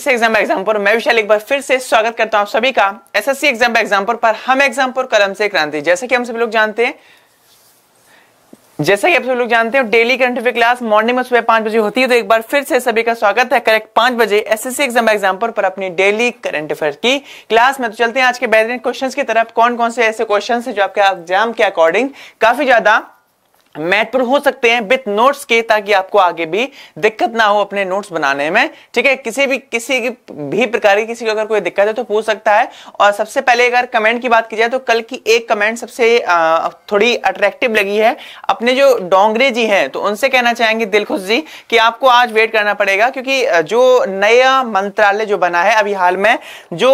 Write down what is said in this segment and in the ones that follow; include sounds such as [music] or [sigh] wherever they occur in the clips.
SSC exam exam पर मैं विशाल एक बार फिर से स्वागत करता हूं आप सभी का एसएससी एग्जाम एग्जाम पर, पर हम एग्जाम पर कलम से क्रांति जैसे कि हम सभी लोग जानते हैं जैसा कि आप सभी लोग जानते हो daily current affair class morning में सुबह पांच बजे होती है तो एक बार फिर से सभी का स्वागत है करेक्ट पांच बजे एसएससी एग्जाम एग्जाम पर, पर अपनी डेली करंट अफेयर की क्लास में तो चलते हैं आज के बेहतरीन क्वेश्चंस की तरफ कौन कौन से ऐसे क्वेश्चंस हैं जो आपके एग्जाम के अकॉर्डिंग काफी ज्यादा मैथ पर हो सकते हैं विथ नोट्स के ताकि आपको आगे भी दिक्कत ना हो अपने नोट्स बनाने में ठीक है किसी भी किसी भी प्रकार की किसी को अगर कोई दिक्कत है तो पूछ सकता है और सबसे पहले अगर कमेंट की बात की जाए तो कल की एक कमेंट सबसे थोड़ी अट्रैक्टिव लगी है अपने जो डोंगरे जी हैं तो उनसे कहना चाहेंगे दिलखुश जी कि आपको आज वेट करना पड़ेगा क्योंकि जो नया मंत्रालय जो बना है अभी हाल में जो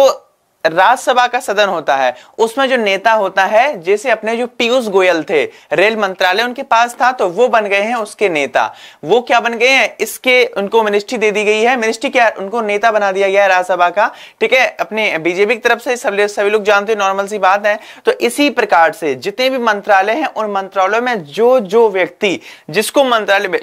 राज्यसभा का सदन होता है उसमें जो नेता होता है जैसे अपने जो पीयूष गोयल थे रेल मंत्रालय उनके पास था तो वो बन गए हैं उसके नेता वो क्या बन गए हैं इसके उनको मिनिस्ट्री दे दी गई है मिनिस्ट्री क्या उनको नेता बना दिया गया है राज्यसभा का ठीक है अपने बीजेपी की तरफ से सब सभी लोग जानते हैं नॉर्मल सी बात है तो इसी प्रकार से जितने भी मंत्रालय हैं उन मंत्रालयों में जो जो व्यक्ति जिसको मंत्रालय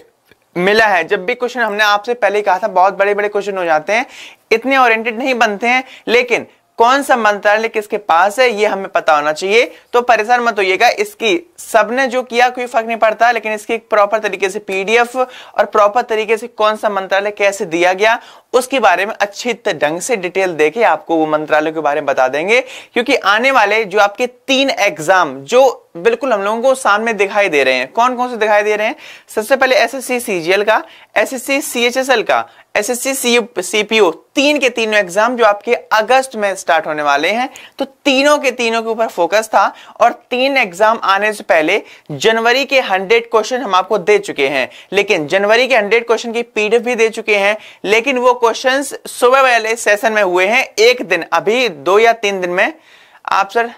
मिला है जब भी क्वेश्चन हमने आपसे पहले कहा था बहुत बड़े बड़े क्वेश्चन हो जाते हैं इतने ओरिएंटेड नहीं बनते हैं लेकिन कौन सा मंत्रालय किसके पास है ये हमें पता होना चाहिए तो परेशान मत होइएगा इसकी सबने जो किया कोई फर्क नहीं पड़ता लेकिन इसकी प्रॉपर तरीके से पीडीएफ और प्रॉपर तरीके से कौन सा मंत्रालय कैसे दिया गया उसके बारे में अच्छे ढंग से डिटेल देके आपको वो मंत्रालय के बारे में बता देंगे क्योंकि आने वाले जो आपके तीन एग्जाम जो बिल्कुल हम लोगों को सामने दिखाई दे रहे हैं कौन कौन से दिखाई दे रहे हैं सबसे पहले एस एस सी का एस एस सी का एस एस सी तीन के तीनों एग्जाम जो आपके अगस्त में स्टार्ट होने वाले हैं तो तीनों के तीनों के ऊपर फोकस था और तीन एग्जाम आने से पहले जनवरी के हंड्रेड क्वेश्चन हम आपको दे चुके हैं लेकिन जनवरी के हंड्रेड क्वेश्चन की पीडीएफ भी दे चुके हैं लेकिन वो क्वेश्चन सुबह वाले सेशन में हुए हैं एक दिन अभी दो या तीन दिन में आप सर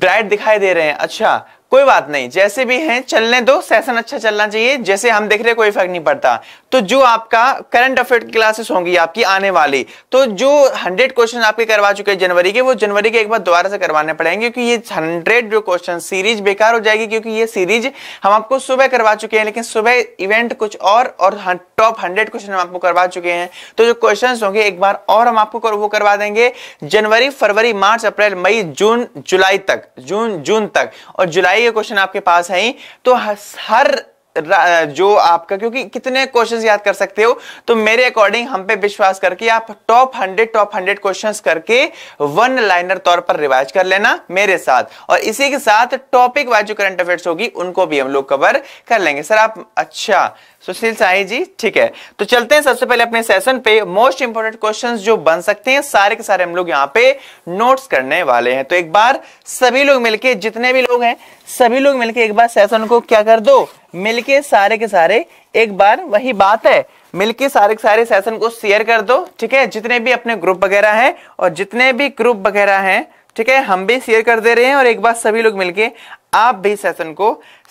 ब्राइट दिखाई दे रहे हैं अच्छा कोई बात नहीं जैसे भी हैं चलने दो सेशन अच्छा चलना चाहिए जैसे हम देख रहे कोई इफेक्ट नहीं पड़ता तो जो आपका करंट अफेयर क्लासेस होंगी आपकी आने वाली तो जो हंड्रेड क्वेश्चन आपके करवा चुके हैं जनवरी के वो जनवरी के एक बार दोबारा से करवाने पड़ेंगे क्योंकि ये हंड्रेड जो क्वेश्चन सीरीज बेकार हो जाएगी क्योंकि ये सीरीज हम आपको सुबह करवा चुके हैं लेकिन सुबह इवेंट कुछ और और टॉप हंड्रेड क्वेश्चन हम आपको करवा चुके हैं तो जो क्वेश्चन होंगे एक बार और हम आपको वो करवा देंगे जनवरी फरवरी मार्च अप्रैल मई जून जुलाई तक जून जून तक और जुलाई ये क्वेश्चन आपके पास है तो हर जो आपका क्योंकि कितने क्वेश्चंस याद कर सकते हो तो मेरे अकॉर्डिंग हम पे विश्वास करके आप top hundred top hundred questions करके वन लाइनर तौर पर रिवाइज कर लेना मेरे साथ और इसी के साथ टॉपिक वाइज जो करंट अफेयर्स होगी उनको भी हम लोग कवर कर लेंगे सर आप अच्छा सुशील साई जी ठीक है तो चलते हैं सबसे पहले अपने सेशन पे मोस्ट इंपोर्टेंट क्वेश्चंस जो बन सकते हैं सारे के सारे हम लोग यहाँ पे नोट्स करने वाले हैं तो एक बार सभी लोग मिलके जितने भी लोग हैं सभी लोग मिलके एक बार सेशन को क्या कर दो मिलके सारे के सारे एक बार वही बात है मिलके सारे के सारे सेशन को शेयर कर दो ठीक है जितने भी अपने ग्रुप वगैरह है और जितने भी ग्रुप वगैरह है ठीक है हम भी शेयर कर दे रहे हैं और एक बार सभी लोग मिलके आप भी सेशन को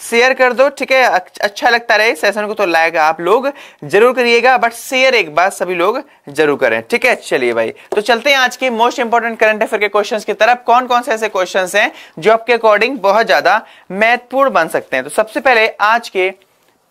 शेयर कर दो ठीक है अच्छा लगता रहे सेशन को तो लाइक आप लोग जरूर करिएगा बट शेयर एक बार सभी लोग जरूर करें ठीक है चलिए भाई तो चलते हैं आज के मोस्ट इंपॉर्टेंट करंट अफेयर के क्वेश्चंस की तरफ कौन कौन से ऐसे क्वेश्चंस हैं जो आपके अकॉर्डिंग बहुत ज्यादा महत्वपूर्ण बन सकते हैं तो सबसे पहले आज के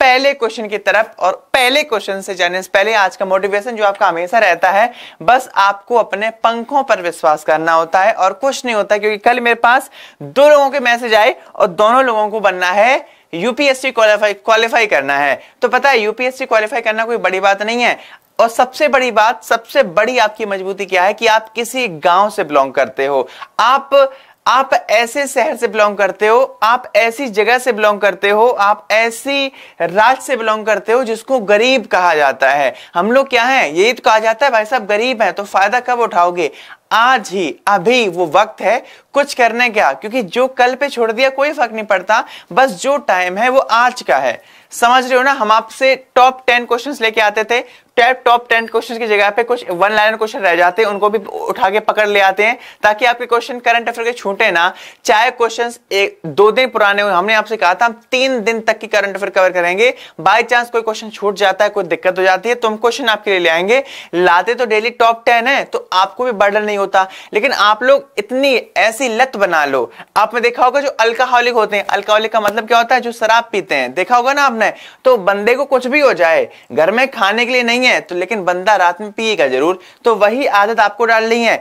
पहले क्वेश्चन की तरफ और पहले क्वेश्चन से जाने से पहले आज का मोटिवेशन जो आपका हमेशा रहता है बस आपको अपने पंखों पर विश्वास करना होता है और कुछ नहीं होता क्योंकि कल मेरे पास दो लोगों के मैसेज आए और दोनों लोगों को बनना है यूपीएससी क्वालिफाई क्वालिफाई करना है तो पता है यूपीएससी क्वालिफाई करना कोई बड़ी बात नहीं है और सबसे बड़ी बात सबसे बड़ी आपकी मजबूती क्या है कि आप किसी गांव से बिलोंग करते हो आप आप ऐसे शहर से बिलोंग करते हो आप ऐसी जगह से बिलोंग करते हो आप ऐसी राज्य से बिलोंग करते हो जिसको गरीब कहा जाता है हम लोग क्या है यही तो कहा जाता है भाई साहब गरीब है तो फायदा कब उठाओगे आज ही अभी वो वक्त है कुछ करने का क्योंकि जो कल पे छोड़ दिया कोई फर्क नहीं पड़ता बस जो टाइम है वो आज का है समझ रहे हो ना हम आपसे टॉप टेन क्वेश्चंस लेके आते थे टैप टॉप टेन क्वेश्चन की जगह पे कुछ वन लाइन क्वेश्चन रह जाते हैं उनको भी उठा के पकड़ ले आते हैं ताकि आपके क्वेश्चन करंट अफेयर के छूटे ना चाहे क्वेश्चन एक दो दिन पुराने हुए हमने आपसे कहा था हम तीन दिन तक की करंट अफेयर कवर करेंगे बाय चांस कोई क्वेश्चन छूट जाता है कोई दिक्कत हो जाती है तो हम क्वेश्चन आपके लिए ले आएंगे लाते तो डेली टॉप टेन है तो आपको भी बर्डर नहीं होता लेकिन आप लोग इतनी ऐसी लत बना लो आपने देखा होगा जो अल्कोहलिक होते हैं अल्कोहलिक का मतलब क्या होता है जो शराब पीते हैं देखा होगा ना आपने तो बंदे को कुछ भी हो जाए घर में खाने के लिए नहीं नहीं है तो लेकिन बंदा रात में पिएगा जरूर तो वही आदत आपको डालनी है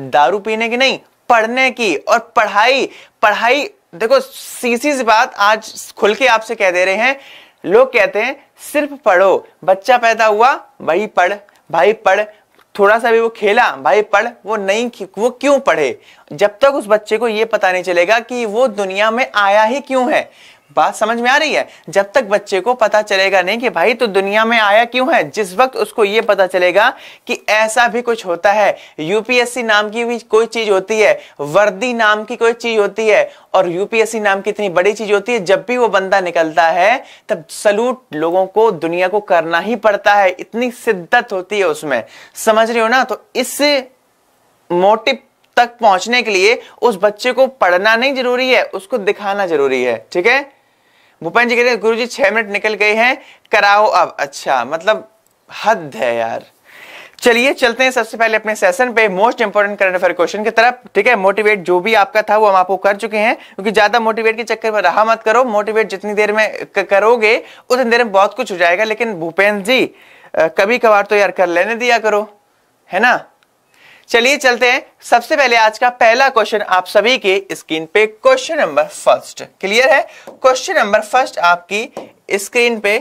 दारू पीने की नहीं पढ़ने की और पढ़ाई पढ़ाई देखो सीसी सी बात आज खुल के आपसे कह दे रहे हैं लोग कहते हैं सिर्फ पढ़ो बच्चा पैदा हुआ भाई पढ़ भाई पढ़ थोड़ा सा भी वो खेला भाई पढ़ वो नहीं वो क्यों पढ़े जब तक उस बच्चे को ये पता नहीं चलेगा कि वो दुनिया में आया ही क्यों है बात समझ में आ रही है जब तक बच्चे को पता चलेगा नहीं कि भाई तो दुनिया में आया क्यों है जिस वक्त उसको ये पता चलेगा कि ऐसा भी कुछ होता है यूपीएससी नाम की भी कोई चीज होती है वर्दी नाम की कोई चीज होती है और यूपीएससी नाम की इतनी बड़ी चीज होती है जब भी वो बंदा निकलता है तब सलूट लोगों को दुनिया को करना ही पड़ता है इतनी शिद्दत होती है उसमें समझ रहे हो ना तो इस मोटिव तक पहुंचने के लिए उस बच्चे को पढ़ना नहीं जरूरी है उसको दिखाना जरूरी है ठीक है भूपेन जी कह रहे हैं गुरु जी छह मिनट निकल गए हैं कराओ अब अच्छा मतलब हद है यार चलिए चलते हैं सबसे पहले अपने सेशन पे most important current affair question की तरफ ठीक है मोटिवेट जो भी आपका था वो हम आपको कर चुके हैं क्योंकि ज्यादा मोटिवेट के चक्कर में रहा मत करो मोटिवेट जितनी देर में करोगे उतनी देर में बहुत कुछ हो जाएगा लेकिन भूपेन्द्र जी कभी कभार तो यार कर लेने दिया करो है ना चलिए चलते हैं सबसे पहले आज का पहला क्वेश्चन आप सभी के स्क्रीन पे क्वेश्चन नंबर फर्स्ट क्लियर है क्वेश्चन नंबर फर्स्ट आपकी स्क्रीन पे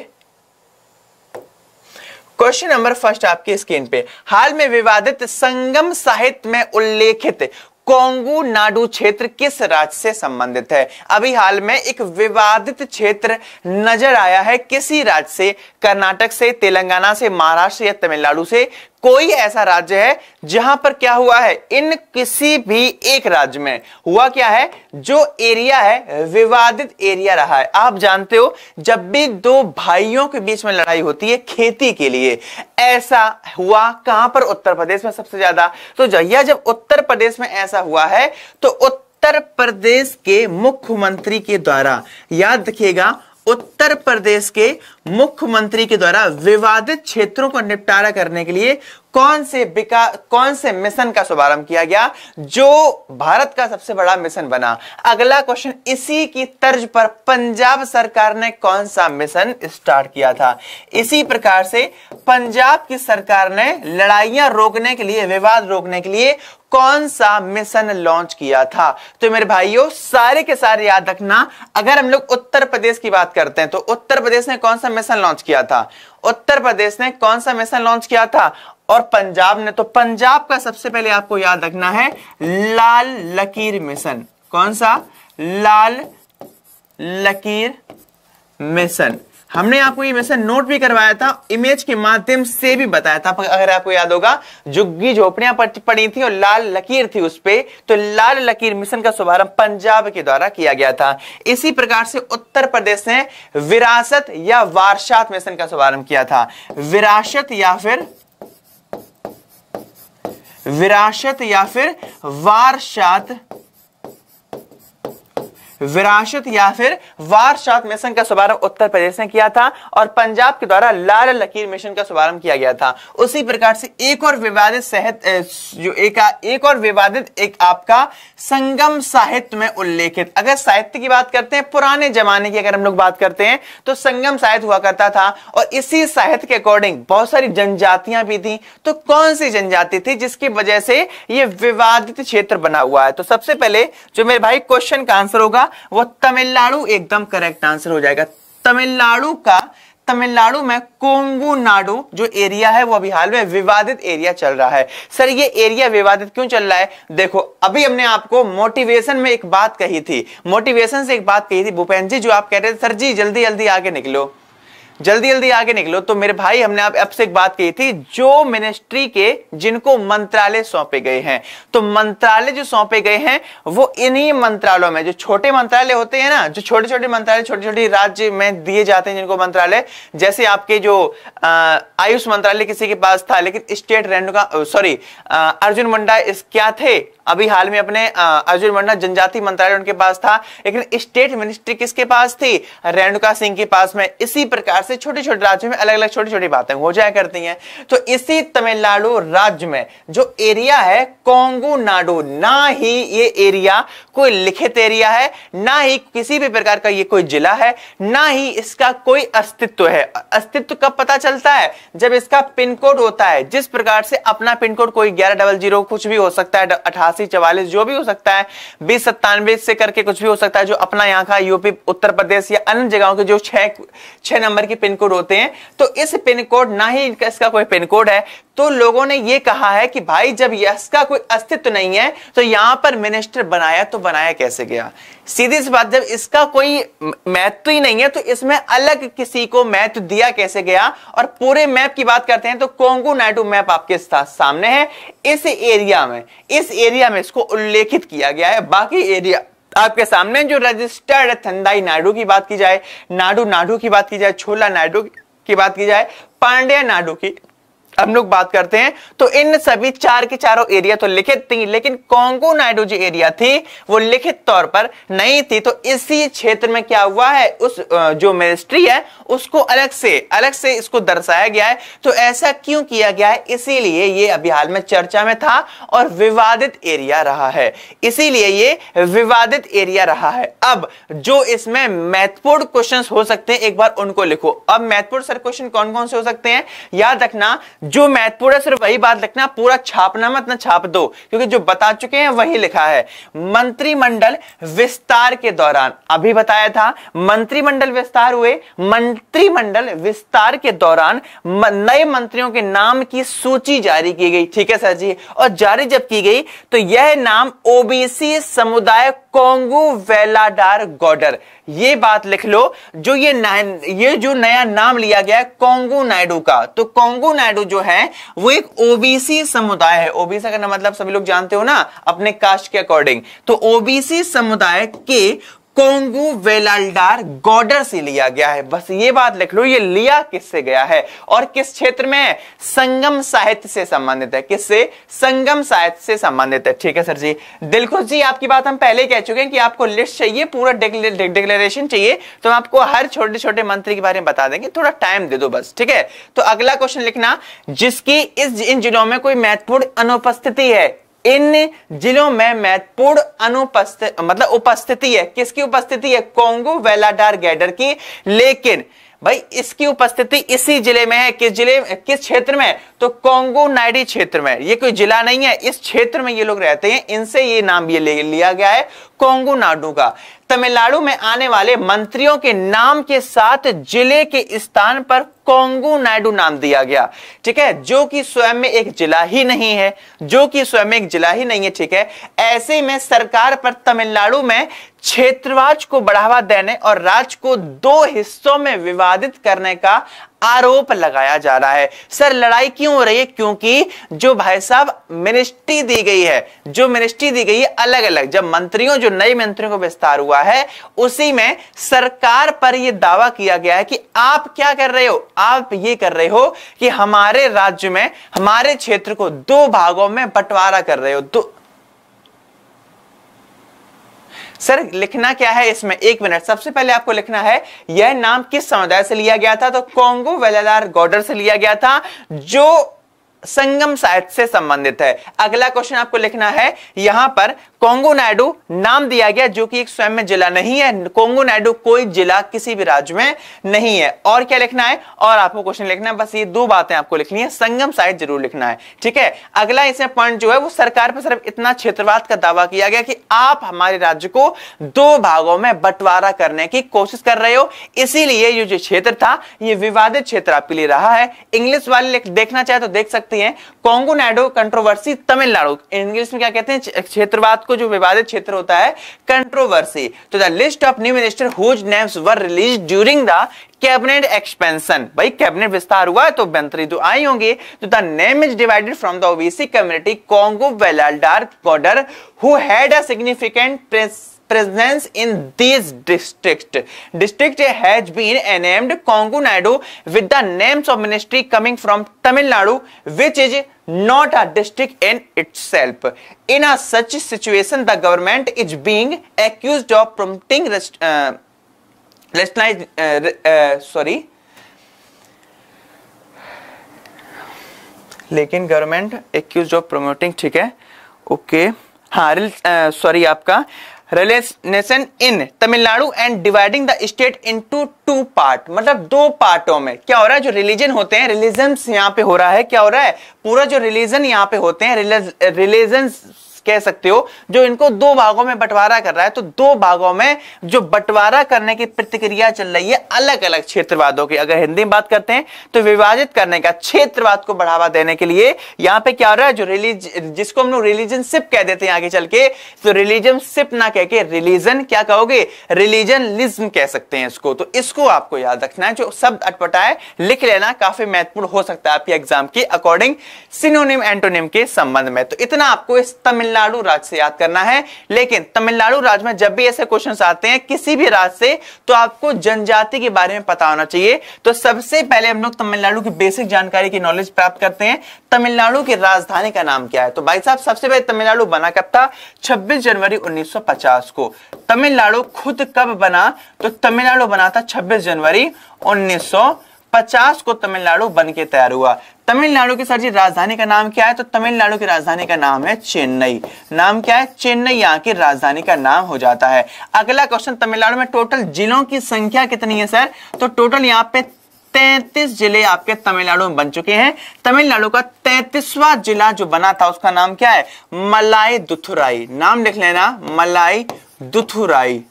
क्वेश्चन नंबर फर्स्ट आपकी स्क्रीन पे हाल में विवादित संगम साहित्य में उल्लेखित कोंगू नाडू क्षेत्र किस राज्य से संबंधित है अभी हाल में एक विवादित क्षेत्र नजर आया है किसी राज्य से कर्नाटक से तेलंगाना से महाराष्ट्र या तमिलनाडु से कोई ऐसा राज्य है जहां पर क्या हुआ है इन किसी भी एक राज्य में हुआ क्या है जो एरिया है विवादित एरिया रहा है आप जानते हो जब भी दो भाइयों के बीच में लड़ाई होती है खेती के लिए ऐसा हुआ कहां पर उत्तर प्रदेश में सबसे ज्यादा तो जहिया जब उत्तर प्रदेश में ऐसा हुआ है तो उत्तर प्रदेश के मुख्यमंत्री के द्वारा याद रखिएगा उत्तर प्रदेश के मुख्यमंत्री के द्वारा विवादित क्षेत्रों को निपटारा करने के लिए कौन से विकास कौन से मिशन का शुभारंभ किया गया जो भारत का सबसे बड़ा मिशन बना अगला क्वेश्चन इसी की तर्ज पर पंजाब सरकार ने कौन सा मिशन स्टार्ट किया था इसी प्रकार से पंजाब की सरकार ने लड़ाइयां रोकने के लिए विवाद रोकने के लिए कौन सा मिशन लॉन्च किया था तो मेरे भाइयों सारे के सारे याद रखना अगर हम लोग उत्तर प्रदेश की बात करते हैं तो उत्तर प्रदेश ने कौन सा मिशन लॉन्च किया था उत्तर प्रदेश ने कौन सा मिशन लॉन्च किया था और पंजाब ने तो पंजाब का सबसे पहले आपको याद रखना है लाल लकीर मिशन कौन सा लाल लकीर मिशन हमने आपको ये मैसेज नोट भी करवाया था इमेज के माध्यम से भी बताया था अगर आपको याद होगा जुग्गी झोपड़ियां पड़ी थी और लाल लकीर थी उस पर तो लाल लकीर मिशन का शुभारंभ पंजाब के द्वारा किया गया था इसी प्रकार से उत्तर प्रदेश ने विरासत या वारसात मिशन का शुभारंभ किया था विरासत या फिर विरासत या फिर वारसात विरासत या फिर वारशात मिशन का शुभारंभ उत्तर प्रदेश ने किया था और पंजाब के द्वारा लाल लकीर मिशन का शुभारंभ किया गया था उसी प्रकार से एक और विवादित सहित जो एक एक और विवादित एक आपका संगम साहित्य में उल्लेखित अगर साहित्य की बात करते हैं पुराने जमाने की अगर हम लोग बात करते हैं तो संगम साहित्य हुआ करता था और इसी साहित्य के अकॉर्डिंग बहुत सारी जनजातियां भी थी तो कौन सी जनजाति थी जिसकी वजह से यह विवादित क्षेत्र बना हुआ है तो सबसे पहले जो मेरे भाई क्वेश्चन का आंसर होगा वो तमिलनाडु एकदम करेक्ट आंसर हो जाएगा तमिलनाडु का तमिलनाडु में कोंगू नाडु जो एरिया है वो अभी हाल में विवादित एरिया चल रहा है सर ये एरिया विवादित क्यों चल रहा है देखो अभी हमने आपको मोटिवेशन में एक बात कही थी मोटिवेशन से एक बात कही थी भूपेन्द्र जी जो आप कह रहे थे सर जी जल्दी जल्दी आगे निकलो जल्दी जल्दी आगे निकलो तो मेरे भाई हमने आप अब से एक बात कही थी जो मिनिस्ट्री के जिनको मंत्रालय सौंपे गए हैं तो मंत्रालय जो सौंपे गए हैं वो इन्हीं मंत्रालयों में जो छोटे मंत्रालय होते हैं ना जो छोटे छोटे मंत्रालय छोटे छोटे राज्य में दिए जाते हैं जिनको मंत्रालय जैसे आपके जो आयुष मंत्रालय किसी के पास था लेकिन स्टेट रेणुका सॉरी अर्जुन मुंडा इस क्या थे अभी हाल में अपने अर्जुन मंडा जनजाति मंत्रालय उनके पास था लेकिन स्टेट मिनिस्ट्री किसके पास थी रेणुका सिंह के पास में इसी प्रकार से छोटे छोटे राज्यों में अलग अलग छोटी छोटी बातें हो जाया करती हैं तो इसी तमिलनाडु राज्य में जो एरिया है कोंगू ना ही ये एरिया कोई लिखित एरिया है ना ही किसी भी प्रकार का ये कोई जिला है ना ही इसका कोई अस्तित्व है अस्तित्व कब पता चलता है जब इसका पिनकोड होता है जिस प्रकार से अपना पिनकोड कोई ग्यारह डबल जीरो कुछ भी हो सकता है अठारह बयासी चवालीस जो भी हो सकता है बीस सत्तानवे से करके कुछ भी हो सकता है जो अपना यहाँ का यूपी उत्तर प्रदेश या अन्य जगहों के जो छह छह नंबर की पिन कोड होते हैं तो इस पिन कोड ना ही इसका कोई पिन कोड है तो लोगों ने यह कहा है कि भाई जब इसका कोई अस्तित्व नहीं है तो यहां पर मिनिस्टर बनाया तो बनाया कैसे गया सीधी सी बात जब इसका कोई महत्व ही नहीं है तो इसमें अलग किसी को महत्व दिया कैसे गया और पूरे मैप की बात करते हैं तो कोंगू नाइटू मैप आपके सामने है इस एरिया में इस एरिया में इसको उल्लेखित किया गया है बाकी एरिया आपके सामने जो रजिस्टर्ड थंदाई नाडू की बात की जाए नाडू नाडू की बात की जाए छोला नाडू की बात की जाए पांड्या नाडू की हम लोग बात करते हैं तो इन सभी चार के चारों एरिया तो लिखित थी लेकिन कॉन्गो नाइडो जो एरिया थी वो लिखित तौर पर नहीं थी तो इसी क्षेत्र में क्या हुआ है उस जो मिनिस्ट्री है उसको अलग से अलग से इसको दर्शाया गया है तो ऐसा क्यों किया गया है इसीलिए ये अभी हाल में चर्चा में था और विवादित एरिया रहा है इसीलिए ये विवादित एरिया रहा है अब जो इसमें महत्वपूर्ण क्वेश्चन हो सकते हैं एक बार उनको लिखो अब महत्वपूर्ण सर क्वेश्चन कौन कौन से हो सकते हैं याद रखना जो महत्वपूर्ण सिर्फ वही बात लिखना पूरा छापना मत ना छाप दो क्योंकि जो बता चुके हैं वही लिखा है मंत्रिमंडल विस्तार के दौरान अभी बताया था मंत्रिमंडल विस्तार हुए मंत्रिमंडल विस्तार के दौरान नए मंत्रियों के नाम की सूची जारी की गई ठीक है सर जी और जारी जब की गई तो यह नाम ओबीसी समुदाय कोंगू वेलाडार गॉर्डर ये बात लिख लो जो ये ये जो नया नाम लिया गया है कोंगू नायडू का तो कोंगू नायडू जो है वो एक ओबीसी समुदाय है ओबीसी का मतलब सभी लोग जानते हो ना अपने कास्ट के अकॉर्डिंग तो ओबीसी समुदाय के कोंगु वेलाल्डार गॉर्डर से लिया गया है बस ये बात लिख लो ये लिया किससे गया है और किस क्षेत्र में संगम साहित्य से संबंधित है किससे संगम साहित्य से संबंधित है ठीक है सर जी दिलखुश जी आपकी बात हम पहले कह चुके हैं कि आपको लिस्ट चाहिए पूरा डिक्लेरेशन चाहिए तो हम आपको हर छोटे छोटे मंत्री के बारे में बता देंगे थोड़ा टाइम दे दो बस ठीक है तो अगला क्वेश्चन लिखना जिसकी इस इन जिलों में कोई महत्वपूर्ण अनुपस्थिति है इन जिलों में महत्वपूर्ण अनुपस्थित मतलब उपस्थिति है किसकी उपस्थिति है कोंगो वेलाडार गैडर की लेकिन भाई इसकी उपस्थिति इसी जिले में है किस जिले किस क्षेत्र में तो कोंगो नाइडी क्षेत्र में ये कोई जिला नहीं है इस क्षेत्र में ये लोग रहते हैं इनसे ये नाम ये ले लिया गया है कोंगो नाडू का तमिलनाडु में आने वाले मंत्रियों के नाम के साथ जिले के स्थान पर कोंगू नायडू नाम दिया गया ठीक है जो कि स्वयं में एक जिला ही नहीं है जो कि स्वयं में एक जिला ही नहीं है ठीक है ऐसे में सरकार पर तमिलनाडु में क्षेत्रवाज को बढ़ावा देने और राज्य को दो हिस्सों में विवादित करने का आरोप लगाया जा रहा है सर लड़ाई क्यों हो रही है क्योंकि जो भाई साहब मिनिस्ट्री दी गई है जो मिनिस्ट्री दी गई है अलग अलग जब मंत्रियों जो नए मंत्रियों को विस्तार हुआ है उसी में सरकार पर यह दावा किया गया है कि आप क्या कर रहे हो आप ये कर रहे हो कि हमारे राज्य में हमारे क्षेत्र को दो भागों में बंटवारा कर रहे हो दो सर लिखना क्या है इसमें एक मिनट सबसे पहले आपको लिखना है यह नाम किस समुदाय से लिया गया था तो कॉन्गो वेलादार गॉर्डर से लिया गया था जो संगम साहित्य से संबंधित है अगला क्वेश्चन आपको लिखना है यहां पर कोंगो नायडू नाम दिया गया जो कि एक स्वयं में जिला नहीं है कोंगो नायडू कोई जिला किसी भी राज्य में नहीं है और क्या लिखना है और आपको क्वेश्चन लिखना है बस ये दो बातें आपको लिखनी है संगम साइट जरूर लिखना है ठीक है अगला इसमें पॉइंट जो है वो सरकार पर सिर्फ इतना क्षेत्रवाद का दावा किया गया कि आप हमारे राज्य को दो भागों में बंटवारा करने की कोशिश कर रहे हो इसीलिए ये जो क्षेत्र था ये विवादित क्षेत्र आपके लिए रहा है इंग्लिश वाले देखना चाहे तो देख सकते हैं कोंगो नायडू कंट्रोवर्सी तमिलनाडु इंग्लिश में क्या कहते हैं क्षेत्रवाद को को जो विवादित क्षेत्र होता है कंट्रोवर्सी तो the list of new minister whose names were release during the cabinet expansion भाई कैबिनेट विस्तार हुआ तो मंत्री तो आई होंगे तो the name is divided from the OBC community Kongu वेलाडार Gounder who had a significant presence in these district. District has been named Kongu Nadu with the names of ministry coming from Tamil Nadu, which is not a district in itself. In a such situation, the government is being accused of prompting rest, uh, rationalize, uh, uh, sorry. लेकिन government accuse of promoting ठीक है okay okay. हाँ sorry आपका relation in Tamil Nadu and dividing the state into two part मतलब दो पार्टों में क्या हो रहा है जो रिलीजन होते हैं रिलीजन यहाँ पे हो रहा है क्या हो रहा है पूरा जो रिलीजन यहाँ पे होते हैं रिलीजन कह सकते हो जो इनको दो भागों में बंटवारा कर रहा है तो दो भागों में जो बंटवारा करने की प्रतिक्रिया चल रही है अलग अलग क्षेत्रवादों की अगर हिंदी में बात करते हैं तो विभाजित करने का क्षेत्रवाद को बढ़ावा देने के लिए यहां पर क्या हो रहा है जो रिलीज जिसको हम लोग रिलीजनशिप कह देते हैं आगे चल के तो रिलीजनशिप ना कह के रिलीजन क्या कहोगे रिलीजनलिज्म कह सकते हैं इसको तो इसको आपको याद रखना है जो शब्द अटपटा है लिख लेना काफी महत्वपूर्ण हो सकता है आपके एग्जाम के अकॉर्डिंग सिनोनिम एंटोनिम के संबंध में तो इतना आपको इस तमिल तमिलनाडु राज्य से याद करना है लेकिन तमिलनाडु राज्य में जब भी ऐसे क्वेश्चन आते हैं किसी भी राज्य से तो आपको जनजाति के बारे में पता होना चाहिए तो सबसे पहले हम लोग तमिलनाडु की बेसिक जानकारी की नॉलेज प्राप्त करते हैं तमिलनाडु की राजधानी का नाम क्या है तो भाई साहब सबसे पहले तमिलनाडु बना कब था छब्बीस जनवरी उन्नीस को तमिलनाडु खुद कब बना तो तमिलनाडु बना था छब्बीस जनवरी उन्नीस पचास को तमिलनाडु बन के तैयार हुआ तमिलनाडु की सर जी राजधानी का नाम क्या है तो तमिलनाडु की राजधानी का नाम है चेन्नई नाम क्या है चेन्नई यहाँ की राजधानी का नाम हो जाता है अगला क्वेश्चन तमिलनाडु में टोटल जिलों की संख्या कितनी है सर तो टोटल यहाँ पे तैतीस जिले आपके तमिलनाडु में बन चुके हैं तमिलनाडु का तैतीसवा जिला जो बना था उसका नाम क्या है मलाई दुथुराई नाम लिख लेना मलाई दुथुराई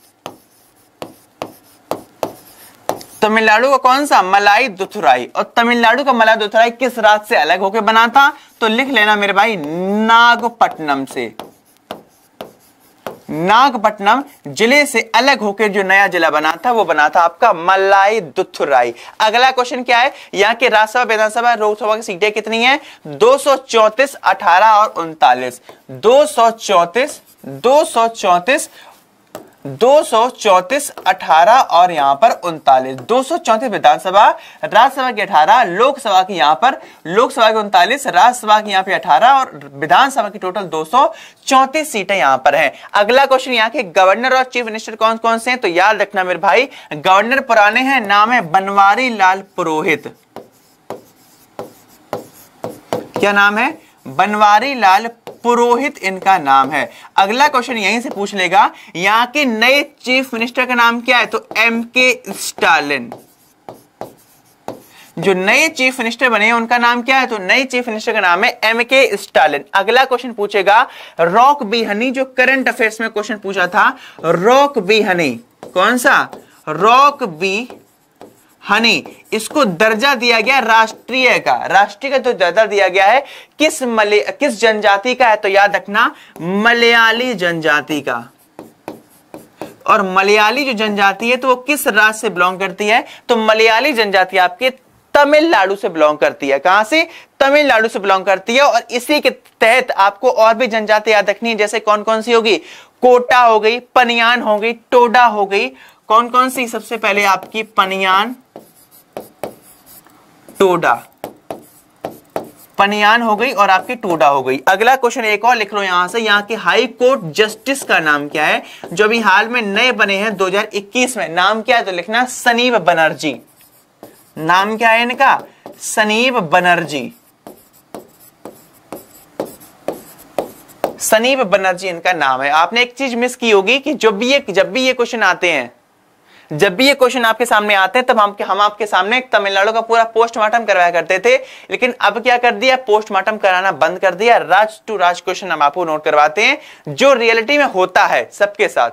तमिलनाडु का कौन सा मलाई दुथुराई और तमिलनाडु का मलाई दुथुराई किस राज्य से अलग होकर बना था तो लिख लेना मेरे भाई नागपट्टनम से नागपट्टनम जिले से अलग होकर जो नया जिला बना था वो बना था आपका मलाई दुथुराई अगला क्वेश्चन क्या है यहाँ के राज्यसभा विधानसभा लोकसभा की सीटें कितनी है दो सौ चौतीस अठारह और उनतालीस दो सौ चौतीस दो सौ चौतीस दो सौ चौतीस अठारह और यहाँ पर उनतालीस दो सौ चौतीस विधानसभा राज्यसभा की अठारह लोकसभा की यहाँ पर लोकसभा की उनतालीस राज्यसभा की यहाँ पे अठारह और विधानसभा की टोटल दो सौ चौतीस सीटें यहाँ पर हैं अगला क्वेश्चन यहाँ के गवर्नर और चीफ मिनिस्टर कौन कौन से हैं तो याद रखना मेरे भाई गवर्नर पुराने हैं नाम है बनवारी लाल पुरोहित क्या नाम है बनवारी लाल पुरोहित इनका नाम है अगला क्वेश्चन यहीं से पूछ लेगा यहां के नए चीफ मिनिस्टर का नाम क्या है तो एम के स्टालिन जो नए चीफ मिनिस्टर बने हैं उनका नाम क्या है तो नए चीफ मिनिस्टर का नाम है एम के स्टालिन अगला क्वेश्चन पूछेगा रॉक बिहनी जो करंट अफेयर्स में क्वेश्चन पूछा था रॉक बिहनी कौन सा रॉक बी हनी इसको दर्जा दिया गया राष्ट्रीय का राष्ट्रीय का जो तो दर्जा दिया गया है किस मले किस जनजाति का है तो याद रखना मलयाली जनजाति का और मलयाली जो जनजाति है तो वो किस राज्य से बिलोंग करती है तो मलयाली जनजाति आपके तमिलनाडु से बिलोंग करती है कहां से तमिलनाडु से बिलोंग करती है और इसी के तहत आपको और भी जनजाति याद रखनी है जैसे कौन कौन सी होगी कोटा हो गई पनियान हो गई टोडा हो गई कौन कौन सी सबसे पहले आपकी पनियान टोडा पनियान हो गई और आपकी टोडा हो गई अगला क्वेश्चन एक और लिख लो यहां से यहाँ के हाई कोर्ट जस्टिस का नाम क्या है जो अभी हाल में नए बने हैं 2021 में नाम क्या है तो लिखना सनीब बनर्जी नाम क्या है इनका सनीब बनर्जी सनीब बनर्जी इनका नाम है आपने एक चीज मिस की होगी कि जब भी ये जब भी ये क्वेश्चन आते हैं जब भी ये क्वेश्चन आपके सामने आते हैं तब हम हम आपके सामने तमिलनाडु का पूरा पोस्टमार्टम करवाया करते थे लेकिन अब क्या कर दिया पोस्टमार्टम कराना बंद कर दिया राज टू राज क्वेश्चन हम आपको नोट करवाते हैं जो रियलिटी में होता है सबके साथ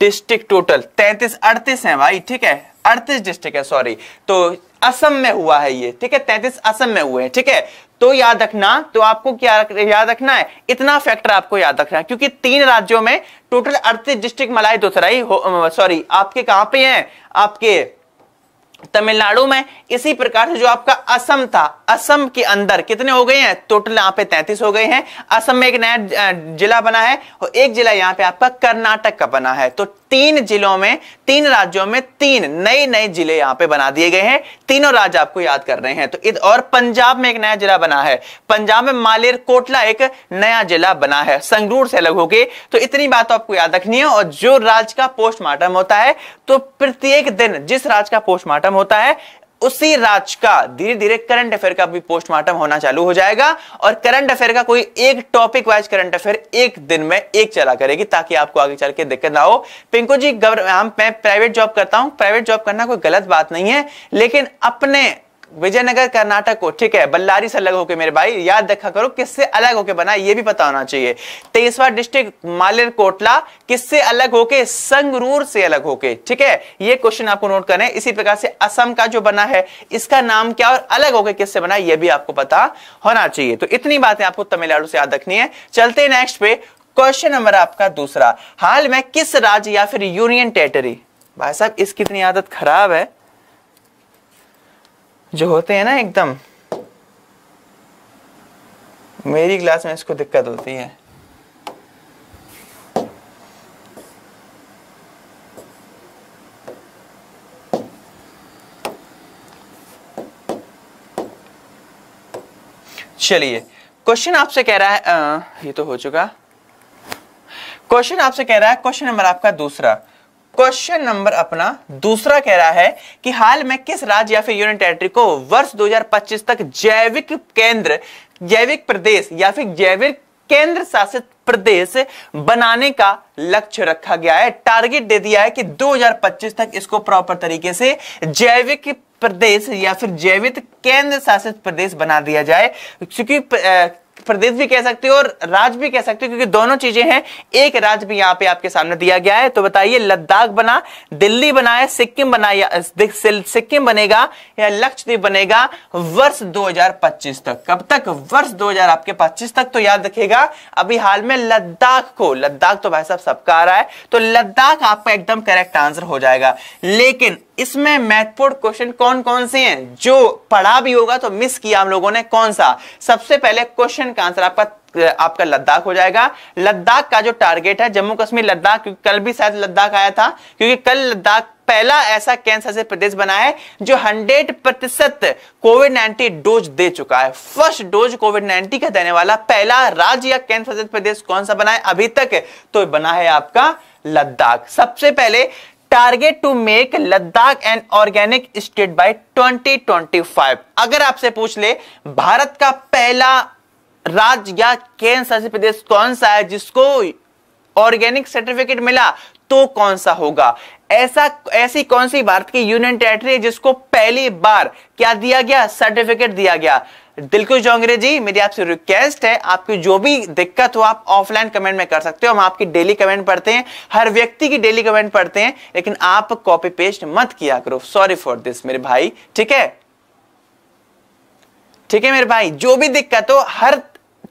डिस्ट्रिक्ट टोटल तैतीस अड़तीस है भाई ठीक है अड़तीस डिस्ट्रिक्ट है सॉरी तो असम में हुआ है ये ठीक है तैतीस असम में हुए हैं ठीक है तो याद रखना तो आपको क्या याद रखना है इतना फैक्टर आपको याद रखना है क्योंकि तीन राज्यों में टोटल अड़तीस डिस्ट्रिक्ट मलाई दोसराई सॉरी आपके कहां पे हैं आपके तमिलनाडु में इसी प्रकार से जो आपका असम था असम के अंदर कितने हो गए हैं टोटल यहां पे तैतीस हो गए हैं असम में एक नया जिला बना है और एक जिला यहाँ पे आपका कर्नाटक का बना है तो तीन जिलों में तीन राज्यों में तीन नए नए जिले यहां पे बना दिए गए हैं तीनों राज्य आपको याद कर रहे हैं तो इध और पंजाब में एक नया जिला बना है पंजाब में मालेर कोटला एक नया जिला बना है संगरूर से अलग होके तो इतनी बात तो आपको याद रखनी है और जो राज्य का पोस्टमार्टम होता है तो प्रत्येक दिन जिस राज्य का पोस्टमार्टम होता है उसी राज्य का धीरे धीरे करंट अफेयर का भी पोस्टमार्टम होना चालू हो जाएगा और करंट अफेयर का कोई एक टॉपिक वाइज करंट अफेयर एक दिन में एक चला करेगी ताकि आपको आगे चल के दिक्कत ना हो पिंकू जी गवर्नमेंट मैं प्राइवेट जॉब करता हूं प्राइवेट जॉब करना कोई गलत बात नहीं है लेकिन अपने विजयनगर कर्नाटक को ठीक है बल्लारी से अलग होके मेरे भाई याद रखा करो किससे अलग होके बना ये भी पता होना चाहिए तेईसवा डिस्ट्रिक्ट मालेर कोटला किससे अलग होके संगरूर से अलग होके ठीक है ये क्वेश्चन आपको नोट करें इसी प्रकार से असम का जो बना है इसका नाम क्या और अलग होके किससे बना यह भी आपको पता होना चाहिए तो इतनी बातें आपको तमिलनाडु से याद रखनी है चलते नेक्स्ट पे क्वेश्चन नंबर आपका दूसरा हाल में किस राज्य या फिर यूनियन टेरिटरी भाई साहब इसकी इतनी आदत खराब है जो होते हैं ना एकदम मेरी क्लास में इसको दिक्कत होती है चलिए क्वेश्चन आपसे कह रहा है आ, ये तो हो चुका क्वेश्चन आपसे कह रहा है क्वेश्चन नंबर आपका दूसरा क्वेश्चन नंबर अपना दूसरा कह रहा है कि हाल में किस राज्य या फिर यूनियन टेरिटरी को वर्ष 2025 तक जैविक केंद्र जैविक प्रदेश या फिर जैविक केंद्र शासित प्रदेश बनाने का लक्ष्य रखा गया है टारगेट दे दिया है कि 2025 तक इसको प्रॉपर तरीके से जैविक प्रदेश या फिर जैविक केंद्र शासित प्रदेश बना दिया जाए क्योंकि प्रदेश भी कह सकते हो और राज्य भी कह सकते हो क्योंकि दोनों चीजें हैं एक राज्य भी यहाँ पे आपके सामने दिया गया है तो बताइए लद्दाख बना दिल्ली बना है सिक्किम बना या सिक्किम बनेगा या लक्षद्वीप बनेगा वर्ष 2025 तक कब तक वर्ष 2000 आपके पच्चीस तक तो याद रखेगा अभी हाल में लद्दाख को लद्दाख तो भाई साहब सबका आ रहा है तो लद्दाख आपका एकदम करेक्ट आंसर हो जाएगा लेकिन इसमें महत्वपूर्ण क्वेश्चन कौन कौन से हैं जो पढ़ा भी होगा तो मिस किया हम लोगों ने कौन सा सबसे पहले क्वेश्चन का आंसर आपका आपका लद्दाख हो जाएगा लद्दाख का जो टारगेट है जम्मू कश्मीर लद्दाख कल भी शायद लद्दाख आया था क्योंकि कल लद्दाख पहला ऐसा कैंसर से प्रदेश बना है जो 100 प्रतिशत कोविड 19 डोज दे चुका है फर्स्ट डोज कोविड 19 का देने वाला पहला राज्य या कैंसर से प्रदेश कौन सा बना है अभी तक तो बना है आपका लद्दाख सबसे पहले target to make Ladakh and organic state by 2025 अगर आपसे पूछ ले भारत का पहला राज्य या केंद्र शासित प्रदेश कौन सा है जिसको ऑर्गेनिक सर्टिफिकेट मिला तो कौन सा होगा ऐसा ऐसी कौन सी भारत की यूनियन टेरिटरी है जिसको पहली बार क्या दिया गया सर्टिफिकेट दिया गया दिलकुश जोंगरे जी मेरी आपसे रिक्वेस्ट है आपकी जो भी दिक्कत हो आप ऑफलाइन कमेंट में कर सकते हो हम आपकी डेली कमेंट पढ़ते हैं हर व्यक्ति की डेली कमेंट पढ़ते हैं लेकिन आप कॉपी पेस्ट मत किया करो सॉरी फॉर दिस मेरे भाई ठीक है ठीक है मेरे भाई जो भी दिक्कत हो हर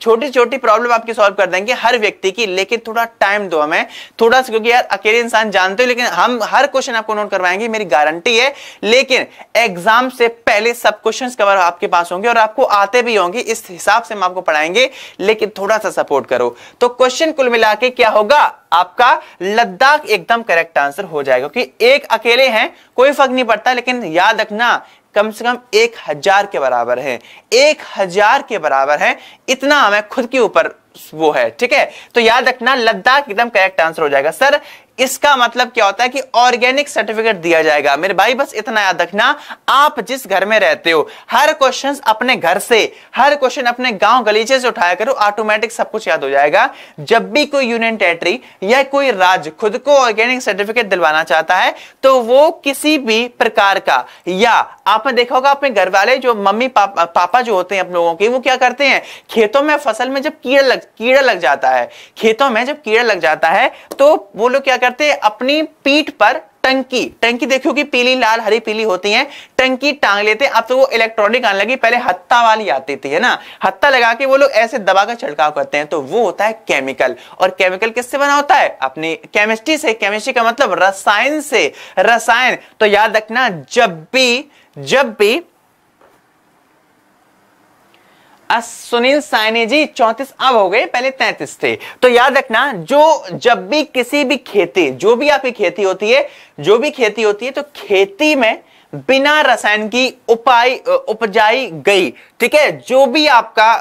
छोटी छोटी प्रॉब्लम आपकी सॉल्व कर देंगे हर व्यक्ति की लेकिन थोड़ा टाइम दो हमें थोड़ा सा क्योंकि यार अकेले इंसान जानते हो लेकिन हम हर क्वेश्चन आपको नोट करवाएंगे मेरी गारंटी है लेकिन एग्जाम से पहले सब क्वेश्चन कवर आपके पास होंगे और आपको आते भी होंगे इस हिसाब से हम आपको पढ़ाएंगे लेकिन थोड़ा सा सपोर्ट करो तो क्वेश्चन कुल मिला के क्या होगा आपका लद्दाख एकदम करेक्ट आंसर हो जाएगा क्योंकि एक अकेले हैं कोई फर्क नहीं पड़ता लेकिन याद रखना कम से कम एक हजार के बराबर है एक हजार के बराबर है इतना हमें खुद के ऊपर वो है ठीक है तो याद रखना लद्दाख एकदम करेक्ट आंसर हो जाएगा सर इसका मतलब क्या होता है कि ऑर्गेनिक सर्टिफिकेट दिया जाएगा मेरे भाई बस इतना याद रखना आप जिस घर में रहते हो हर क्वेश्चंस अपने घर से हर क्वेश्चन अपने गांव गलीचे से उठाया करो ऑटोमेटिक सब कुछ याद हो जाएगा जब भी कोई यूनियन टेरिटरी या कोई राज्य खुद को ऑर्गेनिक सर्टिफिकेट दिलवाना चाहता है तो वो किसी भी प्रकार का या आपने देखा होगा अपने घर वाले जो मम्मी पापा, पापा जो होते हैं अपने लोगों के वो क्या करते हैं खेतों में फसल में जब कीड़े लग कीड़ा लग जाता है खेतों में जब कीड़ा लग जाता है तो वो लोग क्या करते हैं अपनी पीठ पर टंकी टंकी देखो कि पीली लाल हरी पीली होती है टंकी टांग लेते हैं अब तो वो इलेक्ट्रॉनिक आने लगी पहले हत्ता वाली आती थी है ना हत्ता लगा के वो लोग ऐसे दबा कर छिड़काव करते हैं तो वो होता है केमिकल और केमिकल किससे बना होता है अपनी केमिस्ट्री से केमिस्ट्री का मतलब रसायन से रसायन तो याद रखना जब भी जब भी सुनील साइनी जी चौंतीस अब हो गए पहले तैतीस थे तो याद रखना जो जब भी किसी भी खेती जो भी आपकी खेती होती है जो भी खेती होती है तो खेती में बिना रसायन की उपाय उपजाई गई ठीक है जो भी आपका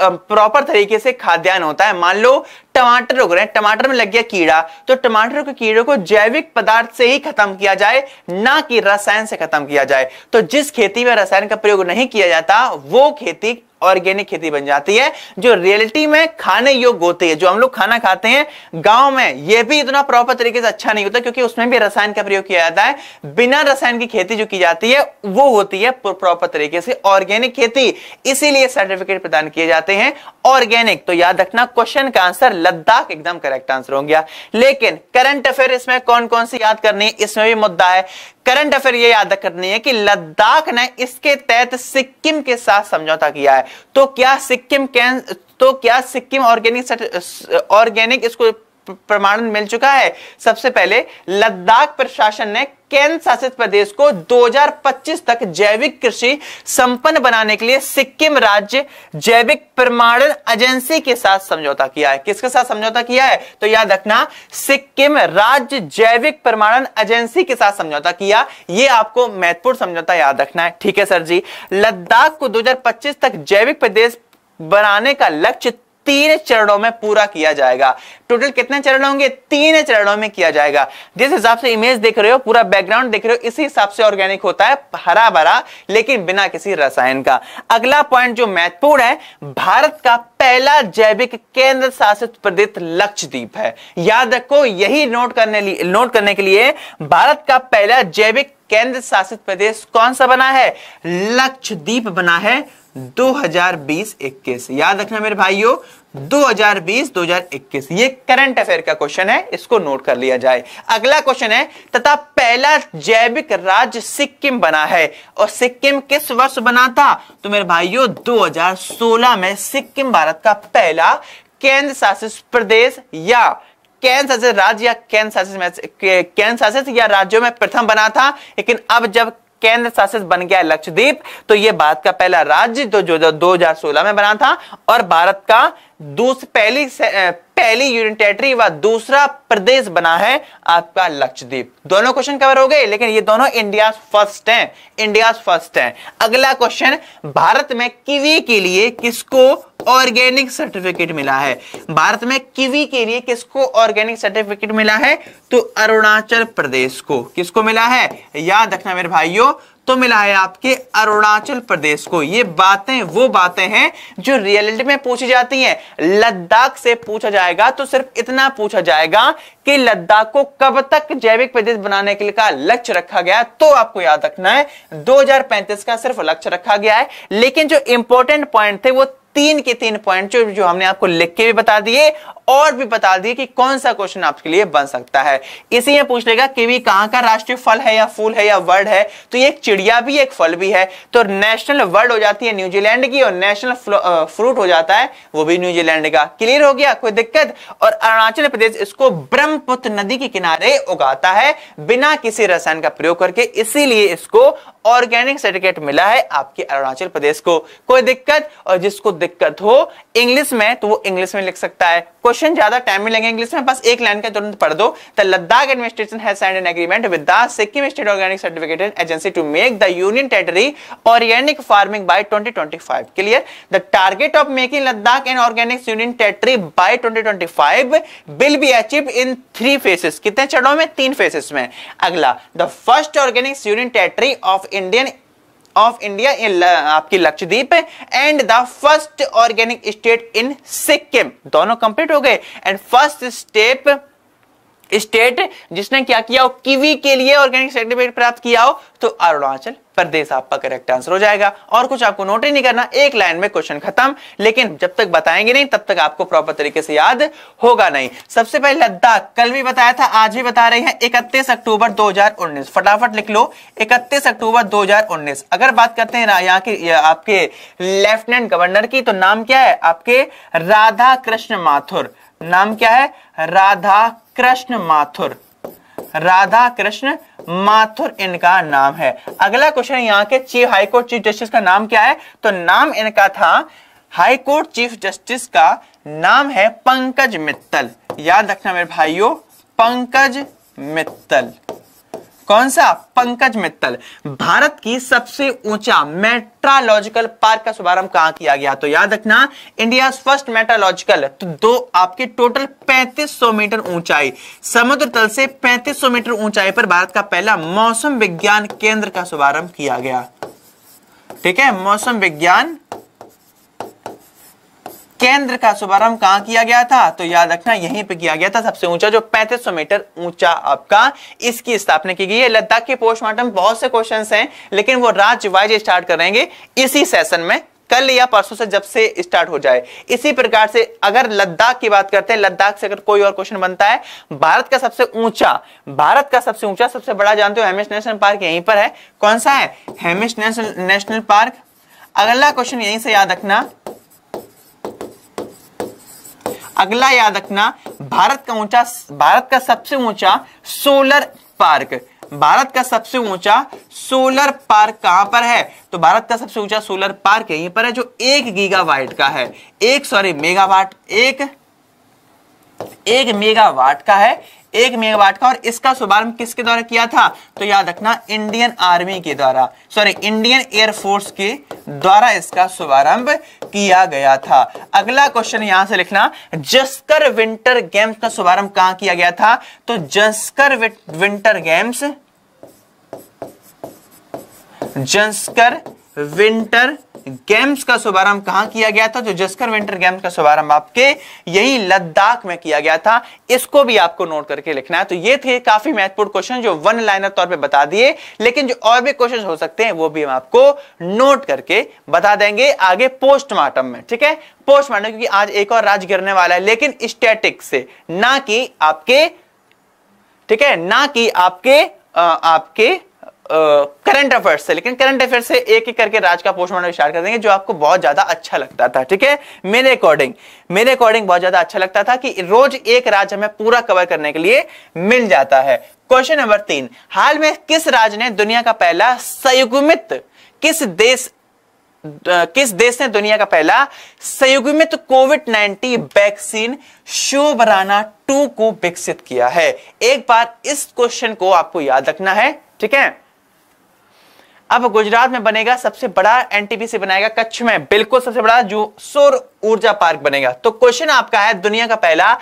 प्रॉपर तरीके से खाद्यान्न होता है मान लो टमाटर उग रहे हैं टमाटर में लग गया कीड़ा तो टमाटर के कीड़े को जैविक पदार्थ से ही खत्म किया जाए ना कि रसायन से खत्म किया जाए तो जिस खेती में रसायन का प्रयोग नहीं किया जाता वो खेती ऑर्गेनिक खेती बन जाती है जो रियलिटी में खाने योग्य होती है जो हम लोग खाना खाते हैं गांव में यह भी इतना प्रॉपर तरीके से अच्छा नहीं होता क्योंकि उसमें भी रसायन का प्रयोग किया जाता है बिना रसायन की खेती जो की जाती है वो होती है प्रॉपर तरीके से ऑर्गेनिक खेती इसीलिए सर्टिफिकेट प्रदान किए जाते हैं ऑर्गेनिक तो याद रखना क्वेश्चन का आंसर लद्दाख एकदम करेक्ट आंसर हो गया लेकिन करंट अफेयर इसमें कौन कौन सी याद करनी है इसमें भी मुद्दा है करंट अफेयर ये याद करनी है कि लद्दाख ने इसके तहत सिक्किम के साथ समझौता किया है तो क्या सिक्किम कैन तो क्या सिक्किम ऑर्गेनिक ऑर्गेनिक इसको प्रमाणन मिल चुका है सबसे पहले लद्दाख प्रशासन ने केंद्र शासित प्रदेश को 2025 तक जैविक कृषि संपन्न बनाने के लिए सिक्किम राज्य जैविक प्रमाणन एजेंसी के साथ समझौता किया है किसके साथ समझौता किया है तो याद रखना सिक्किम राज्य जैविक प्रमाणन एजेंसी के साथ समझौता किया यह आपको महत्वपूर्ण समझौता याद रखना है ठीक है सर जी लद्दाख को दो तक जैविक प्रदेश बनाने का लक्ष्य तीन चरणों में पूरा किया जाएगा टोटल कितने चरण होंगे तीन चरणों में किया जाएगा जिस हिसाब से इमेज देख रहे हो पूरा बैकग्राउंड देख रहे हो इसी हिसाब से ऑर्गेनिक होता है हरा भरा लेकिन बिना किसी रसायन का अगला पॉइंट जो महत्वपूर्ण है भारत का पहला जैविक केंद्र शासित प्रदेश लक्षद्वीप है याद रखो यही नोट करने नोट करने के लिए भारत का पहला जैविक केंद्र शासित प्रदेश कौन सा बना है लक्षद्वीप बना है 2020-21 याद रखना मेरे भाइयों 2020-2021 ये करंट अफेयर का क्वेश्चन है इसको नोट कर लिया जाए अगला क्वेश्चन है तथा पहला जैविक राज्य सिक्किम बना है और सिक्किम किस वर्ष बना था तो मेरे भाइयों 2016 में सिक्किम भारत का पहला केंद्र शासित प्रदेश या राज्य या केंद्र शासित केंद्र शासित या राज्यों में प्रथम बना था लेकिन अब जब केंद्र शासित बन गया लक्षद्वीप तो यह भारत का पहला राज्य तो जो दो में बना था और भारत का दूसरी पहली पहली यूनियन टेरिटरी व दूसरा प्रदेश बना है आपका लक्षद्वीप दोनों क्वेश्चन कवर हो गए लेकिन ये दोनों इंडिया फर्स्ट हैं इंडिया फर्स्ट हैं अगला क्वेश्चन भारत में किवी के लिए किसको ऑर्गेनिक सर्टिफिकेट मिला है भारत में किवी के लिए किसको ऑर्गेनिक सर्टिफिकेट मिला है तो अरुणाचल प्रदेश को किसको मिला है याद रखना मेरे भाइयों तो मिला है आपके अरुणाचल प्रदेश को ये बातें वो बातें हैं जो रियलिटी में पूछी जाती हैं लद्दाख से पूछा जाएगा तो सिर्फ इतना पूछा जाएगा कि लद्दाख को कब तक जैविक प्रदेश बनाने के लिए का लक्ष्य रखा गया तो आपको याद रखना है 2035 का सिर्फ लक्ष्य रखा गया है लेकिन जो इंपॉर्टेंट पॉइंट थे वो तीन के तीन पॉइंट जो हमने आपको लिख के भी बता दिए और भी बता दिए कि कौन सा क्वेश्चन आपके लिए बन सकता है इसी में पूछ लेगा किवी कहां का राष्ट्रीय फल है या फूल है या वर्ड है तो ये एक चिड़िया भी एक फल भी है तो नेशनल वर्ड हो जाती है न्यूजीलैंड की और नेशनल फ्रूट हो जाता है वो भी न्यूजीलैंड का क्लियर हो गया कोई दिक्कत और अरुणाचल प्रदेश इसको ब्रह्मपुत्र नदी के किनारे उगाता है बिना किसी रसायन का प्रयोग करके इसीलिए इसको ऑर्गेनिक सर्टिफिकेट मिला है आपके अरुणाचल प्रदेश को कोई दिक्कत और जिसको दिक्कत हो इंग्लिश में तो वो इंग्लिश में लिख सकता है क्वेश्चन ज्यादा टाइम में लेंगे इंग्लिश में बस एक लाइन का तुरंत पढ़ दो the Ladakh administration has signed an agreement with the Sikkim state organic certificate agency to make the union territory organic farming by 2025 clear the target of making Ladakh an organic union territory by 2025 will be achieve in three phases कितने चरणों में तीन phases में अगला the first organic union territory of Indian of India in आपकी Lakshadweep and the first organic state इन सिक्किम दोनों complete हो गए एंड फर्स्ट स्टेप स्टेट जिसने क्या किया हो किवी के लिए ऑर्गेनिक सर्टिफिकेट प्राप्त किया हो तो अरुणाचल प्रदेश आपका करेक्ट आंसर हो जाएगा और कुछ आपको नोट ही नहीं करना एक लाइन में क्वेश्चन खत्म लेकिन जब तक बताएंगे नहीं तब तक आपको प्रॉपर तरीके से याद होगा नहीं सबसे पहले लद्दाख कल भी बताया था आज भी बता रहे हैं इकतीस अक्टूबर दो फटाफट लिख लो इकतीस अक्टूबर दो अगर बात करते हैं यहाँ की आपके लेफ्टिनेंट गवर्नर की तो नाम क्या है आपके राधा कृष्ण माथुर नाम क्या है राधा कृष्ण माथुर राधा कृष्ण माथुर इनका नाम है अगला क्वेश्चन यहाँ के चीफ हाईकोर्ट चीफ जस्टिस का नाम क्या है तो नाम इनका था हाईकोर्ट चीफ जस्टिस का नाम है पंकज मित्तल याद रखना मेरे भाइयों पंकज मित्तल कौन सा पंकज मित्तल भारत की सबसे ऊंचा मेट्रोलॉजिकल पार्क का शुभारंभ कहां किया गया तो याद रखना इंडिया फर्स्ट मेट्रोलॉजिकल तो दो आपके टोटल 3500 मीटर ऊंचाई समुद्र तल से 3500 मीटर ऊंचाई पर भारत का पहला मौसम विज्ञान केंद्र का शुभारंभ किया गया ठीक है मौसम विज्ञान केंद्र का शुभारंभ कहा किया गया था तो याद रखना यहीं पे किया गया था सबसे ऊंचा जो 3500 मीटर ऊंचा आपका इसकी स्थापना की गई है लद्दाख के पोस्टमार्टम बहुत से क्वेश्चंस हैं लेकिन वो राज्य वाइज स्टार्ट करेंगे इसी सेशन में कल या परसों से जब से स्टार्ट हो जाए इसी प्रकार से अगर लद्दाख की बात करते हैं लद्दाख से अगर कोई और क्वेश्चन बनता है भारत का सबसे ऊंचा भारत का सबसे ऊंचा सबसे बड़ा जानते हो हेमिश नेशनल पार्क यहीं पर है कौन सा है हेमिश नेशनल नेशनल पार्क अगला क्वेश्चन यहीं से याद रखना अगला याद रखना भारत का ऊंचा भारत का सबसे ऊंचा सोलर पार्क भारत का सबसे ऊंचा सोलर पार्क कहां पर है तो भारत का सबसे ऊंचा सोलर पार्क यहीं पर है जो एक गीगावाट का है एक सॉरी मेगावाट एक एक मेगावाट का है एक मेगावाट का और इसका शुभारंभ किसके द्वारा किया था तो याद रखना इंडियन आर्मी के द्वारा सॉरी इंडियन एयरफोर्स के द्वारा इसका शुभारंभ किया गया था अगला क्वेश्चन यहां से लिखना जस्कर विंटर गेम्स का शुभारंभ कहां किया गया था तो Zanskar winter games Zanskar winter games का शुभारंभ कहां किया गया था जो जस्कर विंटर गेम्स का शुभारंभ आपके यही लद्दाख में किया गया था इसको भी आपको नोट करके लिखना है तो ये थे काफी महत्वपूर्ण क्वेश्चन जो वन लाइनर तौर पे बता दिए लेकिन जो और भी क्वेश्चन हो सकते हैं वो भी हम आपको नोट करके बता देंगे आगे पोस्टमार्टम में ठीक है पोस्टमार्टम क्योंकि आज एक और राज गिरने वाला है लेकिन स्टेटिक से ना कि आपके ठीक है ना कि आपके आ, आपके करंट अफेयर्स से लेकिन करंट अफेयर्स से एक एक करके राज का पोस्टमार्टम स्टार्ट कर देंगे जो आपको बहुत ज्यादा अच्छा लगता था ठीक है मेरे अकॉर्डिंग मेरे अकॉर्डिंग बहुत ज्यादा अच्छा लगता था कि रोज एक राज हमें पूरा कवर करने के लिए मिल जाता है क्वेश्चन नंबर तीन हाल में किस राज्य ने दुनिया का पहला संयुगमित किस देश किस देश ने दुनिया का पहला संयुगमित कोविड 19 वैक्सीन शोबराना टू को विकसित किया है एक बार इस क्वेश्चन को आपको याद रखना है ठीक है अब गुजरात में बनेगा सबसे बड़ा एनटीपीसी बनाएगा कच्छ में बिल्कुल सबसे बड़ा जो सौर ऊर्जा पार्क बनेगा तो क्वेश्चन आपका है दुनिया का पहला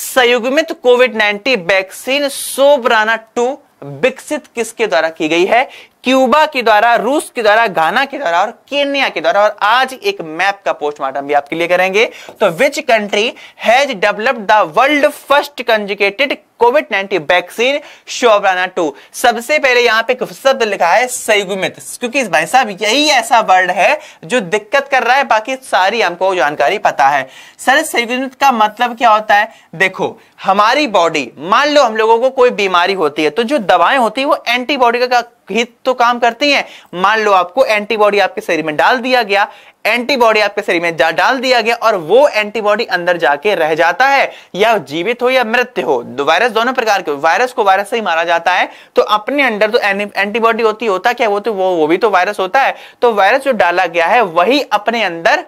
संयुग्मित कोविड 19 वैक्सीन सोबराना टू विकसित किसके द्वारा की गई है क्यूबा के द्वारा रूस के द्वारा घाना के द्वारा और केन्या के द्वारा और आज एक मैप का पोस्टमार्टम भी आपके लिए करेंगे तो which country has developed the world first conjugated Covid nineteen vaccine Soberana two सबसे पहले यहां पे शब्द लिखा है सयुगमित क्योंकि भाई साहब यही ऐसा वर्ड है जो दिक्कत कर रहा है बाकी सारी हमको जानकारी पता है सर सयुगमित का मतलब क्या होता है देखो हमारी बॉडी मान लो हम लोगों को कोई बीमारी होती है तो जो दवाएं होती है वो एंटीबॉडी का हित तो काम करती हैं मान लो आपको एंटीबॉडी आपके शरीर में डाल दिया गया एंटीबॉडी आपके शरीर में डाल दिया गया और वो एंटीबॉडी अंदर जाके रह जाता है या जीवित हो या मृत्यु हो दो वायरस दोनों प्रकार के वायरस को वायरस से ही मारा जाता है तो अपने अंदर तो एंटीबॉडी होती होता क्या वो तो वो वो भी तो वायरस होता है तो वायरस जो डाला गया है वही अपने अंदर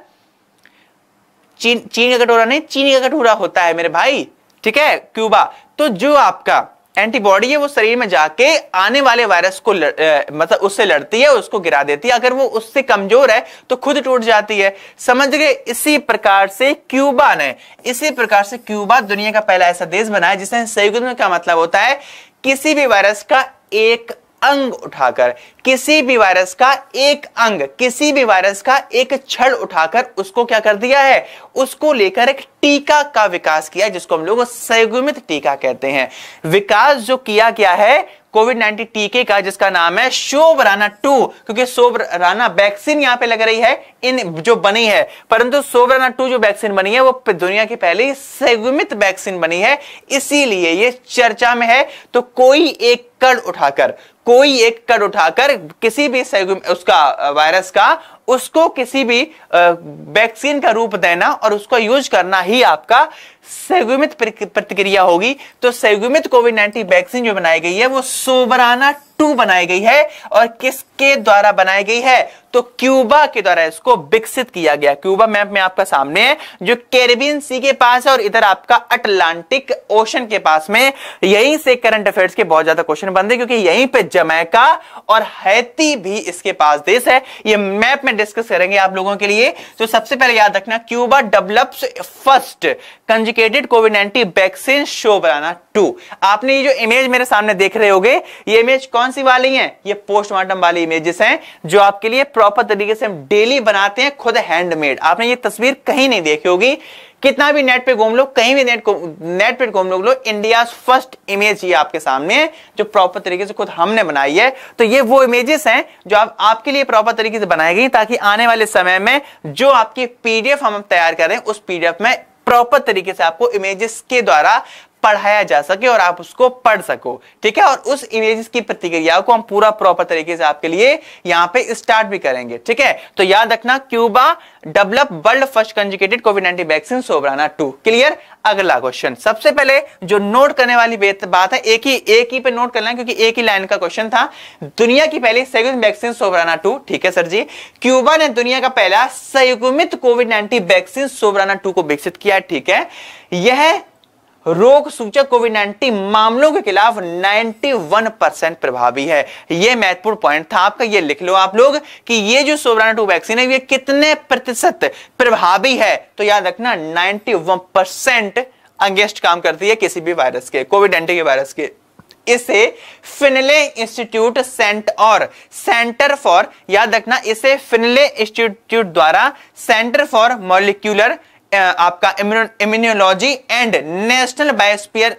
चीन चीन का कटोरा नहीं चीनी का कटोरा होता है मेरे भाई ठीक है क्यूबा तो जो आपका एंटीबॉडी है वो शरीर में जाके आने वाले वायरस को लड़, ए, मतलब उससे लड़ती है उसको गिरा देती है अगर वो उससे कमजोर है तो खुद टूट जाती है समझ गए इसी प्रकार से क्यूबा ने इसी प्रकार से क्यूबा दुनिया का पहला ऐसा देश बना है जिसने संयुक्त में क्या मतलब होता है किसी भी वायरस का एक अंग उठाकर किसी भी वायरस का एक अंग किसी भी वायरस का एक छड़ उठाकर उसको क्या कर दिया है उसको लेकर एक टीका का विकास किया जिसको हम लोग संयुग्मित टीका कहते हैं विकास जो किया गया है कोविड नाइन्टीन टीके का जिसका नाम है शोबराना टू क्योंकि शोबराना वैक्सीन यहां पे लग रही है इन जो बनी है परंतु शोबराना टू जो वैक्सीन बनी है वो दुनिया की पहली सेगुमित वैक्सीन बनी है इसीलिए ये चर्चा में है तो कोई एक कड़ उठाकर कोई एक कड़ उठाकर किसी भी उसका वायरस का उसको किसी भी वैक्सीन का रूप देना और उसको यूज करना ही आपका संयुमित प्रतिक्रिया होगी तो संयुमित कोविड नाइन्टीन वैक्सीन जो बनाई गई है वो सोबराना टू बनाई गई है और किसके द्वारा बनाई गई है तो क्यूबा के द्वारा इसको विकसित किया गया क्यूबा मैप में आपका सामने है जो कैरेबियन सी के पास है और इधर आपका अटलांटिक ओशन के पास में यहीं से करंट अफेयर्स के बहुत ज्यादा क्वेश्चन बनते क्योंकि यहीं पे जमैका और हैती भी इसके पास देश है ये मैप में डिस्कस करेंगे आप लोगों के लिए तो सबसे पहले याद रखना Cuba develops first conjugated Covid nineteen vaccine Soberana two आपने ये जो इमेज मेरे सामने देख रहे होगे ये इमेज कौन सी वाली है ये पोस्टमार्टम वाली इमेजेस हैं जो आपके लिए प्रॉपर तरीके से हम डेली बनाते हैं खुद हैंडमेड आपने ये तस्वीर कहीं नहीं देखी होगी कितना भी नेट पे घूम लो कहीं भी नेट नेट पे घूम लो इंडिया फर्स्ट इमेज ये आपके सामने है जो प्रॉपर तरीके से खुद हमने बनाई है तो ये वो इमेजेस हैं जो आप, आपके लिए प्रॉपर तरीके से बनाई गई ताकि आने वाले समय में जो आपकी पीडीएफ हम तैयार करें उस पीडीएफ में प्रॉपर तरीके से आपको इमेजेस के द्वारा पढ़ाया जा सके और आप उसको पढ़ सको ठीक है और उस इमेजेस की प्रतिक्रिया को हम पूरा प्रॉपर तरीके से आपके लिए यहां पे स्टार्ट भी करेंगे ठीक है तो याद रखना Cuba develop world first conjugated Covid nineteen vaccine Soberana two clear अगला क्वेश्चन सबसे पहले जो नोट करने वाली बात है एक ही एक ही पे नोट करना क्योंकि एक ही लाइन का क्वेश्चन था दुनिया की पहली संयुक्त वैक्सीन सोबराना टू ठीक है सर जी क्यूबा ने दुनिया का पहला संयुक्त Covid nineteen vaccine Soberana two को विकसित किया ठीक है यह रोग सूचक कोविड 19 मामलों के खिलाफ 91 परसेंट प्रभावी है यह महत्वपूर्ण पॉइंट था आपका ये लिख लो आप लोग कि ये जो सोवराना टू वैक्सीन है ये कितने प्रतिशत प्रभावी है तो याद रखना 91 परसेंट अगेंस्ट काम करती है किसी भी वायरस के कोविड नाइन्टीन के वायरस के इसे फिनले इंस्टीट्यूट सेंट और सेंटर फॉर याद रखना इसे फिनले इंस्टीट्यूट द्वारा सेंटर फॉर मॉलिक्यूलर आपका immunology and national biosphere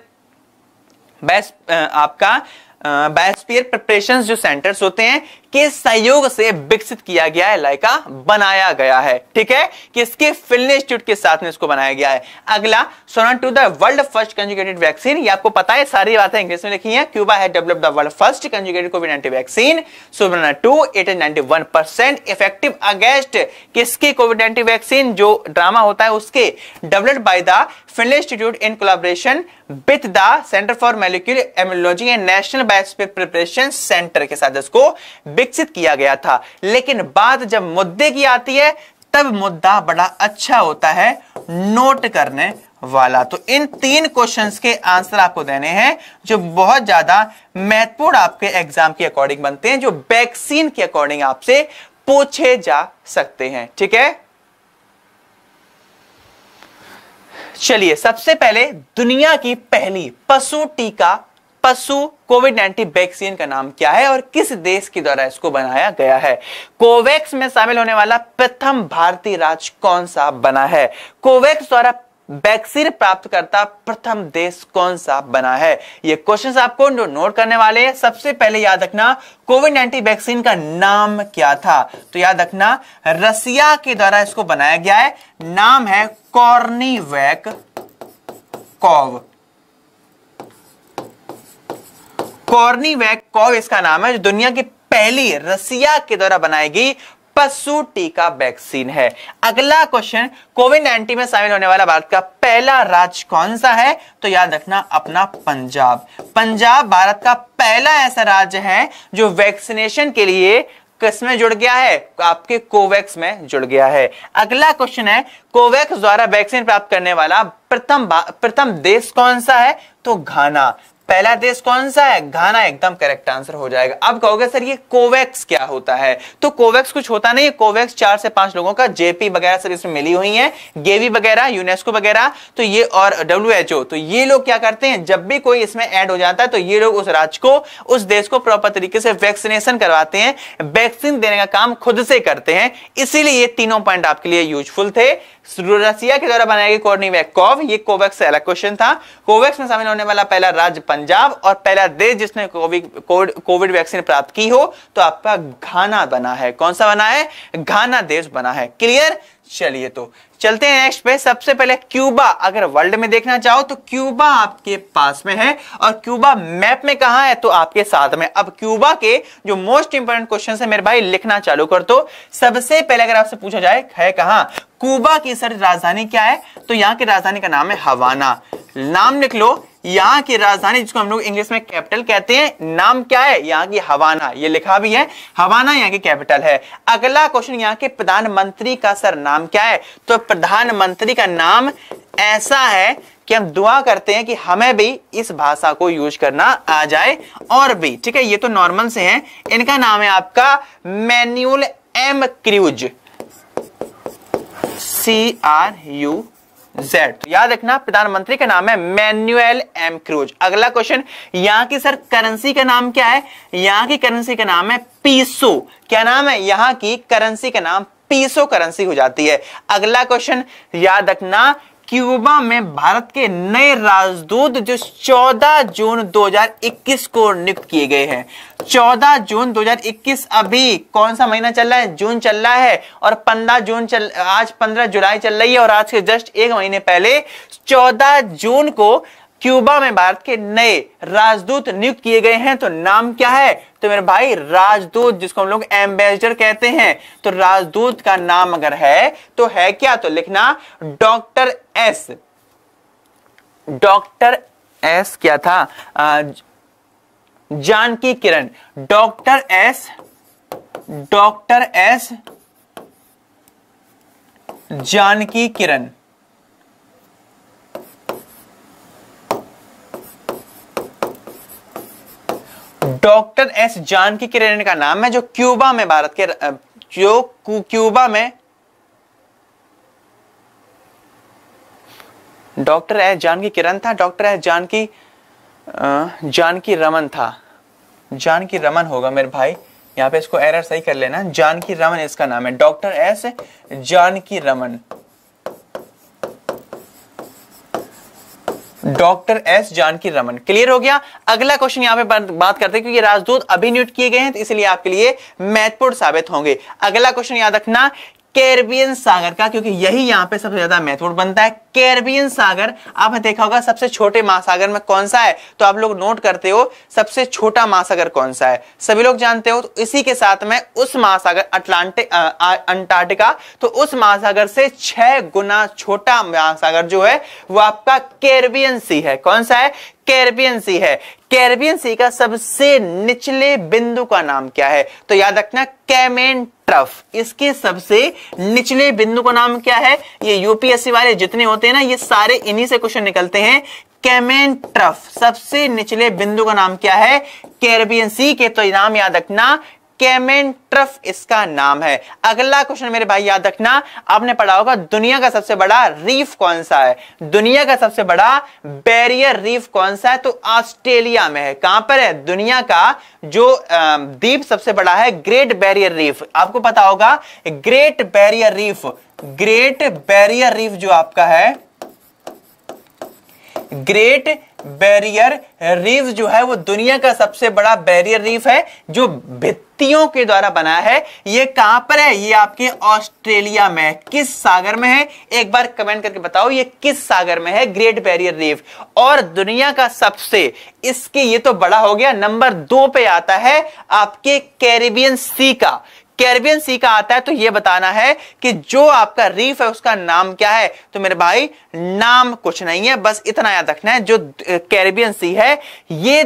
bias आपका बायोस्पियर प्रिपरेशन जो सेंटर्स होते हैं के सहयोग से विकसित किया गया है लाइका बनाया गया है ठीक है किसके फिल्म इंस्टीट्यूट के साथ में इसको बनाया गया है अगला Soberana two the world first conjugated vaccine ये आपको पता है सारी बातें इंग्लिश में लिखी है क्यूबा है develop the world first conjugated Covid nineteen vaccine Soberana two eight is percent effective against किसके कोविड नाइनटीन वैक्सीन जो ड्रामा होता है उसके developed by the film institute in collaboration with the centre for molecule immunology and national बायोस्पेक preparation centre के साथ इसको विकसित किया गया था लेकिन बात जब मुद्दे की आती है तब मुद्दा बड़ा अच्छा होता है नोट करने वाला तो इन तीन क्वेश्चंस के आंसर आपको देने हैं जो बहुत ज्यादा महत्वपूर्ण आपके एग्जाम के अकॉर्डिंग बनते हैं जो वैक्सीन के अकॉर्डिंग आपसे पूछे जा सकते हैं ठीक है चलिए सबसे पहले दुनिया की पहली पशु टीका पशु कोविड 19 वैक्सीन का नाम क्या है और किस देश के द्वारा इसको बनाया गया है कोवैक्स में शामिल होने वाला प्रथम भारतीय राज्य कौन सा बना है कोवैक्स द्वारा वैक्सीन प्राप्त करता प्रथम देश कौन सा बना है ये क्वेश्चंस आपको नोट करने वाले हैं सबसे पहले याद रखना कोविड नाइन्टीन वैक्सीन का नाम क्या था तो याद रखना रसिया के द्वारा इसको बनाया गया है नाम है कॉर्नीवैक कॉव कॉर्नीवैक कॉव इसका नाम है जो दुनिया की पहली रसिया के द्वारा बनाई गई पशु टीका वैक्सीन है अगला क्वेश्चन कोविड नाइनटीन में शामिल होने वाला भारत का पहला राज्य कौन सा है तो याद रखना अपना पंजाब पंजाब भारत का पहला ऐसा राज्य है जो वैक्सीनेशन के लिए किस में जुड़ गया है आपके कोवैक्स में जुड़ गया है अगला क्वेश्चन है कोवैक्स द्वारा वैक्सीन प्राप्त करने वाला प्रथम प्रथम देश कौन सा है तो घाना पहला देश कौन सा है घाना एकदम करेक्ट आंसर हो जाएगा अब कहोगे सर ये कोवैक्स क्या होता है तो कोवैक्स कुछ होता नहीं कोवैक्स चार से पांच लोगों का जेपी वगैरह सर इसमें मिली हुई है गेवी वगैरह यूनेस्को वगैरह तो ये और डब्ल्यू तो ये लोग क्या करते हैं जब भी कोई इसमें एड हो जाता है तो ये लोग उस राज्य को उस देश को प्रॉपर तरीके से वैक्सीनेशन करवाते हैं वैक्सीन देने का काम खुद से करते हैं इसीलिए ये तीनों पॉइंट आपके लिए यूजफुल थे रसिया के द्वारा बनाया गया कॉर्निवैकोव ये कोवैक्स अलग क्वेश्चन था कोवैक्स में शामिल होने वाला पहला राज्य पंजाब और पहला देश जिसने कोविड वैक्सीन प्राप्त की हो तो आपका घाना बना है कौन सा बना है घाना देश बना है क्लियर चलिए तो चलते हैं नेक्स्ट पे सबसे पहले क्यूबा अगर वर्ल्ड में देखना चाहो तो क्यूबा आपके पास में है और क्यूबा मैप में कहा है तो आपके साथ में अब क्यूबा के जो मोस्ट इंपोर्टेंट क्वेश्चन है मेरे भाई लिखना चालू कर दो सबसे पहले अगर आपसे पूछा जाए है कहा क्यूबा की सर राजधानी क्या है तो यहाँ की राजधानी का नाम है हवाना नाम लिख लो यहाँ की राजधानी जिसको हम लोग इंग्लिश में कैपिटल कहते हैं नाम क्या है यहाँ की हवाना ये लिखा भी है हवाना यहाँ की कैपिटल है अगला क्वेश्चन यहाँ के प्रधानमंत्री का सर नाम क्या है तो प्रधानमंत्री का नाम ऐसा है कि हम दुआ करते हैं कि हमें भी इस भाषा को यूज करना आ जाए और भी ठीक है ये तो नॉर्मल से है इनका नाम है आपका Manuel M Cruz C R U Z तो याद रखना प्रधानमंत्री का नाम है मैन्युअल एम क्रूज अगला क्वेश्चन यहां की सर करेंसी का नाम क्या है यहां की करेंसी का नाम है पीसो क्या नाम है यहां की करेंसी का नाम पीसो करेंसी हो जाती है अगला क्वेश्चन याद रखना क्यूबा में भारत के नए राजदूत जो 14 जून 2021 को नियुक्त किए गए हैं 14 जून 2021 अभी कौन सा महीना चल रहा है जून चल रहा है और 15 जून चल आज 15 जुलाई चल रही है और आज के जस्ट एक महीने पहले 14 जून को क्यूबा में भारत के नए राजदूत नियुक्त किए गए हैं तो नाम क्या है तो मेरे भाई राजदूत जिसको हम लोग एम्बेसडर कहते हैं तो राजदूत का नाम अगर है तो है क्या तो लिखना डॉक्टर एस डॉक्टर एस क्या था Janaki Kiran doctor S doctor S Janaki Kiran doctor S Janaki Kiran का नाम है जो क्यूबा में भारत के जो क्यूबा में डॉक्टर एस जानकी किरण था डॉक्टर एस जानकी जानकी रमन था जानकी रमन होगा मेरे भाई यहाँ पे इसको एरर सही कर लेना जानकी रमन इसका नाम है doctor S Janaki Raman doctor S Janaki Raman clear हो गया अगला क्वेश्चन यहां पे बात करते हैं क्योंकि राजदूत अभी नियुक्त किए गए हैं तो इसलिए आपके लिए महत्वपूर्ण साबित होंगे अगला क्वेश्चन याद रखना कैरबियन सागर का क्योंकि यही यहाँ पे सबसे ज्यादा महत्वपूर्ण बनता है कैरबियन सागर आपने देखा होगा सबसे छोटे महासागर में कौन सा है तो आप लोग नोट करते हो सबसे छोटा महासागर कौन सा है सभी लोग जानते हो तो इसी के साथ में उस महासागर अटलांटिक अंटार्कटिका तो उस महासागर से छह गुना छोटा महासागर जो है वो आपका कैरबियन सी है कौन सा है कैरेबियन सी है कैरेबियन सी का सबसे निचले बिंदु का नाम क्या है तो याद रखना कैमेन ट्रफ इसके सबसे निचले बिंदु का नाम क्या है ये यूपीएससी वाले जितने होते हैं ना ये सारे इन्हीं से क्वेश्चन निकलते हैं कैमेन ट्रफ सबसे निचले बिंदु का नाम क्या है कैरेबियन सी के तो नाम याद रखना ट्रफ इसका नाम है अगला क्वेश्चन मेरे भाई याद रखना आपने पढ़ा होगा दुनिया का सबसे बड़ा रीफ कौन सा है दुनिया का सबसे बड़ा बैरियर रीफ कौन सा है तो ऑस्ट्रेलिया में है कहां पर है दुनिया का जो द्वीप सबसे बड़ा है ग्रेट बैरियर रीफ आपको पता होगा Great Barrier Reef Great Barrier Reef जो आपका है ग्रेट बैरियर रीफ जो है वो दुनिया का सबसे बड़ा बैरियर रीफ है जो भित्तियों के द्वारा बना है ये कहां पर है ये आपके ऑस्ट्रेलिया में किस सागर में है एक बार कमेंट करके बताओ ये किस सागर में है ग्रेट बैरियर रीफ और दुनिया का सबसे इसके ये तो बड़ा हो गया नंबर दो पे आता है आपके कैरिबियन सी का कैरिबियन सी का आता है तो यह बताना है कि जो आपका रीफ है उसका नाम क्या है तो मेरे भाई नाम कुछ नहीं है बस इतना याद रखना है जो कैरिबियन सी है यह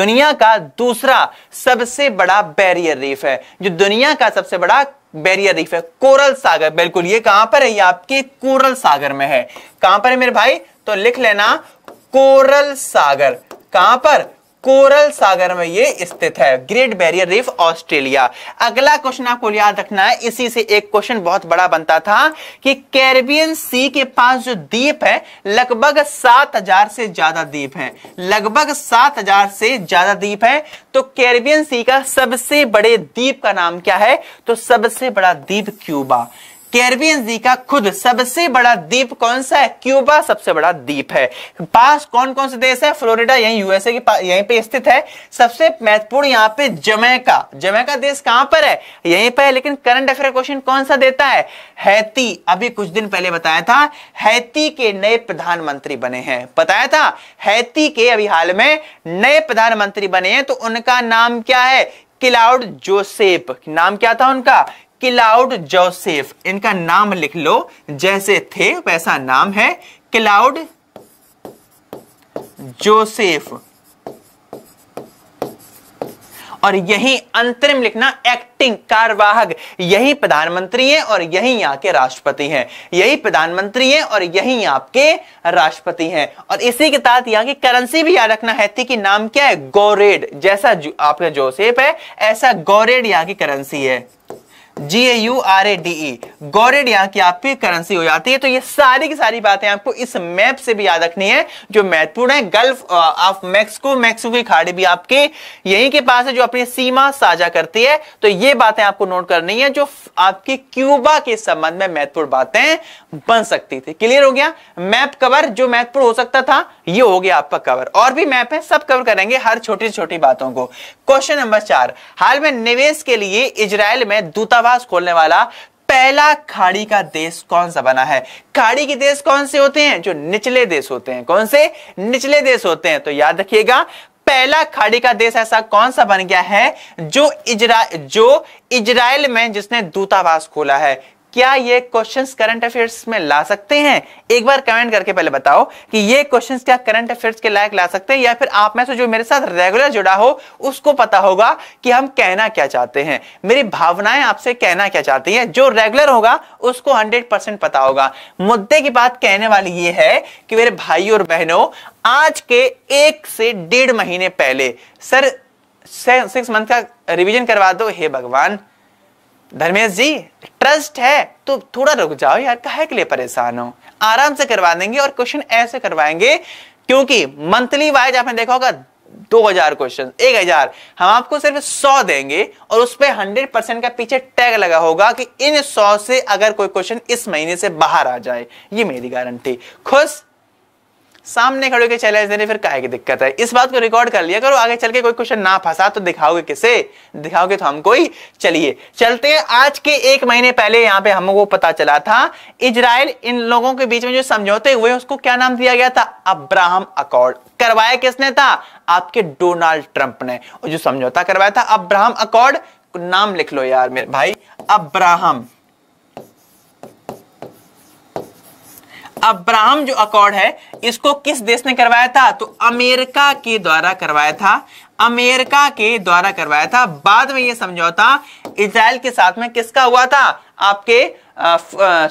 दुनिया का दूसरा सबसे बड़ा बैरियर रीफ है जो दुनिया का सबसे बड़ा बैरियर रीफ है कोरल सागर बिल्कुल ये कहां पर है ये आपके कोरल सागर में है कहां पर है मेरे भाई तो लिख लेना कोरल सागर कहां पर कोरल सागर में ये स्थित है ग्रेट बैरियर रीफ ऑस्ट्रेलिया अगला क्वेश्चन आपको याद रखना है इसी से एक क्वेश्चन बहुत बड़ा बनता था कि कैरिबियन सी के पास जो द्वीप है लगभग सात हजार से ज्यादा द्वीप हैं लगभग सात हजार से ज्यादा द्वीप हैं तो कैरिबियन सी का सबसे बड़े द्वीप का नाम क्या है तो सबसे बड़ा द्वीप क्यूबा कैरबियन जी का खुद सबसे बड़ा द्वीप कौन सा है क्यूबा सबसे बड़ा द्वीप है पास कौन कौन से देश है फ्लोरिडा यही यूएसए की यहीं पे स्थित है सबसे महत्वपूर्ण यहाँ पे जमैका जमैका देश कहां पर है यहीं पर है लेकिन करंट अफेयर क्वेश्चन कौन सा देता है हैती अभी कुछ दिन पहले बताया था हैती के नए प्रधानमंत्री बने हैं बताया था हैती के अभी हाल में नए प्रधानमंत्री बने हैं तो उनका नाम क्या है क्लाउड जोसेफ नाम क्या था उनका क्लाउड जोसेफ इनका नाम लिख लो जैसे थे वैसा नाम है क्लाउड जोसेफ और यही अंतरिम लिखना एक्टिंग कार्यवाहक यही प्रधानमंत्री हैं और यही यहाँ के राष्ट्रपति हैं यही प्रधानमंत्री हैं और यही आपके राष्ट्रपति हैं और इसी के साथ यहाँ की करेंसी भी याद रखना है थी कि नाम क्या है गोरेड जैसा आपका जोसेफ है ऐसा गोरेड यहाँ की करेंसी है G A U R A D E gourde यहाँ की आपकी करेंसी हो जाती है तो ये सारी की सारी बातें आपको इस मैप से भी याद रखनी है जो महत्वपूर्ण है गल्फ ऑफ मैक्सिको मैक्सिको की खाड़ी भी आपके यहीं के पास है जो अपनी सीमा साझा करती है तो ये बातें आपको नोट करनी है जो आपकी क्यूबा के संबंध में महत्वपूर्ण बातें बन सकती थी क्लियर हो गया मैप कवर जो महत्वपूर्ण हो सकता था ये हो गया आपका कवर और भी मैप है सब कवर करेंगे हर छोटी छोटी बातों को क्वेश्चन नंबर चार हाल में निवेश के लिए इजराइल में दूतावास खोलने वाला पहला खाड़ी का देश कौन सा बना है खाड़ी के देश कौन से होते हैं जो निचले देश होते हैं कौन से निचले देश होते हैं तो याद रखिएगा पहला खाड़ी का देश ऐसा कौन सा बन गया है जो इजरा जो इजराइल में जिसने दूतावास खोला है क्या ये क्वेश्चंस करंट अफेयर्स में ला सकते हैं एक बार कमेंट करके पहले बताओ कि ये क्वेश्चंस क्या करंट अफेयर्स के लायक ला सकते हैं या फिर आप में से जो मेरे साथ रेगुलर जुड़ा हो उसको पता होगा कि हम कहना क्या चाहते हैं मेरी भावनाएं आपसे कहना क्या चाहती हैं जो रेगुलर होगा उसको हंड्रेड पता होगा मुद्दे की बात कहने वाली ये है कि मेरे भाई और बहनों आज के एक से डेढ़ महीने पहले सर सिक्स मंथ का रिविजन करवा दो हे भगवान धर्मेश जी ट्रस्ट है तो थोड़ा रुक जाओ यार कहे के लिए परेशान हो आराम से करवा देंगे और क्वेश्चन ऐसे करवाएंगे क्योंकि मंथली वाइज आपने देखा होगा दो हजार क्वेश्चन एक हजार हम आपको सिर्फ सौ देंगे और उस पर हंड्रेड परसेंट का पीछे टैग लगा होगा कि इन सौ से अगर कोई क्वेश्चन इस महीने से बाहर आ जाए ये मेरी गारंटी खुश सामने खड़े होकर चैलेंज देने फिर काय की दिक्कत है इस बात को रिकॉर्ड कर लिया करो आगे चल के कोई क्वेश्चन ना फंसा तो दिखाओगे किसे दिखाओगे तो हम कोई चलिए चलते हैं आज के एक महीने पहले यहाँ पे हमको पता चला था इजराइल इन लोगों के बीच में जो समझौते हुए उसको क्या नाम दिया गया था अब्राहम अकॉर्ड करवाया किसने था आपके डोनाल्ड ट्रंप ने और जो समझौता करवाया था अब्राहम अकॉर्ड नाम लिख लो यार मेरे भाई अब्राहम अब्राहम जो अकॉर्ड है इसको किस देश ने करवाया था तो अमेरिका के द्वारा करवाया था अमेरिका के द्वारा करवाया था बाद में यह समझौता इसराइल के साथ में किसका हुआ था आपके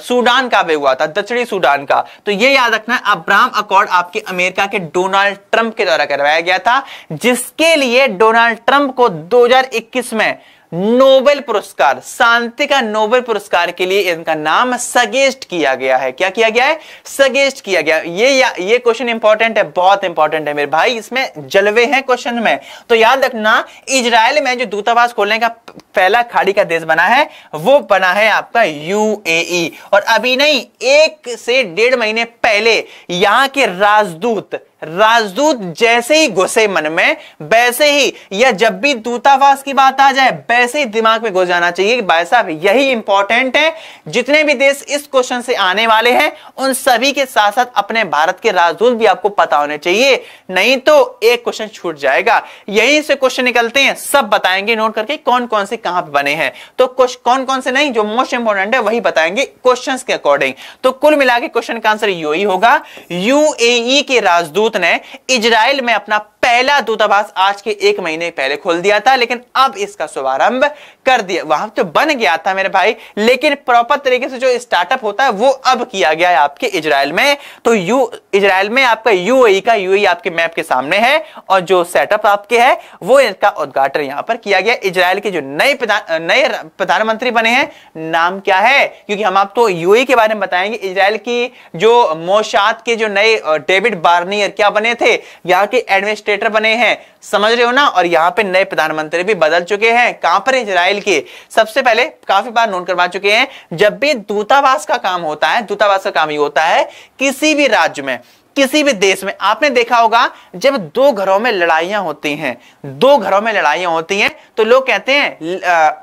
सूडान का भी हुआ था दक्षिणी सूडान का तो ये याद रखना अब्राहम अकॉर्ड आपके अमेरिका के डोनाल्ड ट्रंप के द्वारा करवाया गया था जिसके लिए डोनाल्ड ट्रंप को 2021 में नोबेल पुरस्कार शांति का नोबेल पुरस्कार के लिए इनका नाम सजेस्ट किया गया है क्या किया गया है सजेस्ट किया गया ये या, ये क्वेश्चन इंपॉर्टेंट है बहुत इंपॉर्टेंट है मेरे भाई इसमें जलवे हैं क्वेश्चन में तो याद रखना इजराइल में जो दूतावास खोलने का पहला खाड़ी का देश बना है वो बना है आपका यूएई e। और अभी नहीं एक से डेढ़ महीने पहले यहां के राजदूत राजदूत जैसे ही घुसे मन में वैसे ही या जब भी दूतावास की बात आ जाए वैसे ही दिमाग में घुस जाना चाहिए कि भाई साहब यही इंपॉर्टेंट है जितने भी देश इस क्वेश्चन से आने वाले हैं उन सभी के साथ साथ अपने भारत के राजदूत भी आपको पता होने चाहिए नहीं तो एक क्वेश्चन छूट जाएगा यहीं से क्वेश्चन निकलते हैं सब बताएंगे नोट करके कौन कौन से कहां पर बने हैं तो क्वेश्चन कौन कौन से नहीं जो मोस्ट इंपॉर्टेंट है वही बताएंगे क्वेश्चन के अकॉर्डिंग तो कुल मिला के क्वेश्चन का आंसर यू होगा यूएई e के राजदूत ने इजराइल में अपना पहला दूतावास आज के एक महीने पहले खोल दिया था लेकिन अब इसका शुभारंभ कर दिया वहां तो बन गया था मेरे भाई लेकिन प्रॉपर तरीके से जो स्टार्टअप होता है वो अब किया गया है आपके इजराइल में तो यू इजराइल में आपका यूएई e का यूएई e आपके मैप के सामने है और जो सेटअप आपके है वो इसका उद्घाटन यहां पर किया गया इजराइल के जो नए नए प्रधानमंत्री बने हैं नाम क्या है क्योंकि हम आपको तो यूएई e के बारे में बताएंगे इजराइल की जो मोशात के जो नए डेविड बार्नियर क्या बने थे यहाँ के एडमिनिस्ट्रेट डिक्टेटर बने हैं समझ रहे हो ना और यहाँ पे नए प्रधानमंत्री भी बदल चुके हैं कहां पर इसराइल के सबसे पहले काफी बार नोट करवा चुके हैं जब भी दूतावास का काम होता है दूतावास का काम ये होता है किसी भी राज्य में किसी भी देश में आपने देखा होगा जब दो घरों में लड़ाइयां होती हैं दो घरों में लड़ाइयां होती हैं तो लोग कहते हैं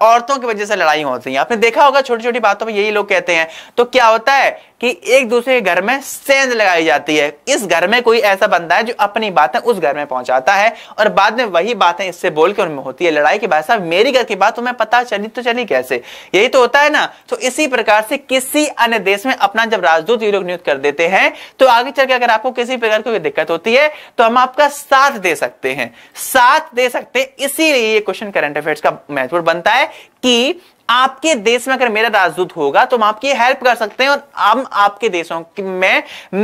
औरतों की वजह से लड़ाई होती है आपने देखा होगा छोटी छोटी बातों में यही लोग कहते हैं तो क्या होता है कि एक दूसरे के घर में सेंध लगाई जाती है इस घर में कोई ऐसा बंदा है जो अपनी बातें उस घर में पहुंचाता है और बाद में वही बातें इससे बोल के उनमें होती है लड़ाई की भाई साहब मेरी घर की बात तुम्हें पता चली तो चली कैसे यही तो होता है ना तो इसी प्रकार से किसी अन्य देश में अपना जब राजदूत ये लोग नियुक्त कर देते हैं तो आगे चल के अगर आपको किसी प्रकार की दिक्कत होती है तो हम आपका साथ दे सकते हैं साथ दे सकते हैं इसीलिए ये क्वेश्चन करंट अफेयर्स का महत्वपूर्ण बनता है कि आपके देश में अगर मेरा राजदूत होगा तो हम आपकी हेल्प कर सकते हैं और हम आपके देशों में